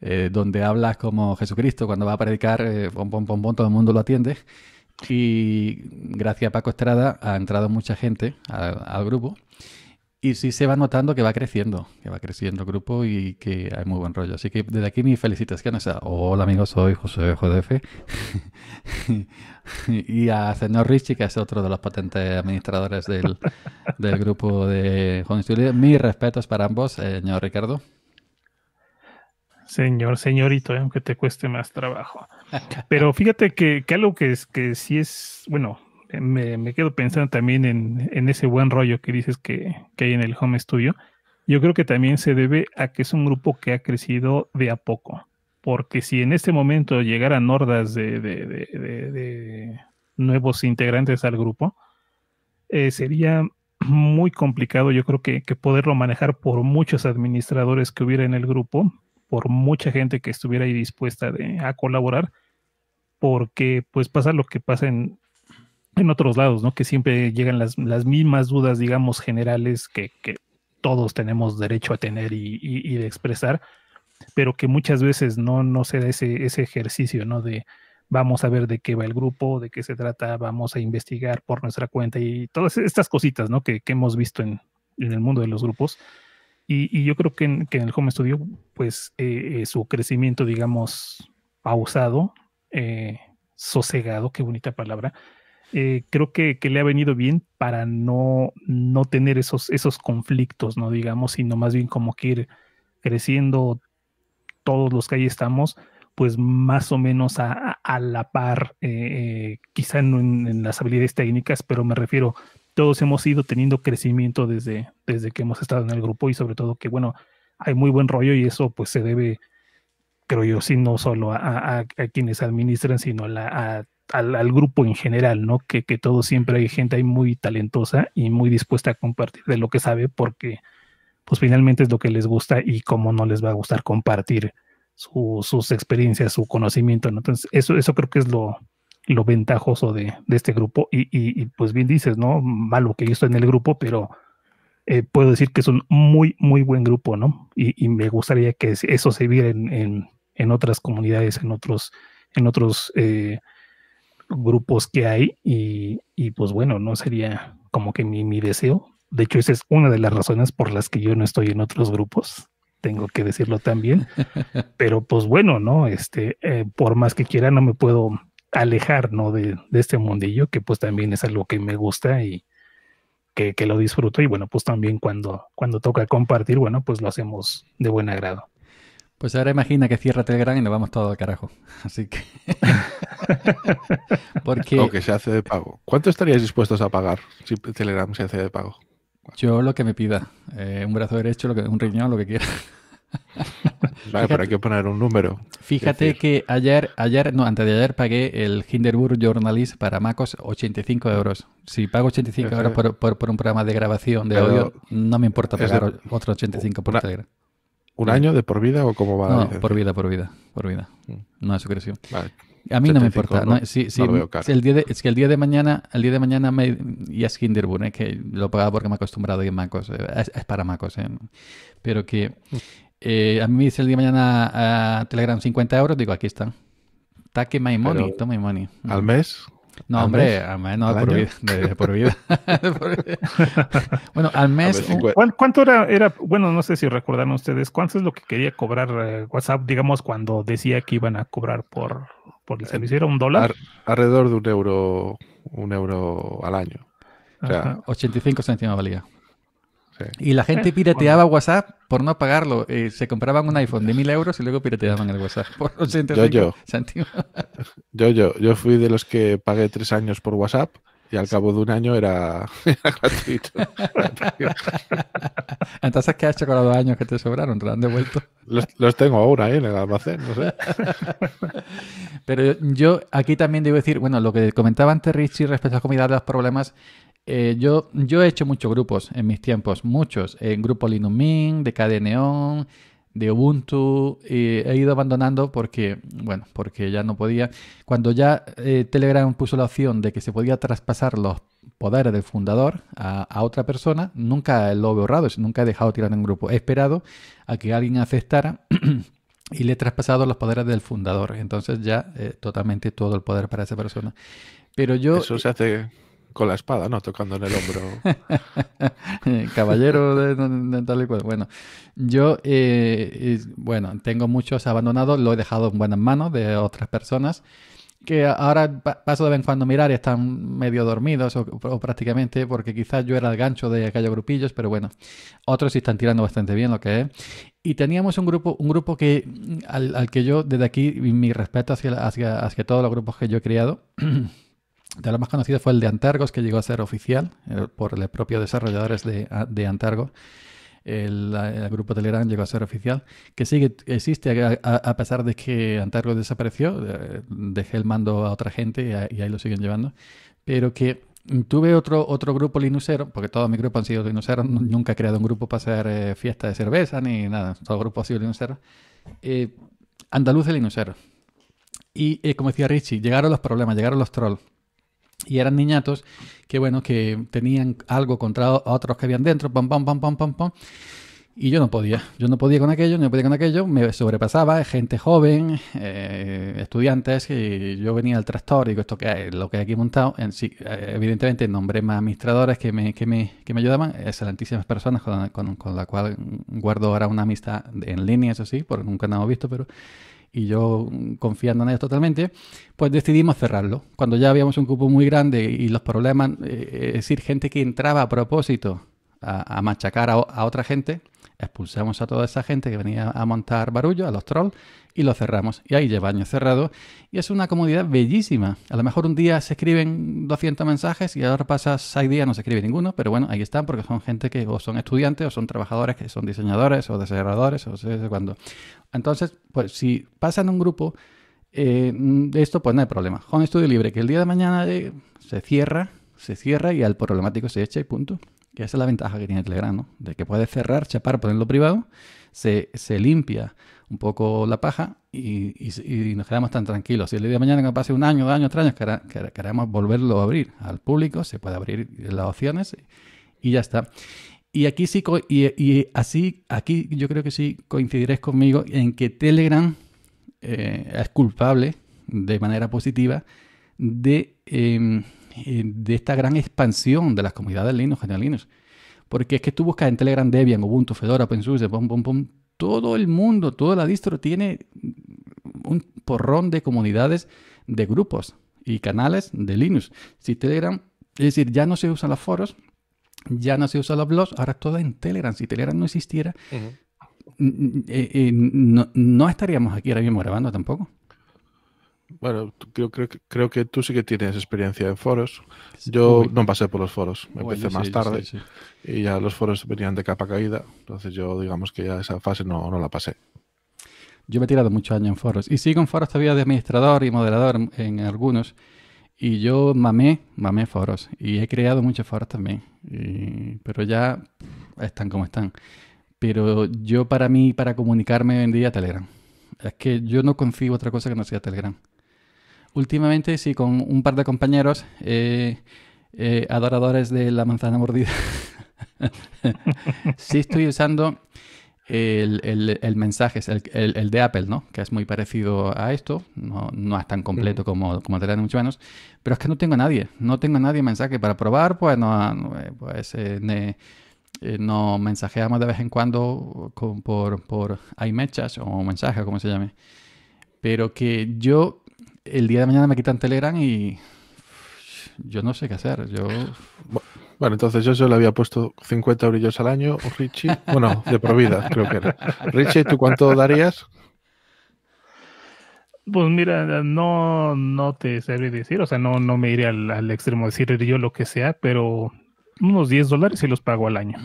eh, donde hablas como Jesucristo cuando va a predicar, pom, pom, pom, todo el mundo lo atiende. Y gracias a Paco Estrada ha entrado mucha gente al grupo. Y sí se va notando que va creciendo, que va creciendo el grupo y que hay muy buen rollo. Así que desde aquí mis felicitaciones a Hola amigos, soy José Jodefe. y a señor Richie, que es otro de los potentes administradores del, grupo de Home Studio. Mis respetos para ambos, eh, señor Ricardo. Señor, señorito, eh, aunque te cueste más trabajo. Pero fíjate que, algo que, es, que sí es, bueno, me, quedo pensando también en, ese buen rollo que dices que, hay en el Home Studio. Yo creo que también se debe a que es un grupo que ha crecido de a poco. Porque si en este momento llegaran hordas de, nuevos integrantes al grupo, eh, sería muy complicado, yo creo que, que, poderlo manejar por muchos administradores que hubiera en el grupo, por mucha gente que estuviera ahí dispuesta a colaborar, porque pues pasa lo que pasa en, en otros lados, ¿no? Que siempre llegan las, las mismas dudas, digamos, generales que, que, todos tenemos derecho a tener y, y, de expresar, pero que muchas veces no, no se da ese, ese ejercicio, ¿no? De vamos a ver de qué va el grupo, de qué se trata, vamos a investigar por nuestra cuenta y todas estas cositas, ¿no? Que, que hemos visto en, en, el mundo de los grupos. Y, y yo creo que en, que en, el Home Studio, pues eh, eh, su crecimiento, digamos, pausado, eh, sosegado, qué bonita palabra, eh, creo que, le ha venido bien para no, no tener esos, esos conflictos, ¿no? Digamos, sino más bien como que ir creciendo todos los que ahí estamos, pues más o menos a, la par, eh, eh quizá no en, las habilidades técnicas, pero me refiero, todos hemos ido teniendo crecimiento desde, desde que hemos estado en el grupo y sobre todo que, bueno, hay muy buen rollo y eso pues se debe, creo yo, sí, no solo a, quienes administran, sino a, al, grupo en general, ¿no? Que, todo siempre hay gente ahí muy talentosa y muy dispuesta a compartir de lo que sabe, porque pues finalmente es lo que les gusta y cómo no les va a gustar compartir sus experiencias, su conocimiento, ¿no? Entonces, eso, eso creo que es lo, lo ventajoso de, este grupo. Y, y, pues bien dices, ¿no? Malo que yo estoy en el grupo, pero eh, puedo decir que es un muy, muy buen grupo, ¿no? Y, me gustaría que eso se viera en, otras comunidades, en otros, en otros eh, grupos que hay y, pues bueno, no sería como que mi, mi, deseo. De hecho, esa es una de las razones por las que yo no estoy en otros grupos, tengo que decirlo también. Pero pues bueno, ¿no? Este, eh, por más que quiera, no me puedo alejar, ¿no? De, este mundillo, que pues también es algo que me gusta y que, que lo disfruto. Y bueno, pues también cuando, cuando toca compartir, bueno, pues lo hacemos de buen agrado. Pues ahora imagina que cierra Telegram y nos vamos todos al carajo. Así que. Porque. O que se hace de pago. ¿Cuánto estaríais dispuestos a pagar si Telegram se hace de pago? Yo lo que me pida. Eh, un brazo derecho, lo que, un riñón, lo que quiera. Vale, pero hay que poner un número. Fíjate que ayer, ayer, no, antes de ayer pagué el Hinderburg Journalist para MacOS 85 euros. Si pago 85 euros por, por, un programa de grabación de audio, no me importa pagar otro 85 por Telegram. ¿Un año de por vida o cómo va? No, por vida, por vida, por vida. Mm. No, es su Vale. A mí no me importa. No, El día es que el día de mañana, el día de mañana me, y es Kinderboom, eh, que lo pagaba porque me he acostumbrado a ir Macos, eh, es, para Macos, eh, pero que mm. eh, a mí me dice el día de mañana a ah, Telegram 50 euros, digo, aquí están Take my money, take my money. ¿Al mm. mes? No, hombre, no, de por, vida, bueno, al mes. ¿Cuánto era, Bueno, no sé si recordaron ustedes, ¿cuánto es lo que quería cobrar eh, WhatsApp, digamos, cuando decía que iban a cobrar por, por el eh, servicio? ¿Era un dólar? alrededor de un euro, un euro al año. O sea, 85 céntimos valía. Y la gente pirateaba WhatsApp por no pagarlo. Eh, se compraban un iPhone de 1.000 euros y luego pirateaban el WhatsApp por yo, yo. yo, yo. Yo fui de los que pagué tres años por WhatsApp y al cabo de un año era, gratuito. Entonces, ¿qué has hecho con los dos años que te sobraron? ¿Te lo han devuelto? Los, tengo ahora ahí ¿eh? en el almacén, no sé. Pero yo aquí también debo decir, bueno, lo que comentaba antes Richie respecto a la de los problemas eh, yo, yo he hecho muchos grupos en mis tiempos, muchos. En eh, grupo Linux Mint, de KDNeon, de Ubuntu. he ido abandonando porque, bueno, porque ya no podía. Cuando ya eh, Telegram puso la opción de que se podía traspasar los poderes del fundador a, otra persona, nunca lo he borrado, nunca he dejado tirar en grupo. He esperado a que alguien aceptara. y le he traspasado los poderes del fundador. Entonces ya totalmente todo el poder para esa persona. Pero yo... Eso se hace con la espada, ¿no? Tocando en el hombro. Caballero de, tal y cual. Bueno, yo, eh, bueno, tengo muchos abandonados, lo he dejado en buenas manos de otras personas que ahora paso de vez en cuando a mirar y están medio dormidos o, prácticamente, porque quizás yo era el gancho de aquellos grupillos, pero bueno, otros están tirando bastante bien lo que es. Y teníamos un grupo, un grupo que, al, que yo desde aquí, mi respeto hacia, hacia, hacia todos los grupos que yo he creado, de los más conocidos fue el de Antargos, que llegó a ser oficial eh, por los propios desarrolladores de, ah, de Antargos. El, grupo grupo Telegram llegó a ser oficial, que sigue, existe a, pesar de que Antargos desapareció, eh, dejé el mando a otra gente y, ahí lo siguen llevando, pero que tuve otro, otro grupo linuxero, porque todos mis grupos han sido linuxeros, nunca he creado un grupo para hacer eh, fiesta de cerveza ni nada, todo el grupo ha sido linusero. Eh, andaluz el linuxero. Y como decía Richie, llegaron los problemas, llegaron los trolls. Y eran niñatos que, bueno, que tenían algo contra otros que habían dentro, pam, pam, Y yo no podía, yo no podía con aquello, no podía con aquello, me sobrepasaba, gente joven, eh, estudiantes, y yo venía al tractor, digo, esto que es lo que hay aquí montado, en eh, evidentemente nombré más administradores que me, que me, que me ayudaban, excelentísimas personas con, con, con la cual guardo ahora una amistad en línea, eso sí, porque nunca nos hemos visto, pero y yo mm, confiando en ellos totalmente, pues decidimos cerrarlo. Cuando ya habíamos un cupo muy grande y los problemas, eh, eh, es decir, gente que entraba a propósito a, machacar a, a, otra gente, expulsamos a toda esa gente que venía a montar barullo, a los trolls, y lo cerramos. Y ahí lleva años cerrado y es una comodidad bellísima. A lo mejor un día se escriben 200 mensajes y ahora pasa 6 días no se escribe ninguno, pero bueno, ahí están porque son gente que o son estudiantes o son trabajadores que son diseñadores o desarrolladores o sé, de cuándo. Entonces, pues si pasan un grupo de eh, esto, pues no hay problema. con estudio Libre, que el día de mañana eh, se cierra, se cierra y al problemático se echa y punto. Que esa es la ventaja que tiene Telegram, ¿no? De que puede cerrar, chapar, ponerlo privado, se, se limpia un poco la paja y, nos quedamos tan tranquilos. Si el día de mañana que pase un año, dos años, tres años, queremos volverlo a abrir al público, se puede abrir las opciones y ya está. Y aquí sí, y, así, aquí yo creo que sí coincidiréis conmigo en que Telegram eh, es culpable de manera positiva de, em, eh, de esta gran expansión de las comunidades Linux, Genial Linux. Porque es que tú buscas en Telegram Debian, Ubuntu, Fedora, OpenSUSE, pum, pum, pum, todo el mundo, toda la distro tiene un porrón de comunidades, de grupos y canales de Linux. Si Telegram, es decir, ya no se usan los foros, ya no se usan los blogs, ahora todo en Telegram. Si Telegram no existiera, eh, eh, no estaríamos aquí ahora mismo grabando tampoco. Bueno, creo, creo, creo que tú sí que tienes experiencia en foros. Yo no pasé por los foros, me empecé más tarde y ya los foros venían de capa caída, entonces yo digamos que ya esa fase no, no la pasé. Yo me he tirado muchos años en foros y sigo en foros todavía de administrador y moderador en algunos y yo mamé, mamé foros y he creado muchos foros también, pero ya están como están. Pero yo para mí, para comunicarme, vendía Telegram. Es que yo no consigo otra cosa que no sea Telegram últimamente sí, con un par de compañeros eh, eh, adoradores de la manzana mordida. sí estoy usando el, mensaje, el, el, de Apple, ¿no? Que es muy parecido a esto, no, es tan completo como, como te dan mucho menos, pero es que no tengo a nadie, no tengo a nadie mensaje para probar, pues no, eh, pues, mensajeamos de vez en cuando por, por o mensaje, como se llame. Pero que yo el día de mañana me quitan Telegram y yo no sé qué hacer. Yo... Bueno, entonces yo solo le había puesto 50 brillos al año, Richie. Bueno, de provida, creo que era. Richie, ¿tú cuánto darías? Pues mira, no, no te sirve decir, o sea, no, no me iré al, extremo de decir yo lo que sea, pero unos 10 dólares y los pago al año.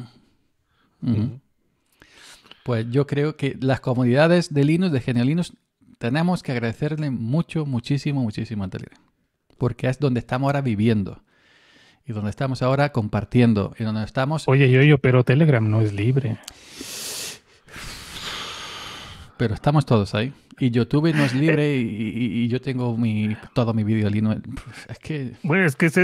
Pues yo creo que las comodidades de Linux, de genialinos Linux, tenemos que agradecerle mucho, muchísimo, muchísimo a Telegram. Porque es donde estamos ahora viviendo. Y donde estamos ahora compartiendo. Y donde estamos. Oye, yo, yo, pero Telegram no es libre. Pero estamos todos ahí. Y YouTube no es libre y, yo tengo mi, todo mi video lino. Pues, es que... Bueno, es que es,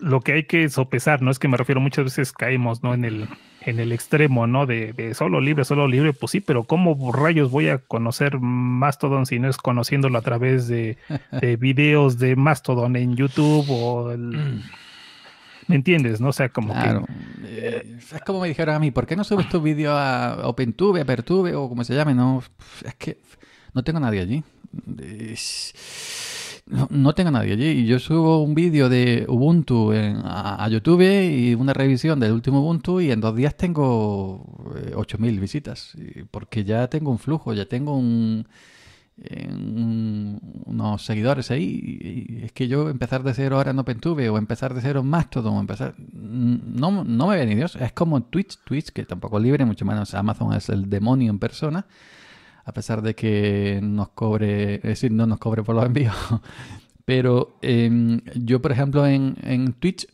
lo que hay que sopesar, ¿no? Es que me refiero muchas veces caemos, ¿no? En el, en el extremo, ¿no? De, solo libre, solo libre, pues sí, pero ¿cómo rayos voy a conocer Mastodon si no es conociéndolo a través de, de videos de Mastodon en YouTube o... El, ¿Me entiendes? ¿No? O sea, como que... Eh, es como me dijeron a mí, ¿por qué no subes tu vídeo a OpenTube, a Pertube o como se llame? No, es que no tengo nadie allí. No, no tengo nadie allí. Y yo subo un vídeo de Ubuntu a, a, YouTube y una revisión del último Ubuntu y en dos días tengo 8.000 eh, visitas. Porque ya tengo un flujo, ya tengo un unos seguidores ahí. Y es que yo empezar de cero ahora no OpenTube o empezar de cero más Mastodon empezar... No, no me ven Dios. Es como Twitch. Twitch, que tampoco es libre, mucho menos Amazon es el demonio en persona. A pesar de que nos cobre... Es decir, no nos cobre por los envíos. Pero em, yo, por ejemplo, en, en Twitch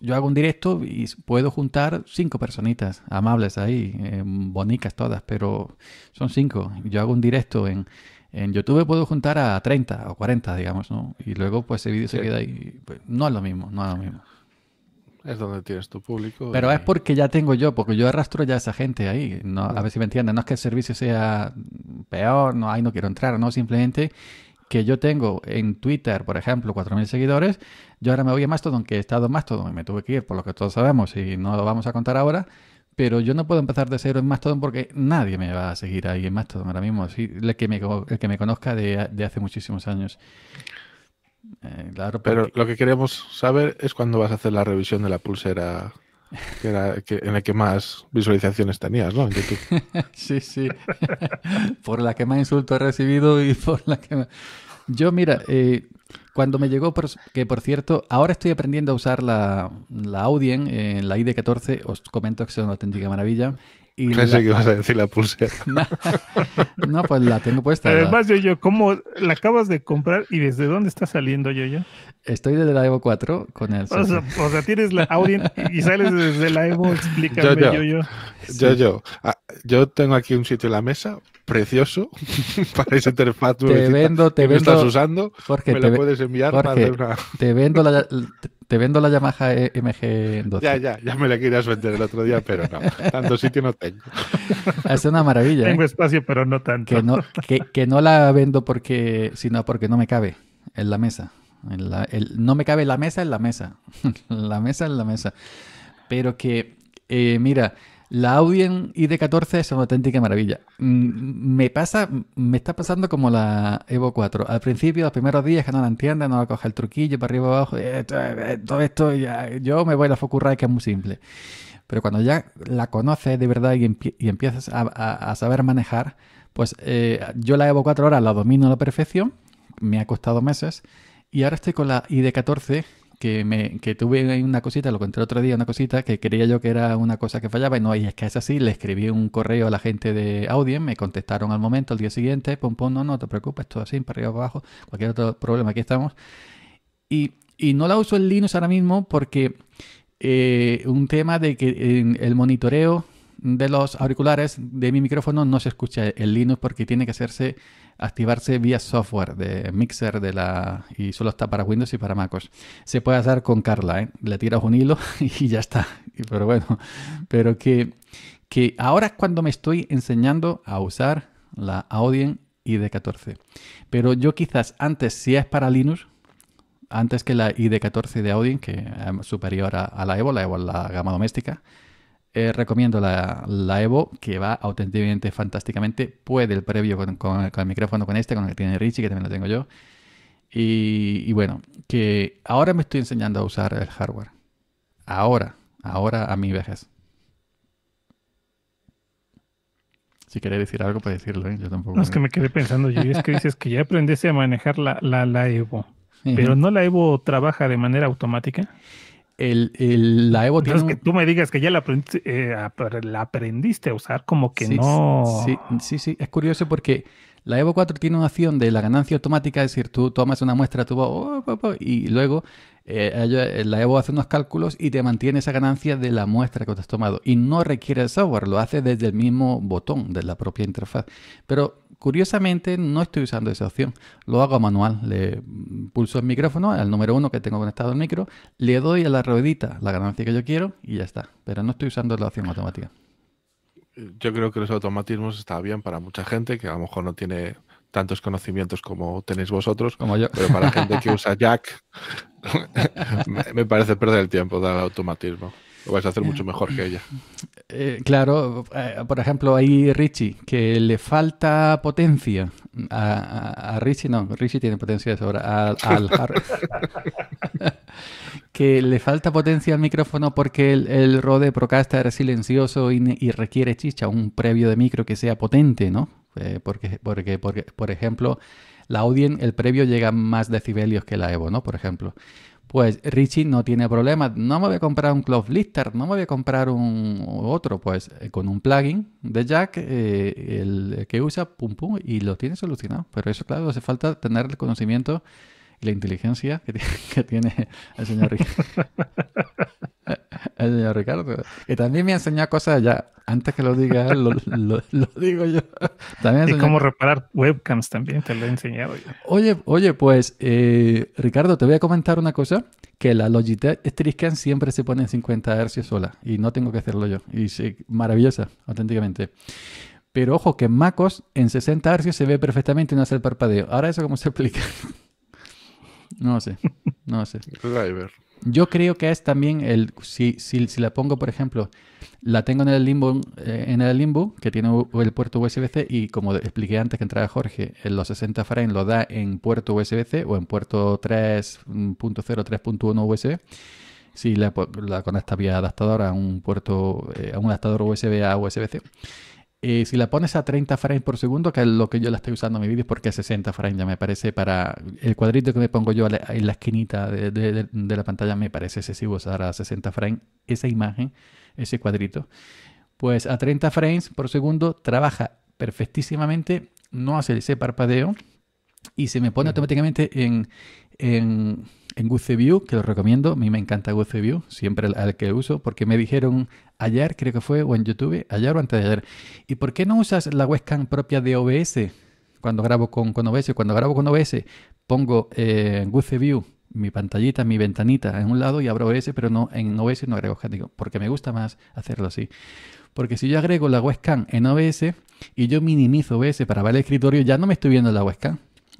yo hago un directo y puedo juntar cinco personitas amables ahí, em, bonitas todas, pero son cinco. Yo hago un directo en, en YouTube puedo juntar a 30 o 40, digamos, ¿no? Y luego, pues, el vídeo se queda ahí. Pues, no es lo mismo, no es lo mismo. Es donde tienes tu público. Pero es porque ya tengo yo, porque yo arrastro ya a esa gente ahí. A ver si me entienden. No es que el servicio sea peor, no, ahí no quiero entrar, no. Simplemente que yo tengo en Twitter, por ejemplo, 4.000 seguidores. Yo ahora me voy a Mastodon, que he estado en Mastodon y me tuve que ir, por lo que todos sabemos, y no lo vamos a contar ahora pero yo no puedo empezar de cero en Mastodon porque nadie me va a seguir ahí en Mastodon ahora mismo, el, que me, que me conozca de, hace muchísimos años. Eh, claro, pero lo que queremos saber es cuándo vas a hacer la revisión de la pulsera en la que más visualizaciones tenías, ¿no? sí, sí. por la que más insultos he recibido y por la que más... Yo, mira, eh, cuando me llegó, que por cierto, ahora estoy aprendiendo a usar la, la Audien en la ID14, os comento que es una auténtica maravilla. Y Pensé la... que a decir la pulsera. no, pues la tengo puesta. Además, yo, yo, ¿cómo la acabas de comprar y desde dónde está saliendo, yo, yo? Estoy desde la Evo 4 con el. O sea, tienes la Audien y sales desde la Evo, explícame, yo. yo. Yo, yo, ah, yo tengo aquí un sitio en la mesa precioso para ese interfaz. Te vendo, te vendo. estás usando? Jorge, me te puedes enviar para Te vendo la. Te vendo la Yamaha e, MG12. Ya, ya, ya me la querías vender el otro día, pero no. Tanto sitio no tengo. Ah, es una maravilla. Tengo ¿eh? espacio, pero no tanto. Que no, la vendo porque, sino porque no me cabe en la mesa. En el, no me cabe la mesa en la mesa. la mesa en la mesa. Pero que, eh, mira, la Audien ID14 es una auténtica maravilla. Mm, me pasa, me está pasando como la Evo 4. Al principio, los primeros días que no la entiende, no la coge el truquillo para arriba abajo, eh, eh, todo esto, ya, yo me voy a la Focusrite que es muy simple. Pero cuando ya la conoces de verdad y, empiezas a, saber manejar, pues eh, yo la Evo 4 ahora la domino a la perfección, me ha costado meses, y ahora estoy con la ID14 que, me, que tuve una cosita, lo conté otro día, una cosita que creía yo que era una cosa que fallaba y no, y es que es así, le escribí un correo a la gente de Audien, me contestaron al momento, al día siguiente, pum, pum, no, no te preocupes, todo así, para arriba, para abajo, cualquier otro problema, aquí estamos. Y, y no la uso en Linux ahora mismo porque eh, un tema de que en el monitoreo de los auriculares de mi micrófono no se escucha el Linux porque tiene que hacerse activarse vía software de Mixer de la y solo está para Windows y para MacOS. Se puede hacer con Carla, ¿eh? le tiras un hilo y ya está. Pero bueno, pero que, que ahora es cuando me estoy enseñando a usar la Audien ID14. Pero yo quizás antes, si es para Linux, antes que la ID14 de Audien, que es superior a, la Evo, la gama doméstica, eh, recomiendo la, Evo, que va auténticamente fantásticamente. Puede el previo con, el micrófono, con este, con el que tiene Richie, que también lo tengo yo. Y, bueno, que ahora me estoy enseñando a usar el hardware. Ahora, ahora a mi vejez. Si quiere decir algo, puede decirlo, ¿eh? yo tampoco. No, es que me quedé pensando, yo es que dices que ya aprendiste a manejar la, la, Evo, pero no la Evo trabaja de manera automática el, la Evo Es que tú me digas que ya la, eh, aprendiste, a usar, como que no. Sí, sí, es curioso porque la Evo 4 tiene una opción de la ganancia automática, es decir, tú tomas una muestra, tú oh, oh, oh, y luego eh, eh, la Evo hace unos cálculos y te mantiene esa ganancia de la muestra que te has tomado. Y no requiere el software, lo hace desde el mismo botón de la propia interfaz. Pero Curiosamente no estoy usando esa opción, lo hago manual, le pulso el micrófono, al número uno que tengo conectado al micro, le doy a la ruedita la ganancia que yo quiero y ya está, pero no estoy usando la opción automática. Yo creo que los automatismos está bien para mucha gente que a lo mejor no tiene tantos conocimientos como tenéis vosotros, como yo. pero para gente que usa Jack me parece perder el tiempo dar automatismo. Lo vas a hacer mucho mejor que ella. Eh, claro, eh, por ejemplo, ahí Richie, que le falta potencia. A, Richie, no, Richie tiene potencia de sobra. al que le falta potencia al micrófono porque el, el Rode Procaster es silencioso y, requiere chicha, un previo de micro que sea potente, ¿no? Eh, porque, porque, porque, por ejemplo, la Audien, el previo llega más decibelios que la Evo, ¿no? Por ejemplo pues Richie no tiene problema. No me voy a comprar un Cloth Lister, no me voy a comprar un otro, pues eh, con un plugin de Jack, eh, el que usa, pum pum, y lo tiene solucionado. Pero eso, claro, hace falta tener el conocimiento la inteligencia que, tiene el señor Ricardo. el señor Ricardo. Que también me enseñado cosas ya. Antes que lo diga lo, digo yo. También y cómo reparar webcams también, te lo he enseñado yo. Oye, oye pues, eh, Ricardo, te voy a comentar una cosa. Que la Logitech Strixcan siempre se pone en 50 Hz sola. Y no tengo que hacerlo yo. Y sí, maravillosa, auténticamente. Pero ojo, que en MacOS en 60 Hz se ve perfectamente y no hace el parpadeo. Ahora eso cómo se explica. No sé, no sé. Driver. Yo creo que es también el. Si, si, la pongo, por ejemplo, la tengo en el limbo, eh, en el limbo que tiene el puerto USB-C, y como expliqué antes que entraba Jorge, en los 60 frames lo da en puerto USB-C o en puerto 3.0, 3.1 USB. Si la, la conectas vía adaptador a un puerto, eh, a un adaptador USB a USB-C. Eh, si la pones a 30 frames por segundo, que es lo que yo la estoy usando en mi vídeo, porque a 60 frames ya me parece para el cuadrito que me pongo yo en la esquinita de, la pantalla, me parece excesivo usar a 60 frames esa imagen, ese cuadrito. Pues a 30 frames por segundo trabaja perfectísimamente, no hace ese parpadeo y se me pone automáticamente en en View que lo recomiendo, a mí me encanta View, siempre el que uso, porque me dijeron ayer, creo que fue, o en YouTube, ayer o antes de ayer, ¿y por qué no usas la webcam propia de OBS? Cuando grabo con, con OBS, cuando grabo con OBS, pongo en eh, View, mi pantallita, mi ventanita en un lado y abro OBS, pero no en OBS no agrego digo, porque me gusta más hacerlo así. Porque si yo agrego la webcam en OBS y yo minimizo OBS para ver el escritorio, ya no me estoy viendo la webcam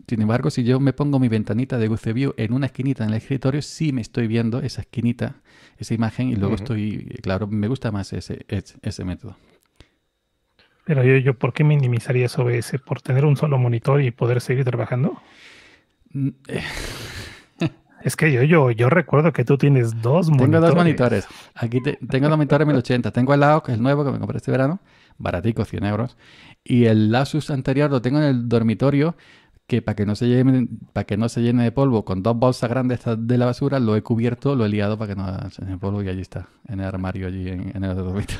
sin embargo, si yo me pongo mi ventanita de View en una esquinita en el escritorio, sí me estoy viendo esa esquinita, esa imagen, y luego estoy, eh, claro, me gusta más ese, ese, método. Pero yo, yo, ¿por qué eso ese ¿Por tener un solo monitor y poder seguir trabajando? Mm, eh. es que yo, yo, yo recuerdo que tú tienes dos monitores. Tengo dos monitores. Aquí tengo tengo monitor monitores 1080. Tengo el es el nuevo que me compré este verano, baratico, 100 euros. Y el Asus anterior lo tengo en el dormitorio que para que no se llene, para que no se llene de polvo, con dos bolsas grandes de la basura, lo he cubierto, lo he liado para que no se llene de polvo y allí está, en el armario, allí en, el dormitorio.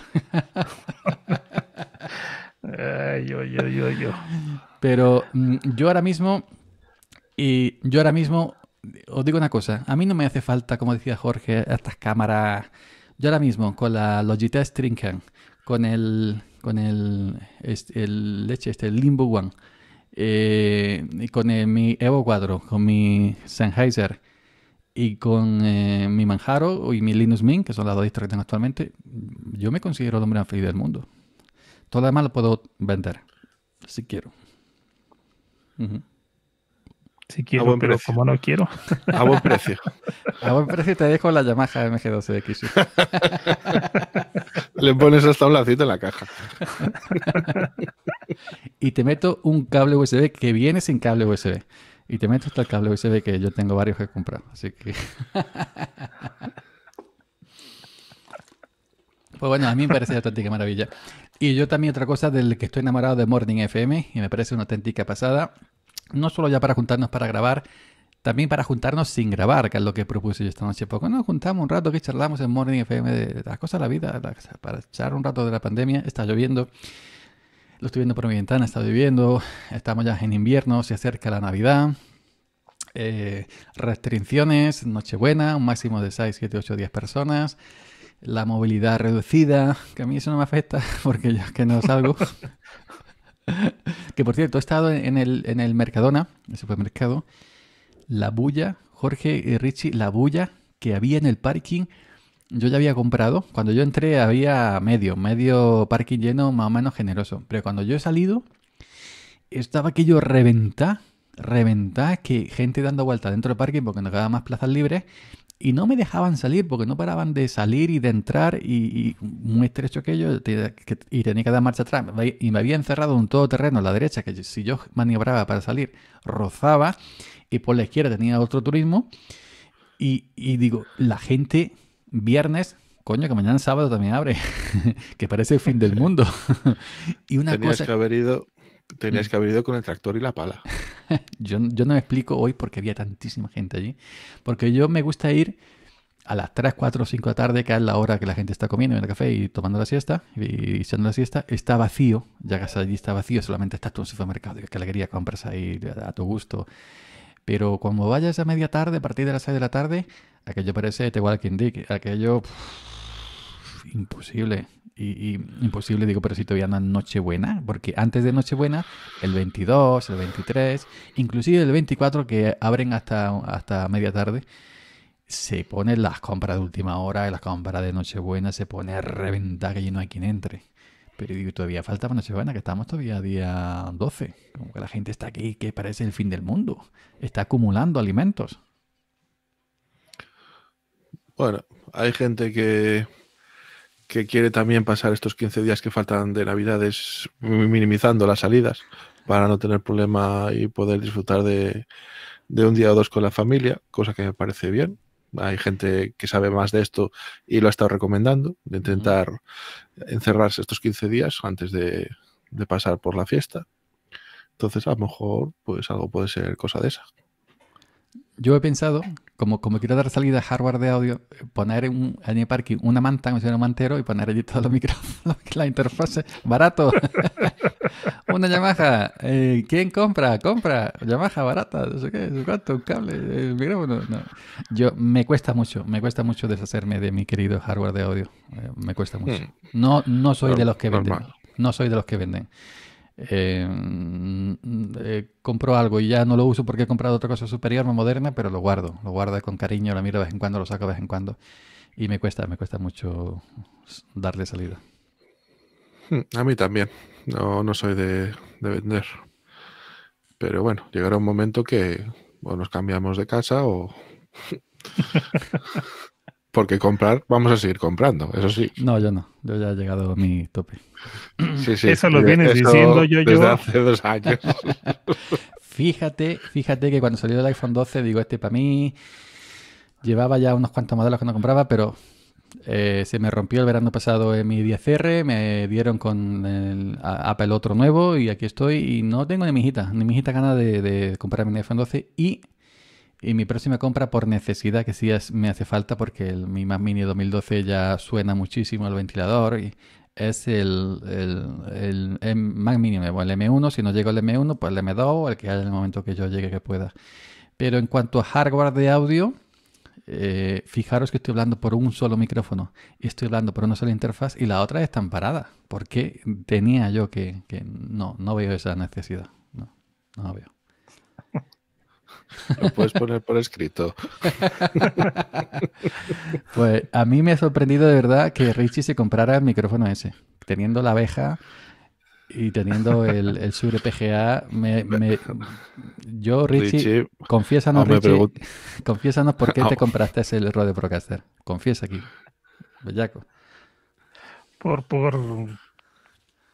Pero mm, yo ahora mismo, y yo ahora mismo, os digo una cosa, a mí no me hace falta, como decía Jorge, estas cámaras. Yo ahora mismo, con la Logitech Trinket, con el, con el, este, el leche, este, el Limbo One, eh, y con eh, mi Evo 4, con mi Sennheiser y con eh, mi Manjaro y mi Linux Mint, que son las dos distros actualmente, yo me considero el hombre más feliz del mundo. Todo lo demás lo puedo vender, si quiero. Si quiero, a buen pero como no quiero. A buen precio. A buen precio te dejo la Yamaha MG12X. Le pones hasta un en la caja. Y te meto un cable USB que viene sin cable USB. Y te meto hasta el cable USB que yo tengo varios que he comprado. Así que. Pues bueno, a mí me parece una auténtica maravilla. Y yo también otra cosa del que estoy enamorado de Morning FM y me parece una auténtica pasada no solo ya para juntarnos para grabar, también para juntarnos sin grabar, que es lo que propuse yo esta noche. poco nos juntamos un rato que charlamos en Morning FM de las cosas de la vida, para echar un rato de la pandemia, está lloviendo. Lo estoy viendo por mi ventana, está lloviendo, estamos ya en invierno, se acerca la Navidad, eh, restricciones, Nochebuena, un máximo de 6, 7, 8, 10 personas, la movilidad reducida, que a mí eso no me afecta porque yo es que no salgo, que por cierto, he estado en el, en el Mercadona, el supermercado, la bulla, Jorge y Richie, la bulla que había en el parking, yo ya había comprado. Cuando yo entré había medio, medio parking lleno, más o menos generoso. Pero cuando yo he salido, estaba aquello reventá, reventá, que gente dando vuelta dentro del parking porque no quedaba más plazas libres y no me dejaban salir porque no paraban de salir y de entrar y, muy estrecho aquello y tenía que dar marcha atrás y me había encerrado un terreno a la derecha que si yo maniobraba para salir rozaba y por la izquierda tenía otro turismo y, digo, la gente viernes, coño, que mañana sábado también abre, que parece el fin del mundo. y una cosa... Que haber ido Tenías mm. que haber ido con el tractor y la pala. yo, no me explico hoy porque había tantísima gente allí. Porque yo me gusta ir a las 3, 4, 5 de la tarde, que es la hora que la gente está comiendo en el café y tomando la siesta, y echando la siesta, está vacío, ya que allí está vacío, solamente estás tú en el supermercado, qué alegría, compras ahí a tu gusto. Pero cuando vayas a media tarde, a partir de las 6 de la tarde, aquello parece te igual que indique aquello imposible. Y, imposible, digo, pero si todavía no Nochebuena, porque antes de Nochebuena, el 22, el 23, inclusive el 24, que abren hasta, hasta media tarde, se ponen las compras de última hora, las compras de Nochebuena, se pone a reventar que no hay quien entre. Pero digo, todavía falta para Nochebuena, que estamos todavía día 12. Como que la gente está aquí, que parece el fin del mundo. Está acumulando alimentos. Bueno, hay gente que que quiere también pasar estos 15 días que faltan de Navidades minimizando las salidas para no tener problema y poder disfrutar de, un día o dos con la familia, cosa que me parece bien. Hay gente que sabe más de esto y lo ha estado recomendando, de intentar encerrarse estos 15 días antes de, de pasar por la fiesta. Entonces, a lo mejor, pues algo puede ser cosa de esa yo he pensado, como, como quiero dar salida a hardware de audio, poner un, en mi parking una manta, un mantero, y poner allí todos los micrófonos, la interfase, barato. una Yamaha, eh, ¿quién compra? Compra, Yamaha barata, no sé qué, cuánto, un cable, el micrófono. Yo, me cuesta mucho, me cuesta mucho deshacerme de mi querido hardware de audio, eh, me cuesta mucho. Hmm. No, no soy de los que venden, no soy de los que venden. Eh, mm, eh, compro algo y ya no lo uso porque he comprado otra cosa superior, más moderna, pero lo guardo, lo guardo con cariño, la miro de vez en cuando, lo saco de vez en cuando y me cuesta, me cuesta mucho darle salida. Hmm, a mí también, no, no soy de, de vender, pero bueno, llegará un momento que o nos cambiamos de casa o... porque comprar vamos a seguir comprando, eso sí. No, yo no, yo ya he llegado a mi tope. eso lo vienes diciendo yo, desde hace dos años. fíjate, fíjate que cuando salió el iPhone 12, digo, este para mí, llevaba ya unos cuantos modelos que no compraba, pero eh, se me rompió el verano pasado en eh, mi 10R, me dieron con el Apple otro nuevo y aquí estoy y no tengo ni mijita, ni mijita ganas de, de comprarme mi iPhone 12 y y mi próxima compra por necesidad, que sí me hace falta porque el, mi Mac Mini 2012 ya suena muchísimo el ventilador, y es el, Mac Mini el M1. Si no llego el M1, pues el M2 el que haya en el momento que yo llegue que pueda. Pero en cuanto a hardware de audio, eh, fijaros que estoy hablando por un solo micrófono y estoy hablando por una sola interfaz y la otra está amparada. porque tenía yo que, que no, no veo esa necesidad? No, no veo. Lo puedes poner por escrito. pues a mí me ha sorprendido de verdad que Richie se comprara el micrófono ese. Teniendo la abeja y teniendo el, el PGA, yo, Richie, confiésanos, Richie, confiésanos por qué te ah, oh. compraste ese Rode Procaster. Confiesa aquí, bellaco. Por, por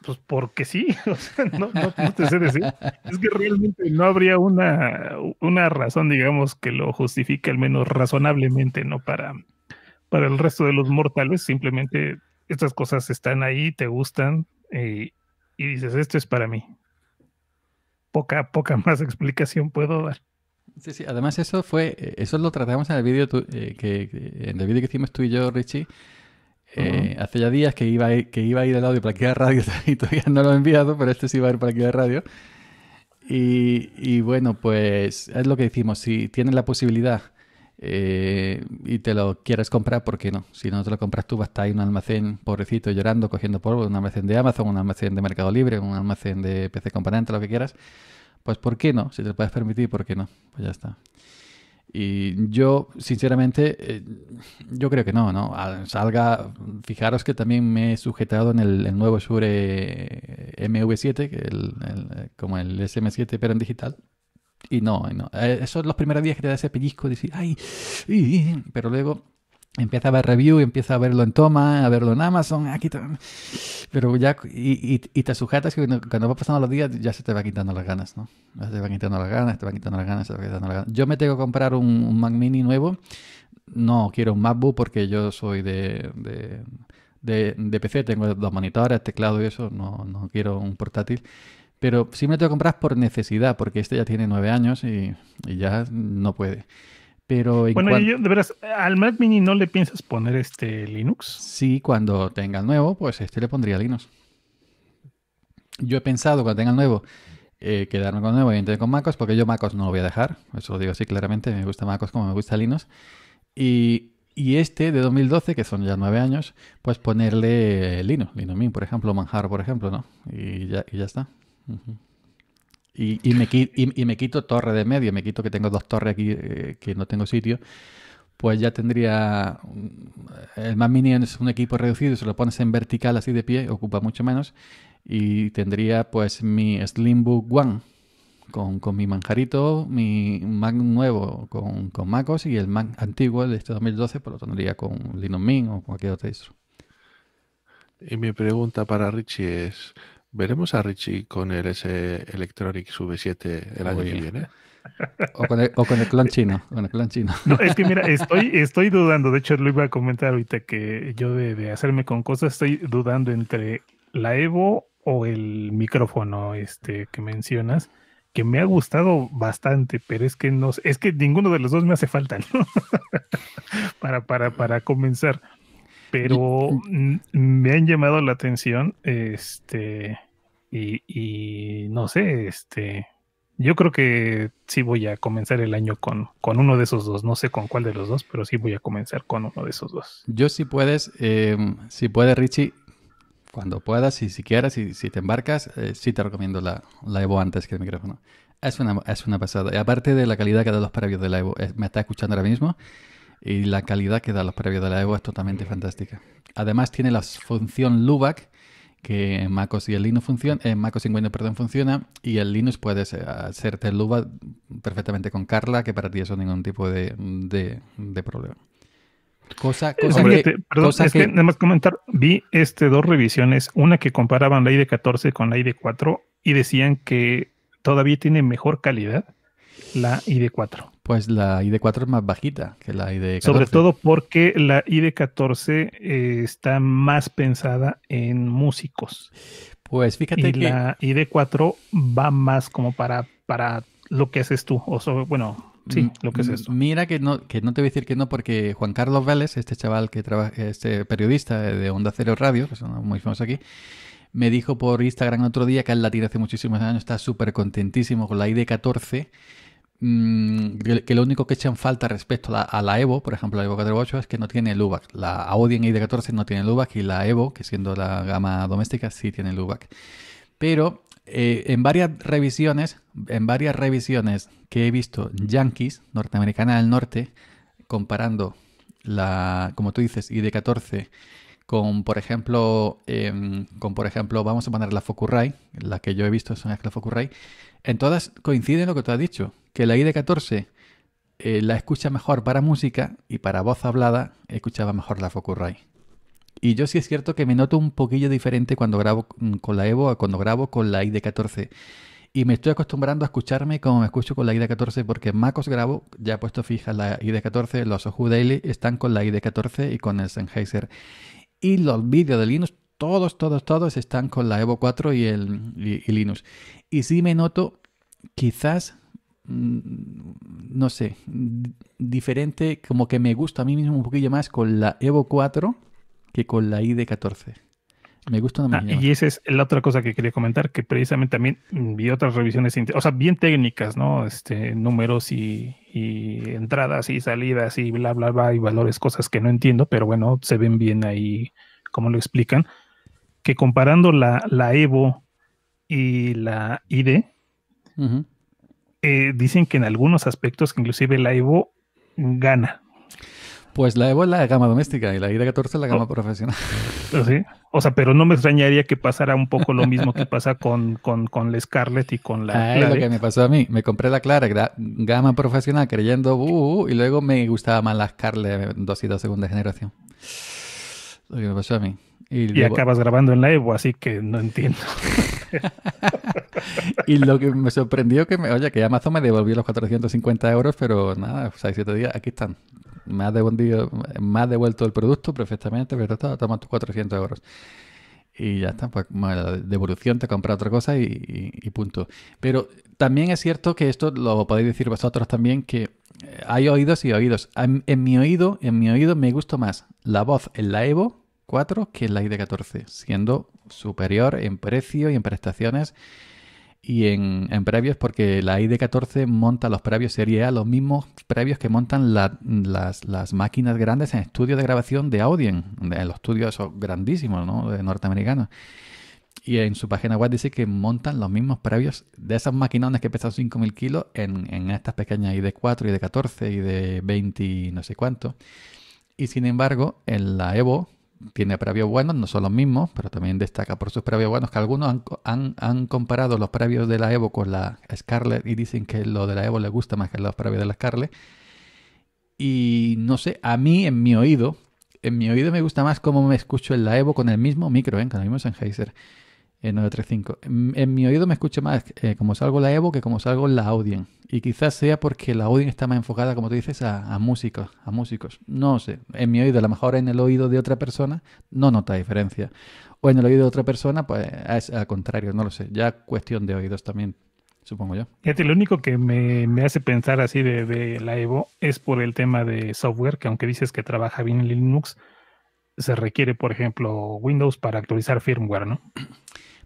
pues porque sí, o sea, no, te sé decir. Es que realmente no habría una, una razón, digamos, que lo justifique al menos razonablemente, ¿no? Para, para el resto de los mortales, simplemente estas cosas están ahí, te gustan eh, y dices, esto es para mí. Poca, poca más explicación puedo dar. Sí, sí, además eso fue, eh, eso lo tratamos en el vídeo eh, que, en el vídeo que hicimos tú y yo, Richie, eh, hace ya días que iba, a ir, que iba a ir el audio para que a radio y todavía no lo he enviado, pero este sí va a ir para aquí a radio. Y, bueno, pues es lo que decimos, si tienes la posibilidad eh, y te lo quieres comprar, ¿por qué no? Si no te lo compras tú, vas a estar ahí un almacén pobrecito llorando, cogiendo polvo, un almacén de Amazon, un almacén de Mercado Libre, un almacén de PC Componente, lo que quieras. Pues ¿por qué no? Si te lo puedes permitir, ¿por qué no? Pues ya está. Y yo, sinceramente, eh, yo creo que no, ¿no? Salga, fijaros que también me he sujetado en el, nuevo Shure eh, MV7, que el, como el SM7, pero en digital. Y no, no. Eh, esos son los primeros días que te da ese pellizco de decir, ¡ay! pero luego empieza a ver review, empieza a verlo en Toma, a verlo en Amazon, aquí pero ya, y, te sujetas que cuando, va pasando los días ya se te va quitando las ganas, ¿no? se te va quitando las ganas, te va quitando las ganas, se te va quitando las ganas. Yo me tengo que comprar un, Mac mini nuevo, no quiero un MacBook porque yo soy de, de, PC, tengo dos monitores, teclado y eso, no, no quiero un portátil. Pero sí me lo tengo que comprar por necesidad, porque este ya tiene nueve años y ya no puede. Pero bueno, yo, de veras, al Mac Mini no le piensas poner este Linux. Sí, cuando tenga el nuevo, pues este le pondría Linux. Yo he pensado cuando tenga el nuevo eh, quedarme con el nuevo y con MacOS, porque yo MacOS no lo voy a dejar. Eso lo digo así claramente. Me gusta MacOS como me gusta Linux. Y, este de 2012, que son ya nueve años, pues ponerle Linux, Linux Mint, por ejemplo, Manjar, por ejemplo, ¿no? Y ya, y ya está. Y, me, quito, y, me quito torre de medio, me quito que tengo dos torres aquí eh, que no tengo sitio, pues ya tendría. El más Mini es un equipo reducido, se lo pones en vertical así de pie, ocupa mucho menos. Y tendría pues mi Slimbook One con, mi manjarito, mi Mac nuevo con, con MacOS y el Mac antiguo, el de este 2012, pues lo tendría con Linux Mint o cualquier otro eso. Y mi pregunta para Richie es, Veremos a Richie con el S Electronic V7 el año que viene. O con, el, clan chino, es que mira, estoy, estoy dudando. De hecho, lo iba a comentar ahorita que yo de, hacerme con cosas estoy dudando entre la Evo o el micrófono este que mencionas, que me ha gustado bastante, pero es que no, es que ninguno de los dos me hace falta, para, para, para comenzar. Pero me han llamado la atención, este, y, no sé, este, yo creo que sí voy a comenzar el año con, uno de esos dos, no sé con cuál de los dos, pero sí voy a comenzar con uno de esos dos. Yo si puedes, em, si puedes Richie, cuando puedas y si quieras si te embarcas, eh, sí te recomiendo la, la, Evo antes que el micrófono. Es una, pasada. Y aparte de la calidad que da los previos de la Evo, eh, me está escuchando ahora mismo y la calidad que da los previos de la Evo es totalmente fantástica. Además tiene la función LUBAC, que en MacOS y el Linux funciona, en eh, MacOS y perdón, funciona, y el Linux puedes hacerte LUBAC perfectamente con Carla, que para ti eso ningún tipo de, problema. Cosa, eh, cosa que, perdón, es que, nada más comentar, vi este dos revisiones, una que comparaban la ID14 con la ID4 y decían que todavía tiene mejor calidad la ID4. Pues la ID4 es más bajita que la ID14. Sobre todo porque la ID14 eh, está más pensada en músicos. Pues fíjate y que. La ID4 va más como para, para lo que haces tú. O bueno, sí, lo que es tú. Mira que no, que no te voy a decir que no, porque Juan Carlos Vélez, este chaval que trabaja, este periodista de Onda Cero Radio, que son muy famosos aquí, me dijo por Instagram otro día que él la tira hace muchísimos años, está súper contentísimo con la ID14 Mm, que, lo único que echan falta respecto a la, Evo, por ejemplo, la Evo 48, es que no tiene el La Audi en ID14 no tiene el y la Evo, que siendo la gama doméstica, sí tiene el UBAC. Pero eh, en varias revisiones, en varias revisiones que he visto, Yankees, norteamericana del norte, comparando la, como tú dices, ID14 con, por ejemplo, em, por ejemplo, vamos a poner la Focusrite, la que yo he visto es una la Focusrite, en todas coincide lo que te has dicho, que la ID14 eh, la escucha mejor para música y para voz hablada escuchaba mejor la Focusrite. Y yo sí es cierto que me noto un poquillo diferente cuando grabo con la Evo a cuando grabo con la ID14. Y me estoy acostumbrando a escucharme como me escucho con la ID14 porque MacOS grabo, ya he puesto fija la ID14, los Ohu Daily están con la ID14 y con el Sennheiser. Y los vídeos de Linux todos, todos, todos están con la Evo 4 y, el, Linux. Y sí me noto quizás, mm, no sé, diferente, como que me gusta a mí mismo un poquillo más con la Evo 4 que con la ID14. Me gusta una ah, Y esa es la otra cosa que quería comentar, que precisamente también mm, vi otras revisiones, o sea, bien técnicas, ¿no? Este, números y, y, entradas y salidas y bla, bla, bla, y valores, cosas que no entiendo, pero bueno, se ven bien ahí como lo explican que comparando la, Evo y la ID, eh, dicen que en algunos aspectos, que inclusive la Evo gana. Pues la Evo es la gama doméstica y la ID14 es la gama oh. profesional. Pues o sea, pero no me extrañaría que pasara un poco lo mismo que pasa con, la Scarlett y con la ah, lo que me pasó a mí. Me compré la Clara, gama profesional, creyendo, uh, uh, uh", y luego me gustaba más la Scarlett 2 y 2 segunda generación. Lo que me pasó a mí. Y, acabas grabando en la Evo, así que no entiendo. y lo que me sorprendió que me, oye, que Amazon me devolvió los 450 euros, pero nada, hay 7 siete días, aquí están. Me ha me devuelto el producto perfectamente, pero está, toma tus 400 euros. Y ya está, pues devolución te compra otra cosa y, punto. Pero también es cierto que esto lo podéis decir vosotros también, que eh, hay oídos y oídos. En, mi oído, en mi oído me gusta más la voz en la Evo que en la ID14, siendo superior en precio y en prestaciones y en, previos porque la ID14 monta los previos Serie A, los mismos previos que montan las, máquinas grandes en estudios de grabación de Audien en, los estudios grandísimos ¿no? de norteamericanos. Y en su página web dice que montan los mismos previos de esas maquinones que pesan 5.000 kilos en, en, estas pequeñas ID4, ID14, y ID20 y no sé cuánto. Y sin embargo, en la Evo, tiene previos buenos, no son los mismos, pero también destaca por sus previos buenos, que algunos han, han, comparado los previos de la Evo con la Scarlett y dicen que lo de la Evo le gusta más que los previos de la Scarlett. Y no sé, a mí en mi oído, en mi oído me gusta más cómo me escucho en la Evo con el mismo micro, ¿eh? con el mismo Sennheiser. 935. En, mi oído me escucha más eh, como salgo la Evo que como salgo la Audien. Y quizás sea porque la Audien está más enfocada, como tú dices, a, músicos, a músicos. No sé. En mi oído, a lo mejor en el oído de otra persona no nota diferencia. O en el oído de otra persona, pues es al contrario, no lo sé. Ya cuestión de oídos también, supongo yo. Fíjate, lo único que me, hace pensar así de, la Evo es por el tema de software, que aunque dices que trabaja bien en Linux, se requiere, por ejemplo, Windows para actualizar firmware, ¿no?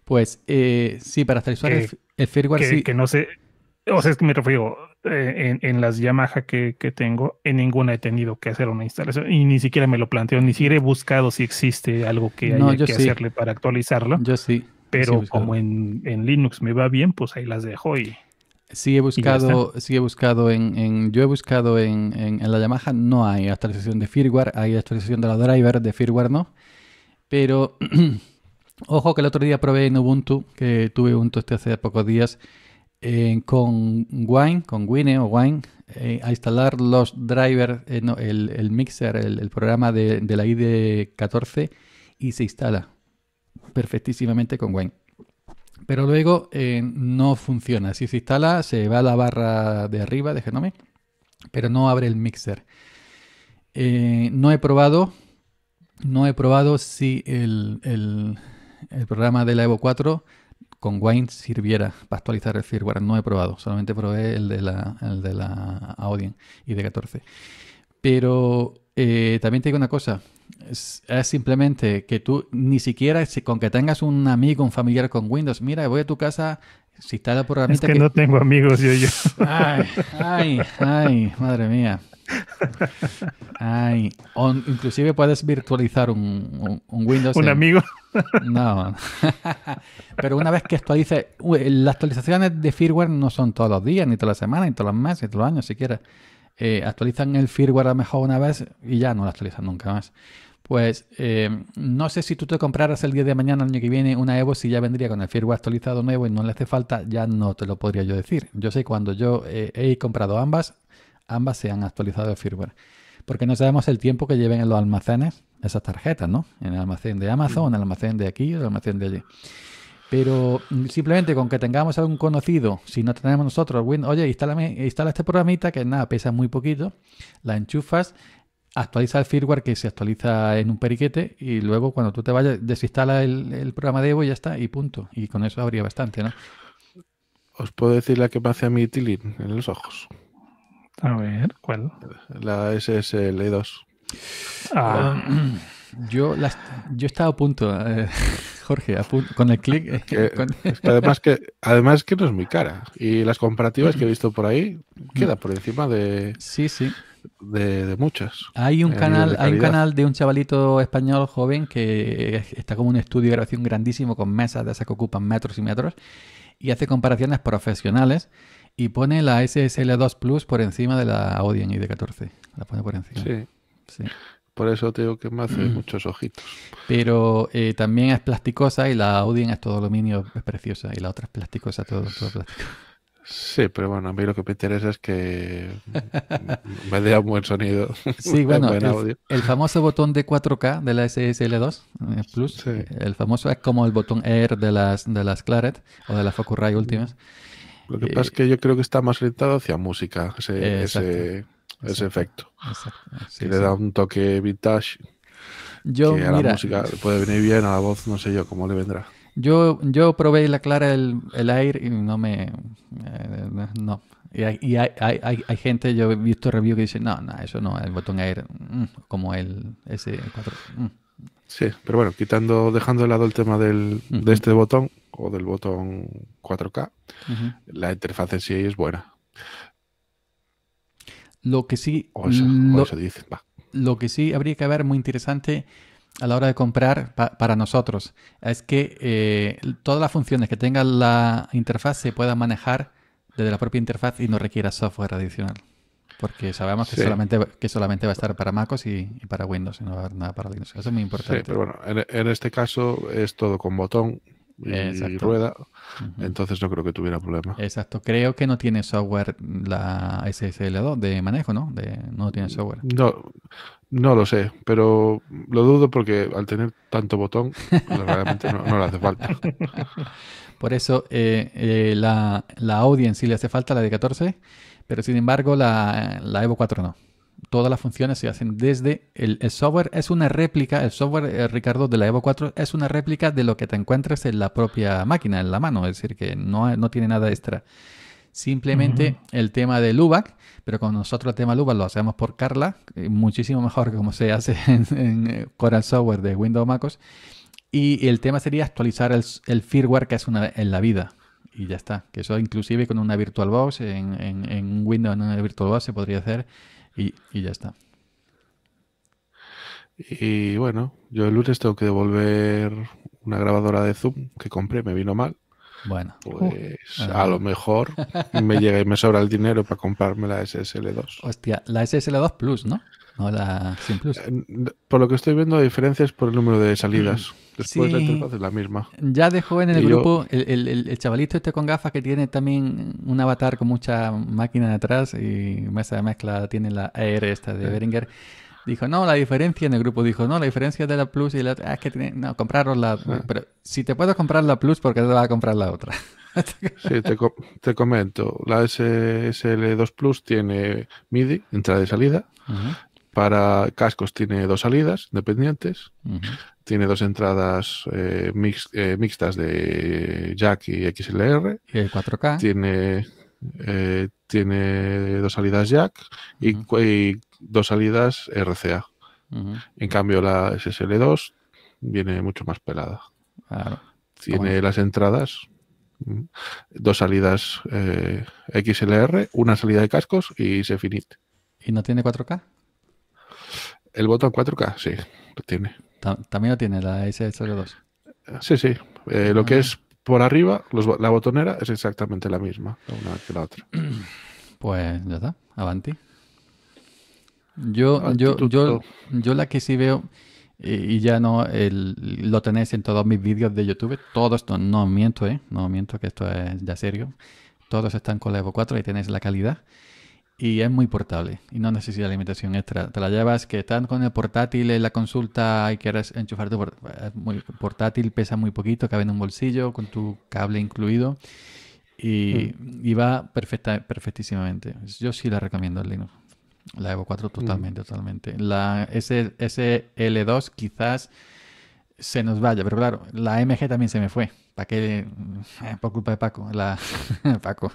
Pues eh, sí, para actualizar el, firmware que, sí. Que no sé, o sea, es que me refiero, eh, en, las Yamaha que, que, tengo, en ninguna he tenido que hacer una instalación y ni siquiera me lo planteo, ni siquiera he buscado si existe algo que no, haya que hacerle para actualizarlo. Yo sí. Pero como en, en, Linux me va bien, pues ahí las dejo y... Sí he buscado, sí he buscado en, en yo he buscado en, en, la Yamaha, no hay actualización de firmware, hay actualización de la driver, de firmware no, pero Ojo que el otro día probé en Ubuntu, que tuve Ubuntu este hace pocos días, eh, con Wine, con Wine o Wine, eh, a instalar los drivers, eh, el, mixer, el, programa de, la id 14 y se instala perfectísimamente con Wine. Pero luego no funciona. Si se instala, se va a la barra de arriba de pero no abre el mixer. no he probado, no he probado si el el programa de la Evo 4 con Wine sirviera para actualizar el firmware. No he probado, solamente probé el de la, el de la Audien y de 14. Pero eh, también te digo una cosa, es, simplemente que tú ni siquiera con que tengas un amigo, un familiar con Windows, mira, voy a tu casa, si está la programita... Es que, no tengo amigos yo, yo. Ay, ay, ay, madre mía inclusive puedes virtualizar un, Windows. Un amigo. No. Pero una vez que actualices, eh, las actualizaciones de firmware no son todos los días, ni todas las semanas, ni todos los meses, ni todos los años siquiera. Eh, actualizan el firmware a lo mejor una vez y ya no lo actualizan nunca más. Pues eh, no sé si tú te compraras el día de mañana, el año que viene, una Evo, si ya vendría con el firmware actualizado nuevo y no le hace falta, ya no te lo podría yo decir. Yo sé cuando yo he comprado ambas, ambas se han actualizado el firmware. Porque no sabemos el tiempo que lleven en los almacenes esas tarjetas, ¿no? En el almacén de Amazon, en el almacén de aquí, en el almacén de allí. Pero mm, simplemente con que tengamos algún conocido, si no tenemos nosotros Windows, oye, instala este programita que nada, pesa muy poquito, la enchufas, actualiza el firmware que se actualiza en un periquete y luego cuando tú te vayas desinstala el, programa de Evo y ya está y punto. Y con eso habría bastante, ¿no? Os puedo decir la que me hace a mi Tilly en los ojos. A ver, ¿cuál? La SSL2. Ah. Ah, yo, las, yo estaba a punto, eh, Jorge, con el clic. Eh, además que además que no es muy cara. Y las comparativas que he visto por ahí queda por encima de. Sí, sí. De, muchas. Hay un canal, hay un canal de un chavalito español joven que está como un estudio de grabación grandísimo con mesas de esas que ocupan metros y metros y hace comparaciones profesionales y pone la SSL2 Plus por encima de la Audien ID14. La pone por encima. Sí. Por eso tengo que me hace mm. muchos ojitos. Pero eh, también es plasticosa y la Audien es todo aluminio, es preciosa. Y la otra es plasticosa, todo, todo plástico. Sí, pero bueno, a mí lo que me interesa es que me dé un buen sonido. Sí, bueno, El, famoso botón de 4K de la SSL2 eh, Plus, el famoso es como el botón Air de las, de las Claret o de las Focusrite últimas. Lo que eh, pasa es que yo creo que está más orientado hacia música, ese, eh, ese, efecto. Exacto, ah, le da un toque vintage. Yo, a la música puede venir bien, a la voz, no sé yo cómo le vendrá. Yo, yo probé la clara el, el aire y no me. Eh, no. Y, hay, y hay, hay, hay, gente, yo he visto review que dice, no, no, eso no, el botón air, mm, como el S4. Mm". Sí, pero bueno, quitando, dejando de lado el tema del, de este botón, o del botón 4K, la interfaz en sí es buena. Lo que sí. Lo que sí habría que ver muy interesante a la hora de comprar para nosotros es que eh, todas las funciones que tenga la interfaz se puedan manejar desde la propia interfaz y no requiera software adicional. Porque sabemos que, solamente, que solamente va a estar para MacOS y, para Windows, y no va a haber nada para Linux. Eso es muy importante. Sí, pero bueno, en, este caso es todo con botón y rueda. Entonces no creo que tuviera problema. Exacto. Creo que no tiene software la SSL2 de manejo, ¿no? De, no tiene software. No, no lo sé, pero lo dudo porque al tener tanto botón, pues, realmente no, le hace falta. Por eso eh, eh, la, la Audi sí le hace falta, la de 14, pero sin embargo la, la Evo 4 no todas las funciones se hacen desde el, software. Es una réplica, el software, eh, Ricardo, de la Evo 4 es una réplica de lo que te encuentras en la propia máquina, en la mano. Es decir, que no, no tiene nada extra. Simplemente el tema de LUBAC, pero con nosotros el tema LUBAC lo hacemos por Carla, eh, muchísimo mejor que como se hace en, el eh, Software de Windows MacOS. Y el tema sería actualizar el, firmware que es una en la vida y ya está. Que eso inclusive con una VirtualBox, en, en, en Windows en una VirtualBox se podría hacer y, ya está. Y bueno, yo el lunes tengo que devolver una grabadora de Zoom que compré, me vino mal. Bueno. Pues a lo mejor me llega y me sobra el dinero para comprarme la SSL2. Hostia, la SSL2 Plus, ¿no? hola eh, Por lo que estoy viendo, la diferencia es por el número de salidas. Mm, Después la es la misma. Ya dejó en el grupo el, chavalito este con gafas que tiene también un avatar con mucha máquina detrás y mesa de mezcla tiene la AR esta de Beringer. Dijo, no, la diferencia en el grupo dijo, no, la diferencia de la Plus y la otra, ah, es que tiene, no, compraros la, pero si te puedes comprar la Plus, porque te vas a comprar la otra? sí, te, comento, la SL2 Plus tiene MIDI, entrada y salida, para cascos tiene dos salidas independientes, tiene dos entradas eh, eh, mixtas de jack y XLR. Y 4K. Tiene, eh, tiene dos salidas jack y, dos salidas RCA. En cambio la SSL2 viene mucho más pelada. Tiene las entradas, mm, dos salidas XLR, una salida de cascos y se finit. ¿Y no tiene 4K? El botón 4K, sí, lo tiene. También lo tiene la S02. Sí, sí. Eh, lo que ah. es por arriba, la botonera es exactamente la misma, una que la otra. Pues ya está, avanti. Yo, yo, yo, yo la que sí veo, eh, y, ya no lo tenéis en todos mis vídeos de YouTube, todo esto, no miento, ¿eh? no miento que esto es ya serio, todos están con la Evo 4 y tenéis la calidad. Y es muy portable y no necesita alimentación extra. Te la llevas que están con el portátil en eh, la consulta y quieres enchufar tu muy portátil, pesa muy poquito, cabe en un bolsillo con tu cable incluido y, mm. va perfecta, perfectísimamente. Yo sí la recomiendo el Linux. La Evo 4 mm. totalmente, totalmente. La SL2 quizás se nos vaya, pero claro, la MG también se me fue. ¿Para qué? Mm, eh, por culpa de Paco. Paco.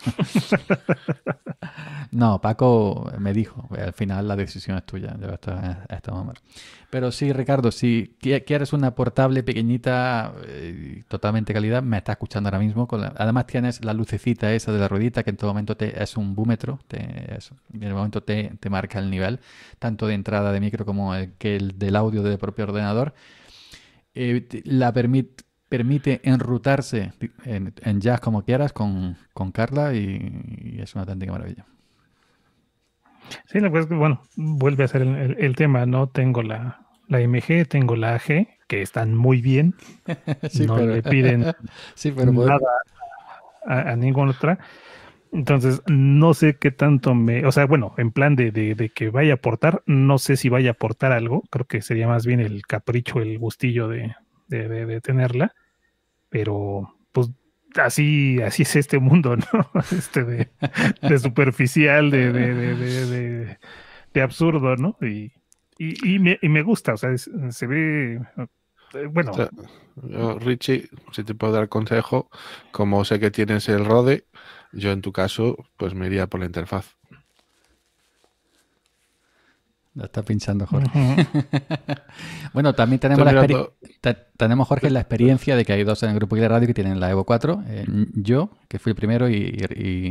no, Paco me dijo, al final la decisión es tuya, yo e-, este Pero sí, Ricardo, si quieres una portable pequeñita, eh, totalmente calidad, me está escuchando ahora mismo. Con Además tienes la lucecita esa de la ruedita que en todo momento te... es un búmetro, en el momento te... marca el nivel, tanto de entrada de micro como el, del audio del propio ordenador. Eh, la permite permite enrutarse en, jazz como quieras con, Carla y, es una auténtica maravilla. Sí, la bueno, vuelve a ser el, tema, ¿no? Tengo la, MG, tengo la AG, que están muy bien. no le piden nada a, ninguna otra. Entonces, no sé qué tanto me. O sea, bueno, en plan de, de, que vaya a aportar, no sé si vaya a aportar algo. Creo que sería más bien el capricho, el gustillo de, debe tenerla, pero pues así, así es este mundo, ¿no? Este de, superficial, de, de, de, absurdo, ¿no? Y, y, me, y me, gusta, o sea, se ve, eh, bueno. Richie, si te puedo dar consejo, como sé que tienes el RODE, yo en tu caso, pues me iría por la interfaz. La está pinchando Jorge. bueno, también tenemos, tenemos, Jorge, la experiencia de que hay dos en el grupo de radio que tienen la Evo 4. Eh, yo, que fui el primero, y,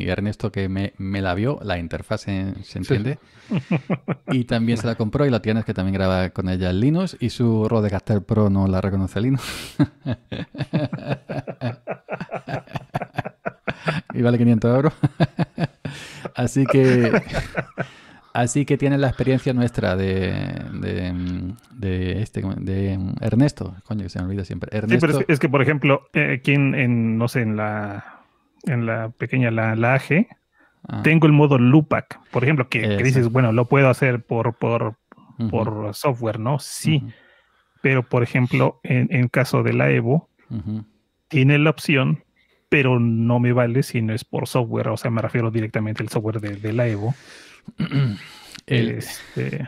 Ernesto, que me, la vio, la interfaz se entiende. Y también se la compró y la tienes, que también graba con ella en Linux. Y su Rodecaster Pro no la reconoce Linux. y vale 500 euros. Así que... Así que tiene la experiencia nuestra de, este, de Ernesto. Coño, que se me olvida siempre. es, que, por ejemplo, eh, aquí en, no sé, en la, en la pequeña, la, la AG, ah. tengo el modo LUPAC. por ejemplo, que, dices, bueno, lo puedo hacer por, por, software, ¿no? Sí. Pero, por ejemplo, en, en, caso de la Evo, tiene la opción pero no me vale si no es por software, o sea, me refiero directamente al software de, de la Evo, Este,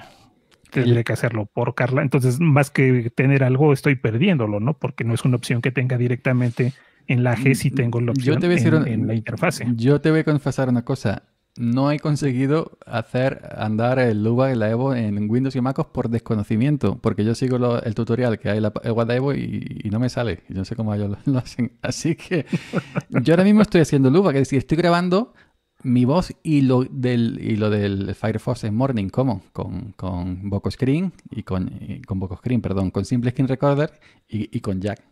tendré que hacerlo por Carla. Entonces, más que tener algo, estoy perdiéndolo, ¿no? Porque no es una opción que tenga directamente en la G mm, si tengo la opción en, la interfase. Yo te voy a confesar una cosa. No he conseguido hacer andar el Luba y la Evo en Windows y MacOS por desconocimiento, porque yo sigo el tutorial que hay en la Evo y, no me sale. Yo no sé cómo ellos lo, hacen. Así que yo ahora mismo estoy haciendo Luba, que es decir, estoy grabando mi voz y lo del, y lo del Firefox es Morning ¿cómo? con, con Screen y con, con Screen, perdón, con Simple Skin Recorder y, con Jack.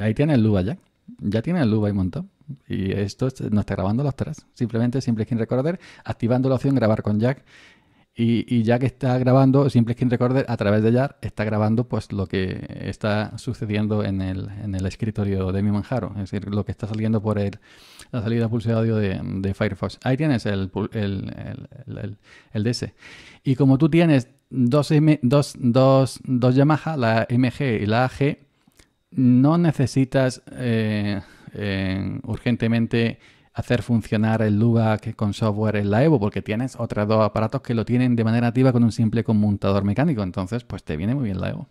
ahí tiene el Luba Jack. Ya tiene el Luba y montó Y esto no está grabando los tres. Simplemente Simple Skin Recorder activando la opción grabar con Jack y, ya que está grabando, Simple Recorder a través de JAR está grabando pues lo que está sucediendo en el, escritorio de mi Manjaro, es decir, lo que está saliendo por la salida pulso de audio de, Firefox. Ahí tienes el, el, DS. Y como tú tienes dos, M, Yamaha, la MG y la AG, no necesitas eh, eh, urgentemente hacer funcionar el LUBAC con software en la Evo, porque tienes otros dos aparatos que lo tienen de manera nativa con un simple conmutador mecánico. Entonces, pues te viene muy bien la Evo.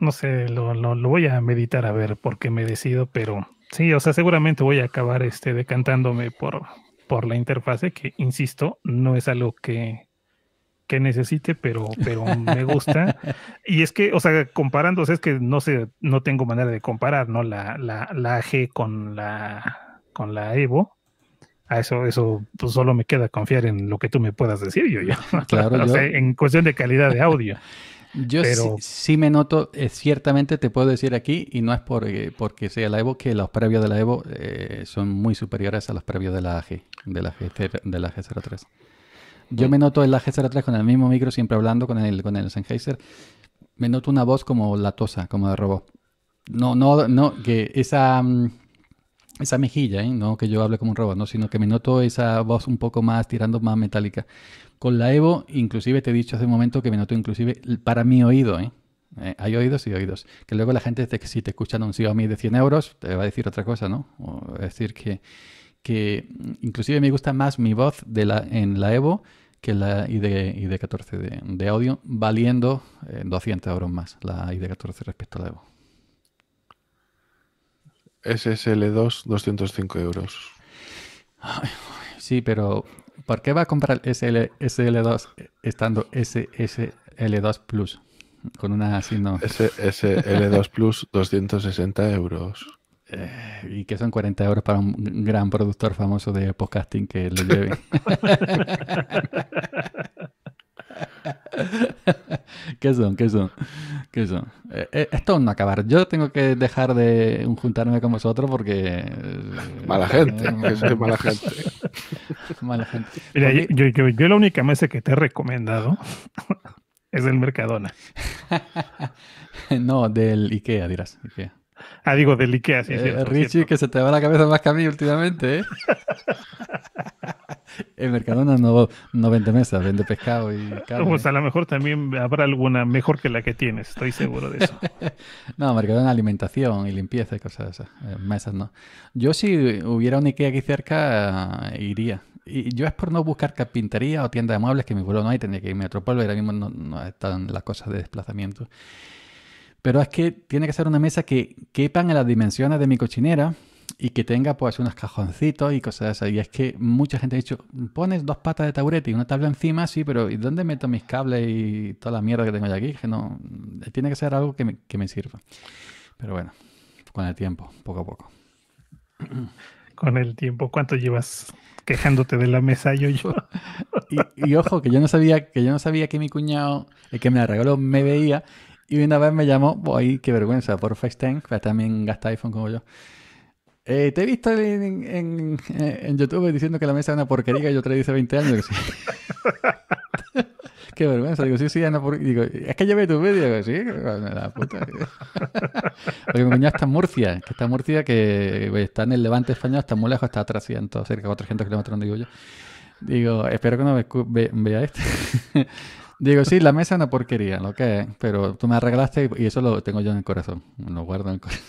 No sé, lo, lo, voy a meditar a ver por qué me decido, pero sí, o sea, seguramente voy a acabar este, decantándome por, por la interfase, que insisto, no es algo que que necesite, pero, pero me gusta. y es que, o sea, comparándose, es que no sé, no tengo manera de comparar, ¿no? La, la, la G con la, con la Evo. A eso, eso, pues, solo me queda confiar en lo que tú me puedas decir, yo, yo. Claro, en cuestión de calidad de audio. Yo sí, me noto, eh, ciertamente te puedo decir aquí, y no es por, eh, porque sea la Evo, que los previos de la Evo eh, son muy superiores a los previos de la AG, de la, G, de la G03. Yo me noto en la g 03 con el mismo micro, siempre hablando con el, con el Sennheiser. Me noto una voz como latosa, como de robot. No, no, no, que esa, mm, esa mejilla, ¿eh? no que yo hable como un robot, no, sino que me noto esa voz un poco más tirando más metálica. Con la Evo, inclusive te he dicho hace un momento que me noto inclusive para mi oído, ¿eh? Eh, hay oídos y oídos. Que luego la gente, que si te escuchan un a mí de 100 euros, te va a decir otra cosa, ¿no? O decir que, que inclusive me gusta más mi voz de la, en la Evo que la ID, ID14 de, audio, valiendo 200 eh, euros más la ID14 respecto a la Evo. SSL2, 205 euros. sí, pero ¿por qué va a comprar SL, SL2 estando SSL2 Plus? Con una así no. SSL2 Plus, 260 euros. Eh, y que son 40 euros para un gran productor famoso de podcasting que lo lleve. ¿Qué son? ¿Qué son? ¿Qué son? Eh, eh, esto no acabar. Yo tengo que dejar de juntarme con vosotros porque. Mala gente. mala gente. mala gente. Mira, yo, la única mesa que te he recomendado es el Mercadona. no, del IKEA, dirás. IKEA. Ah, digo, del Ikea, sí, eh, cierto, Richie, que se te va la cabeza más que a mí últimamente, ¿eh? El Mercadona no, vende mesas, vende pescado y carne. Pues a lo mejor también habrá alguna mejor que la que tienes, estoy seguro de eso. no, Mercadona alimentación y limpieza y cosas esas. Eh, mesas no. Yo si hubiera un Ikea aquí cerca, eh, iría. Y yo es por no buscar carpintería o tienda de muebles, que mi pueblo no hay, tenía que irme a otro pueblo y ahora mismo no están las cosas de desplazamiento. Pero es que tiene que ser una mesa que quepan en las dimensiones de mi cochinera y que tenga pues unos cajoncitos y cosas así. Y es que mucha gente ha dicho, pones dos patas de taburete y una tabla encima, sí, pero ¿y dónde meto mis cables y toda la mierda que tengo yo aquí? Que no, tiene que ser algo que me, sirva. Pero bueno, con el tiempo, poco a poco. Con el tiempo, ¿cuánto llevas quejándote de la mesa yo yo? y, ojo, que yo no sabía que yo no sabía que mi cuñado, el que me la regaló, me veía y una vez me llamó, ¡ay, qué vergüenza! Por FaceTime, que también gasta iPhone como yo. Eh, te he visto en, YouTube diciendo que la mesa es una porquería y yo traí hace 20 años. qué vergüenza. Digo, sí, sí, es que llevé tu vídeo. Digo, sí, da puta. Porque mi cuñado está Murcia, que está en Murcia, que está en el levante español, está muy lejos, está a 300, cerca de 400 kilómetros, donde digo yo. Digo, espero que no vea esto. Digo, sí, la mesa es una porquería, lo que pero tú me arreglaste y, eso lo tengo yo en el corazón. Lo guardo en el corazón.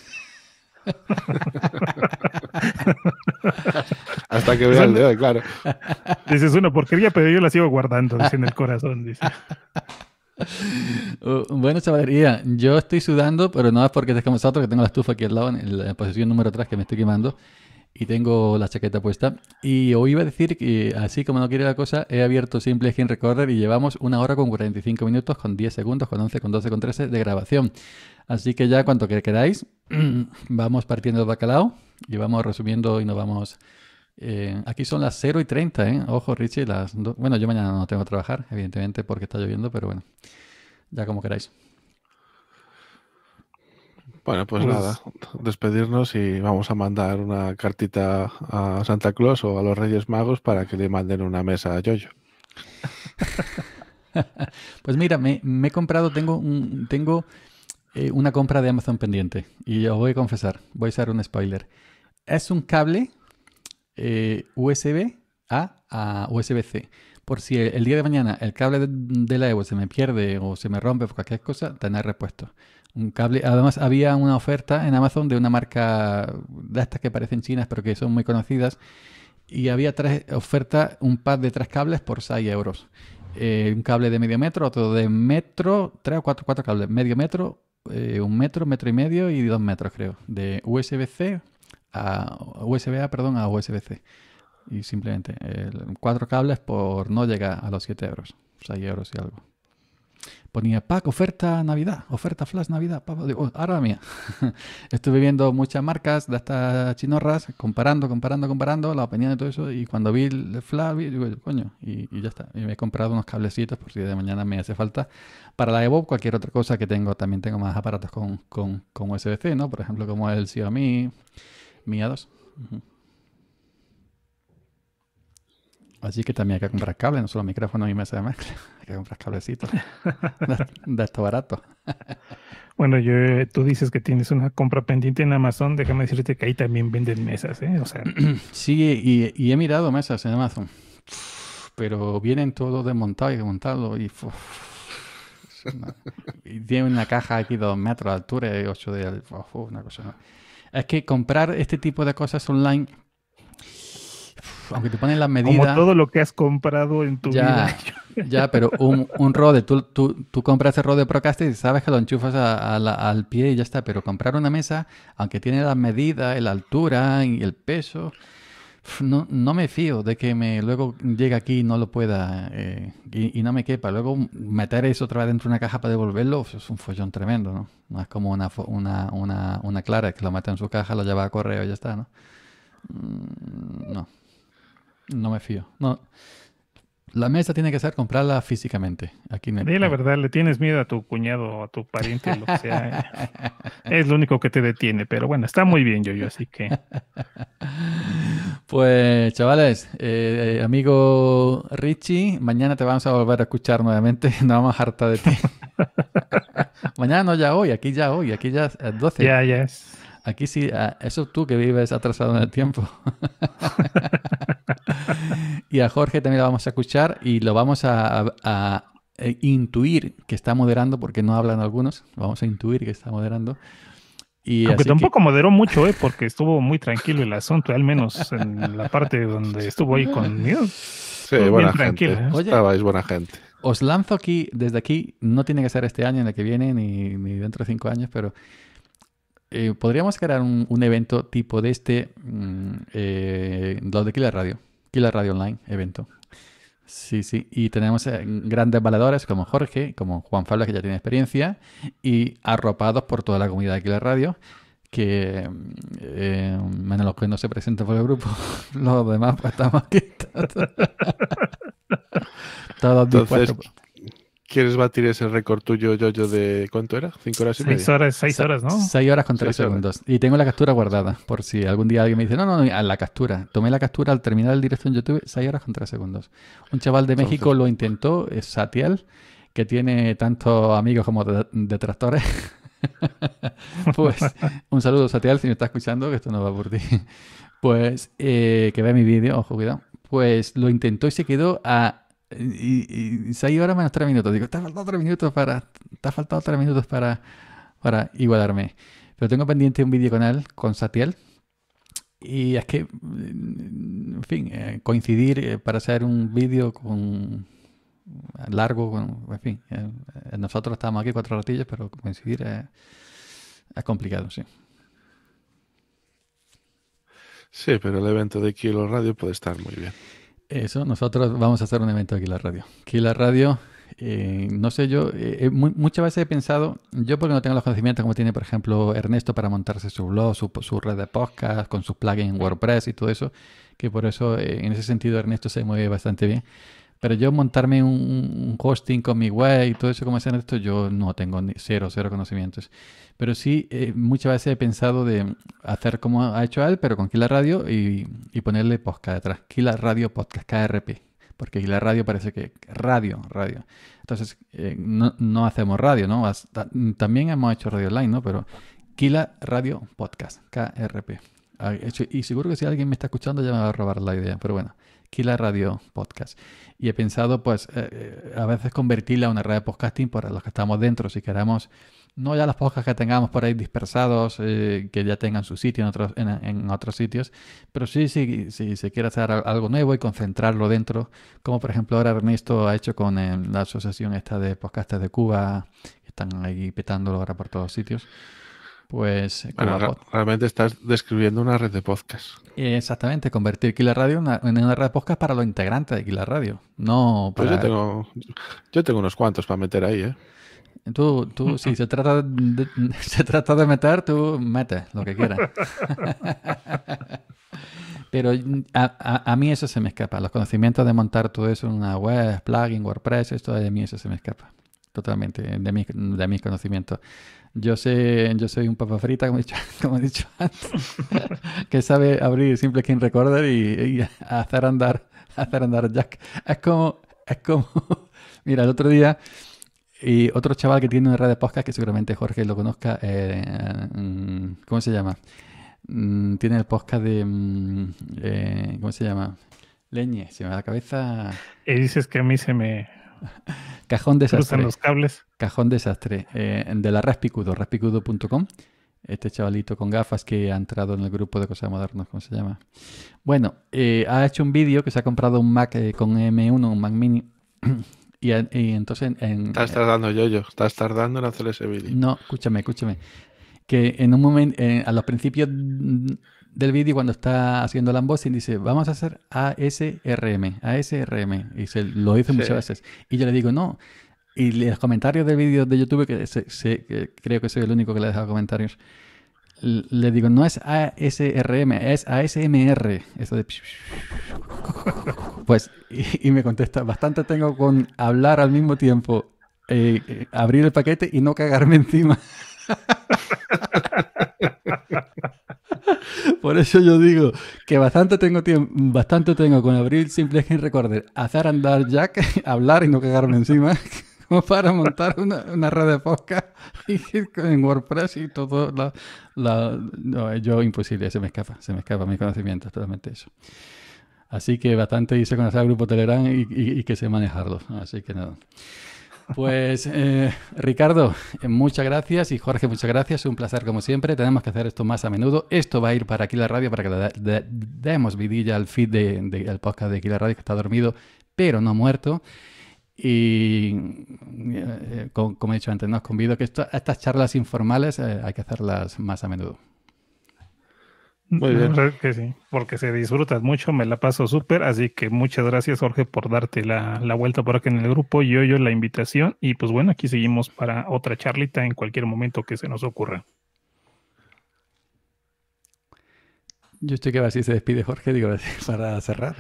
Hasta que vea el dedo, claro. Dices una porquería, pero yo la sigo guardando en el corazón. Uh, bueno, chavalería, yo estoy sudando, pero no es porque estés con vosotros, que tengo la estufa aquí al lado, en la posición número 3 que me estoy quemando y tengo la chaqueta puesta. Y hoy iba a decir que, así como no quiere la cosa, he abierto Simple Skin Recorder y llevamos una hora con 45 minutos, con 10 segundos, con 11, con 12, con 13 de grabación. Así que ya cuanto queráis, vamos partiendo el bacalao y vamos resumiendo y nos vamos... Eh, aquí son las 0 y 30, ¿eh? Ojo, Richie, las... Bueno, yo mañana no tengo que trabajar, evidentemente, porque está lloviendo, pero bueno, ya como queráis. Bueno, pues, pues, nada, despedirnos y vamos a mandar una cartita a Santa Claus o a los Reyes Magos para que le manden una mesa a Yoyo. pues mira, me, he comprado, tengo, un, tengo eh, una compra de Amazon pendiente y os voy a confesar, voy a hacer un spoiler. Es un cable eh, USB A a USB-C. Por si el, día de mañana el cable de, la Evo se me pierde o se me rompe o cualquier cosa, tener repuesto cable. Además, había una oferta en Amazon de una marca de estas que parecen chinas, pero que son muy conocidas. Y había tres ofertas, un par de tres cables por 6 euros. Eh, un cable de medio metro, otro de metro, tres o cuatro, cuatro cables, medio metro, eh, un metro, metro y medio y dos metros, creo. De USB-C a USB-A, perdón, a USB-C. Y simplemente, eh, cuatro cables por no llegar a los 7 euros, 6 euros y algo ponía pack, oferta Navidad, oferta flash Navidad. digo, oh, ahora mía. Estuve viendo muchas marcas de estas chinorras, comparando, comparando, comparando, la opinión de todo eso. Y cuando vi el flash, digo, coño, y, ya está. Y me he comprado unos cablecitos por si de mañana me hace falta. Para la Evo, cualquier otra cosa que tengo, también tengo más aparatos con, con, con USB-C, ¿no? Por ejemplo, como el Xiaomi Mi A2. Así que también hay que comprar cables, no solo micrófonos y mesas de mezcla. Hay que comprar cablecitos de, esto barato. bueno, yo, eh, tú dices que tienes una compra pendiente en Amazon. Déjame decirte que ahí también venden mesas, ¿eh? O sea... sí, y, he mirado mesas en Amazon. Pero vienen todos desmontados y desmontados y... tiene una caja aquí de 2 metros de altura y 8 de... ¡Uf, una cosa. Es que comprar este tipo de cosas online aunque te ponen la medida. Como todo lo que has comprado en tu vida. Ya, pero un, un Rode, tú, compras el Rode Procaster y sabes que lo enchufas al pie y ya está. Pero comprar una mesa, aunque tiene la medida, la altura y el peso, no, no me fío de que me luego llegue aquí y no lo pueda eh, y, no me quepa. Luego meter eso otra vez dentro de una caja para devolverlo es un follón tremendo, ¿no? No es como una, una, una, una clara que lo mete en su caja, lo lleva a correo y ya está, ¿no? Mm, no. No me fío. No. La mesa tiene que ser comprarla físicamente. Aquí en la verdad, le tienes miedo a tu cuñado o a tu pariente, lo que sea. ¿eh? es lo único que te detiene, pero bueno, está muy bien, yo, yo, así que. Pues, chavales, eh, amigo Richie, mañana te vamos a volver a escuchar nuevamente. No vamos harta de ti. mañana no, ya hoy, aquí ya hoy, aquí ya es 12. Ya, ya es. Aquí sí, ah, eso tú que vives atrasado en el tiempo. y a Jorge también lo vamos a escuchar y lo vamos a, eh, intuir que está moderando, porque no hablan algunos, vamos a intuir que está moderando. Y Aunque tampoco moderó mucho, ¿eh? porque estuvo muy tranquilo el asunto, al menos en la parte donde estuvo ahí conmigo. Sí, buena gente. Eh. buena gente. Os lanzo aquí, desde aquí, no tiene que ser este año, en el que viene, ni dentro de cinco años, pero eh, podríamos crear un, evento tipo de este, mm, eh, los de Killer Radio, Killer Radio Online evento. Sí, sí, y tenemos eh, grandes valedores como Jorge, como Juan Pablo, que ya tiene experiencia, y arropados por toda la comunidad de Killer Radio, que menos los que no se presentan por el grupo, los demás pues estamos aquí. Todos Entonces, ¿Quieres batir ese récord tuyo, yo, yo, de cuánto era? ¿Cinco horas y seis media? Horas, seis horas, ¿no? Seis horas con tres segundos. Y tengo la captura guardada, por si algún día alguien me dice, no, no, la captura. Tomé la captura al terminar el directo en YouTube, seis horas con tres segundos. Un chaval de México lo intentó, es Satiel, que tiene tantos amigos como detractores. pues, un saludo, Satiel, si me está escuchando, que esto no va por ti. Pues, eh, que vea mi vídeo, ojo, cuidado. Pues lo intentó y se quedó a y, y ido ahora menos 3 minutos. Digo, te ha faltado 3 minutos para. minutos para, para igualarme. Pero tengo pendiente un vídeo con él, con Satiel. Y es que, en fin, eh, coincidir eh, para hacer un vídeo con largo, en fin, eh, nosotros estamos aquí cuatro ratillas, pero coincidir es complicado, sí. Sí, pero el evento de Kilo Radio puede estar muy bien. Eso, nosotros vamos a hacer un evento aquí en la radio. Aquí la radio, eh, no sé yo, eh, eh, muchas veces he pensado, yo porque no tengo los conocimientos como tiene, por ejemplo, Ernesto para montarse su blog, su, red de podcast, con su plugin WordPress y todo eso, que por eso en ese sentido Ernesto se mueve bastante bien. Pero yo montarme un, hosting con mi web y todo eso, como hacen esto, yo no tengo ni cero, cero conocimientos. Pero sí, eh, muchas veces he pensado de hacer como ha hecho él, pero con Kila Radio y, ponerle podcast detrás. Kila Radio Podcast KRP. Porque Kila Radio parece que radio, radio. Entonces, eh, no, no, hacemos radio, ¿no? también hemos hecho radio online, ¿no? Pero Kila Radio Podcast, KRP. Y seguro que si alguien me está escuchando ya me va a robar la idea, pero bueno la Radio Podcast. Y he pensado, pues, eh, eh, a veces convertirla a una red de podcasting para los que estamos dentro, si queramos, no ya los podcasts que tengamos por ahí dispersados, eh, que ya tengan su sitio en otros, en, otros sitios, pero sí, si sí, se quiere hacer algo nuevo y concentrarlo dentro, como por ejemplo ahora Ernesto ha hecho con la asociación esta de podcasts de Cuba, que están ahí petándolo ahora por todos los sitios. Pues eh, realmente estás describiendo una red de podcast. Exactamente, convertir Killer Radio en una, red de podcast para los integrantes de Killer Radio. No pues yo, tengo, yo tengo unos cuantos para meter ahí, ¿eh? Tú, si se trata, de, se trata de meter, tú metes lo que quieras. Pero a, mí eso se me escapa. Los conocimientos de montar todo eso en una web, plugin, WordPress, esto de mí eso se me escapa. Totalmente, de, de mis conocimientos. Yo sé, yo soy un papa frita, como he dicho, antes, que sabe abrir simple quien recorder y, hacer andar, hacer andar Jack. Es como, es como, mira, el otro día y otro chaval que tiene una red de podcast que seguramente Jorge lo conozca, eh, mm, ¿cómo se llama? Mm, tiene el podcast de, mm, eh, ¿cómo se llama? Leñe, se me da la cabeza. Y dices que a mí se me Cajón desastre. los cables. Cajón desastre. Eh, de la Raspicudo, raspicudo.com. Este chavalito con gafas que ha entrado en el grupo de cosas modernas, ¿cómo se llama? Bueno, eh, ha hecho un vídeo que se ha comprado un Mac eh, con M1, un Mac Mini. Y, entonces... En, estás tardando, yo yo Estás tardando en hacer ese vídeo. No, escúchame, escúchame que en un momento, a los principios del vídeo cuando está haciendo el unboxing dice, vamos a hacer ASRM, ASRM. Y se lo dice muchas veces. Y yo le digo, no. Y los comentarios del vídeo de YouTube, que, se, que, creo que soy el único que le ha dejado comentarios, le digo, no es ASRM, es ASMR. Eso de... Pues, y, me contesta, bastante tengo con hablar al mismo tiempo, eh, eh, abrir el paquete y no cagarme encima. Por eso yo digo que bastante tengo tiempo, bastante tengo con abrir simple que Recorder, hacer andar Jack, hablar y no cagarme encima, como para montar una, red de podcast en WordPress y todo. La, yo imposible, se me escapa, se me escapa mi conocimiento, totalmente eso. Así que bastante hice conocer al grupo Telegram y, que sé manejarlo. Así que nada. Pues eh, Ricardo, eh, muchas gracias y Jorge, muchas gracias. Un placer como siempre. Tenemos que hacer esto más a menudo. Esto va a ir para aquí la radio para que le demos vidilla al feed del podcast de aquí la radio que está dormido, pero no muerto. Y eh, como, he dicho antes, nos convido que estas charlas informales hay que hacerlas más a menudo. Muy bien. porque se disfrutas mucho, me la paso súper, así que muchas gracias Jorge por darte la, vuelta por acá en el grupo y yo, la invitación y pues bueno, aquí seguimos para otra charlita en cualquier momento que se nos ocurra. Yo estoy que así se despide Jorge, digo, para cerrar.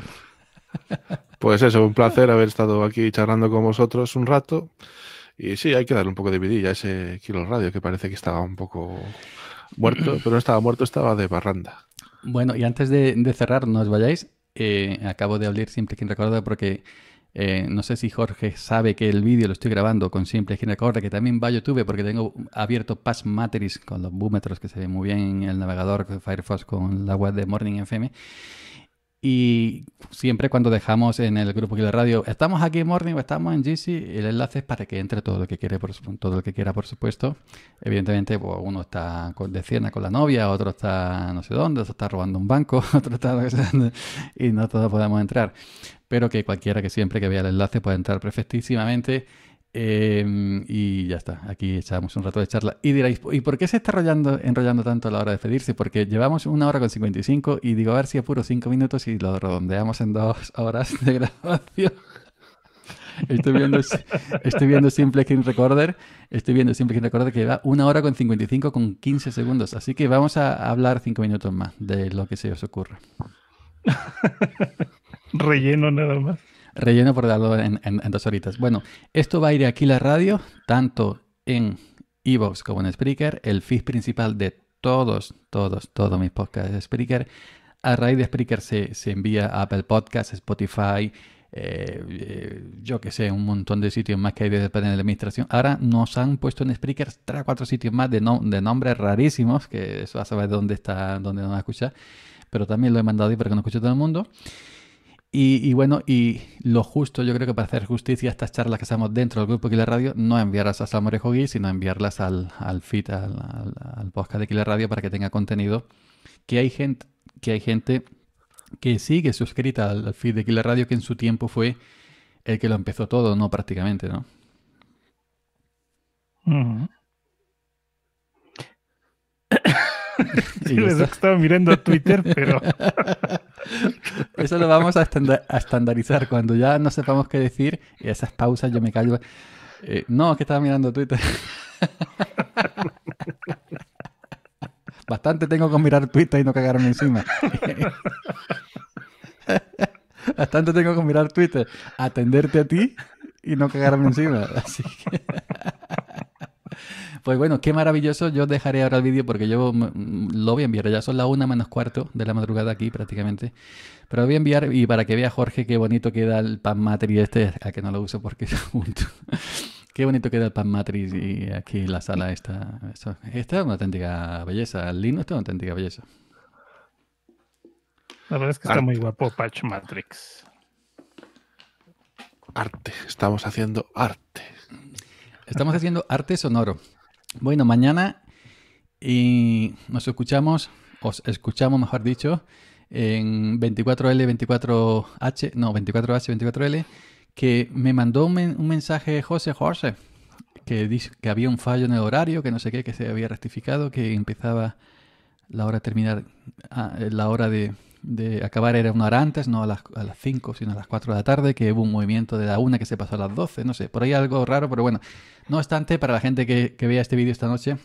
Pues eso, un placer haber estado aquí charlando con vosotros un rato. Y sí, hay que darle un poco de vidilla a ese Kilo Radio que parece que estaba un poco Muerto, pero no estaba muerto, estaba de barranda. Bueno, y antes de, de cerrar, no os vayáis. Eh, acabo de abrir Simple Quien Recuerda porque eh, no sé si Jorge sabe que el vídeo lo estoy grabando con Simple Quien Recuerda, que también va a YouTube porque tengo abierto Pass Matrix con los búmetros que se ve muy bien en el navegador Firefox con la web de Morning FM. Y siempre cuando dejamos en el grupo de Radio, estamos aquí en Morning estamos en GC, el enlace es para que entre todo lo que quiere, por, todo lo que quiera, por supuesto. Evidentemente, pues, uno está de cena con la novia, otro está no sé dónde, otro está robando un banco, otro está y no todos podemos entrar. Pero que cualquiera que siempre que vea el enlace puede entrar perfectísimamente Em, y ya está, aquí echamos un rato de charla. Y diréis, ¿y por qué se está enrollando, enrollando tanto a la hora de pedirse? Porque llevamos una hora con 55 y digo, a ver si apuro 5 minutos y lo redondeamos en dos horas de grabación. Estoy viendo, estoy viendo Simple Screen Recorder. Estoy viendo Simple Screen Recorder que va una hora con 55 con 15 segundos. Así que vamos a hablar 5 minutos más de lo que se os ocurra. Relleno nada más. Relleno por darlo en, en, dos horitas. Bueno, esto va a ir aquí la radio, tanto en Evox como en Spreaker. El feed principal de todos, todos, todos mis podcasts de Spreaker. A raíz de Spreaker se, se envía a Apple Podcasts, Spotify, eh, eh, yo que sé, un montón de sitios más que hay depende el panel de administración. Ahora nos han puesto en Spreaker tres cuatro sitios más de, de nombres rarísimos, que eso a saber dónde está, dónde nos escuchar pero también lo he mandado ahí para que nos escuche todo el mundo. Y, bueno, y lo justo, yo creo que para hacer justicia a estas charlas que hacemos dentro del grupo Killer Radio, no enviarlas a Samuel Hoggy, sino enviarlas al, al feed, al, podcast de Killer Radio para que tenga contenido. Que hay gente que, hay gente que sigue suscrita al feed de Killer Radio, que en su tiempo fue el que lo empezó todo, ¿no? Prácticamente, ¿no? sí, estaba mirando Twitter, pero... Eso lo vamos a, estandarizar. Cuando ya no sepamos qué decir, y esas pausas yo me callo. Eh, no, que estaba mirando Twitter. Bastante tengo que mirar Twitter y no cagarme encima. Bastante tengo que mirar Twitter, atenderte a ti y no cagarme encima. Así que. Pues bueno, qué maravilloso. Yo dejaré ahora el vídeo porque yo mm, lo voy a enviar. Ya son las una menos cuarto de la madrugada aquí prácticamente. Pero lo voy a enviar y para que vea Jorge qué bonito queda el pan matrix este, a que no lo uso porque es junto. Qué bonito queda el Pan Matrix y aquí la sala está. Esta es una auténtica belleza. El lino es una auténtica belleza. La verdad es que está muy guapo Patch Matrix. Arte. Estamos haciendo arte. Estamos haciendo arte sonoro. Bueno, mañana y nos escuchamos, os escuchamos mejor dicho, en 24L, 24H, no, 24H, 24L, que me mandó un, mensaje José Jorge, que dice que había un fallo en el horario, que no sé qué, que se había rectificado, que empezaba la hora de terminar, ah, eh, la hora de, acabar era una hora antes, no a las, a las 5, sino a las 4 de la tarde, que hubo un movimiento de la 1 que se pasó a las 12, no sé, por ahí algo raro, pero bueno, no obstante, para la gente que, vea este vídeo esta noche,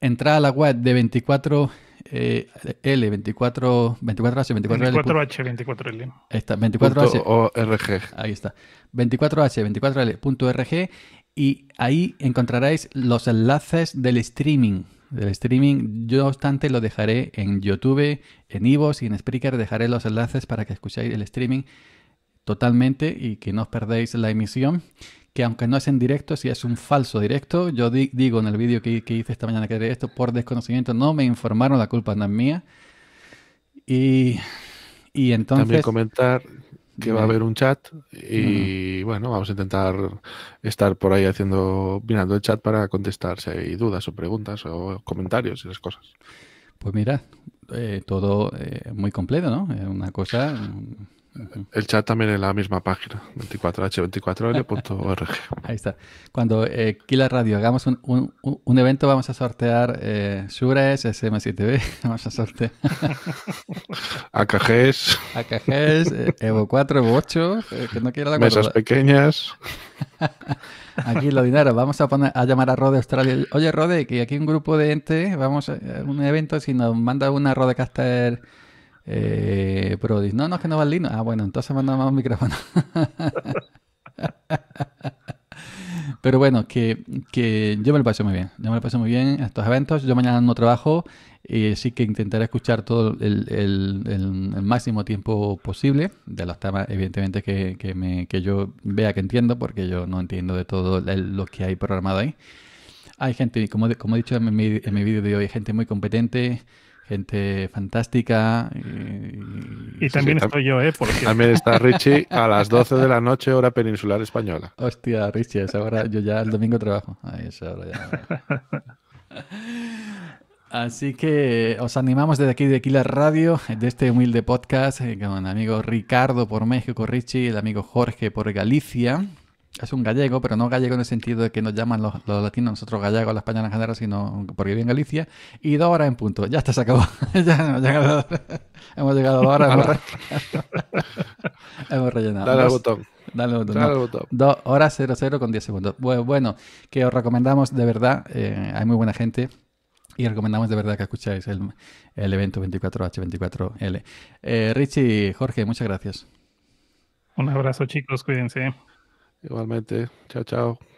entra a la web de 24 eh, L, 24, h 24L. 24H, 24L. Ahí está, 24H. Ahí está. 24H, 24L.org y ahí encontraréis los enlaces del streaming. Del streaming, yo no obstante lo dejaré en YouTube, en Ivos y en Spreaker, dejaré los enlaces para que escuchéis el streaming totalmente y que no os perdáis la emisión que aunque no es en directo, si es un falso directo, yo digo en el vídeo que, hice esta mañana que era esto, por desconocimiento, no me informaron, la culpa no es mía. Y, entonces... También comentar que va a haber un chat y bueno, vamos a intentar estar por ahí haciendo, mirando el chat para contestar si hay dudas o preguntas o comentarios y las cosas. Pues mira, eh, todo eh, muy completo, ¿no? Es una cosa el chat también en la misma página, 24h24l.org. Ahí está. Cuando eh, la Radio hagamos un, evento, vamos a sortear eh, SM7B, vamos a sortear AKGs, AKGs, eh, Evo 4, Evo 8, eh, que no quiero la Mesas pequeñas. Aquí lo dinero, vamos a poner a llamar a Rode Australia. Oye, Rode, que aquí un grupo de gente, vamos a un evento, si nos manda una Rodecaster eh, pero no, no, es que no va el Ah, bueno, entonces mandamos micrófono. pero bueno, que, que, yo me lo paso muy bien. Yo me lo paso muy bien estos eventos. Yo mañana no trabajo y eh, sí que intentaré escuchar todo el, máximo tiempo posible de los temas, evidentemente, que, que, me, que yo vea que entiendo, porque yo no entiendo de todo lo que hay programado ahí. Hay gente, como, como he dicho en mi, en mi vídeo de hoy, hay gente muy competente gente fantástica. Y, también estoy yo, ¿eh? Porque... También está Richie a las 12 de la noche, hora peninsular española. Hostia, Richie, es ahora yo ya el domingo trabajo. Así que os animamos desde aquí de la Radio, de este humilde podcast, eh, con el amigo Ricardo por México, Richie, el amigo Jorge por Galicia es un gallego, pero no gallego en el sentido de que nos llaman los, latinos, nosotros gallegos, la España en general, sino porque vive en Galicia, y dos horas en punto. Ya está, se acabó. ya hemos llegado, hemos llegado a dos horas. hemos, rellenado. Dale al botón. Dale al botón. Dos horas 00 con 10 segundos. Bueno, que os recomendamos de verdad, eh, hay muy buena gente. Y recomendamos de verdad que escucháis el, evento 24H24L. Eh, Richie, Jorge, muchas gracias. Un abrazo chicos, cuídense. Igualmente, chao, chao.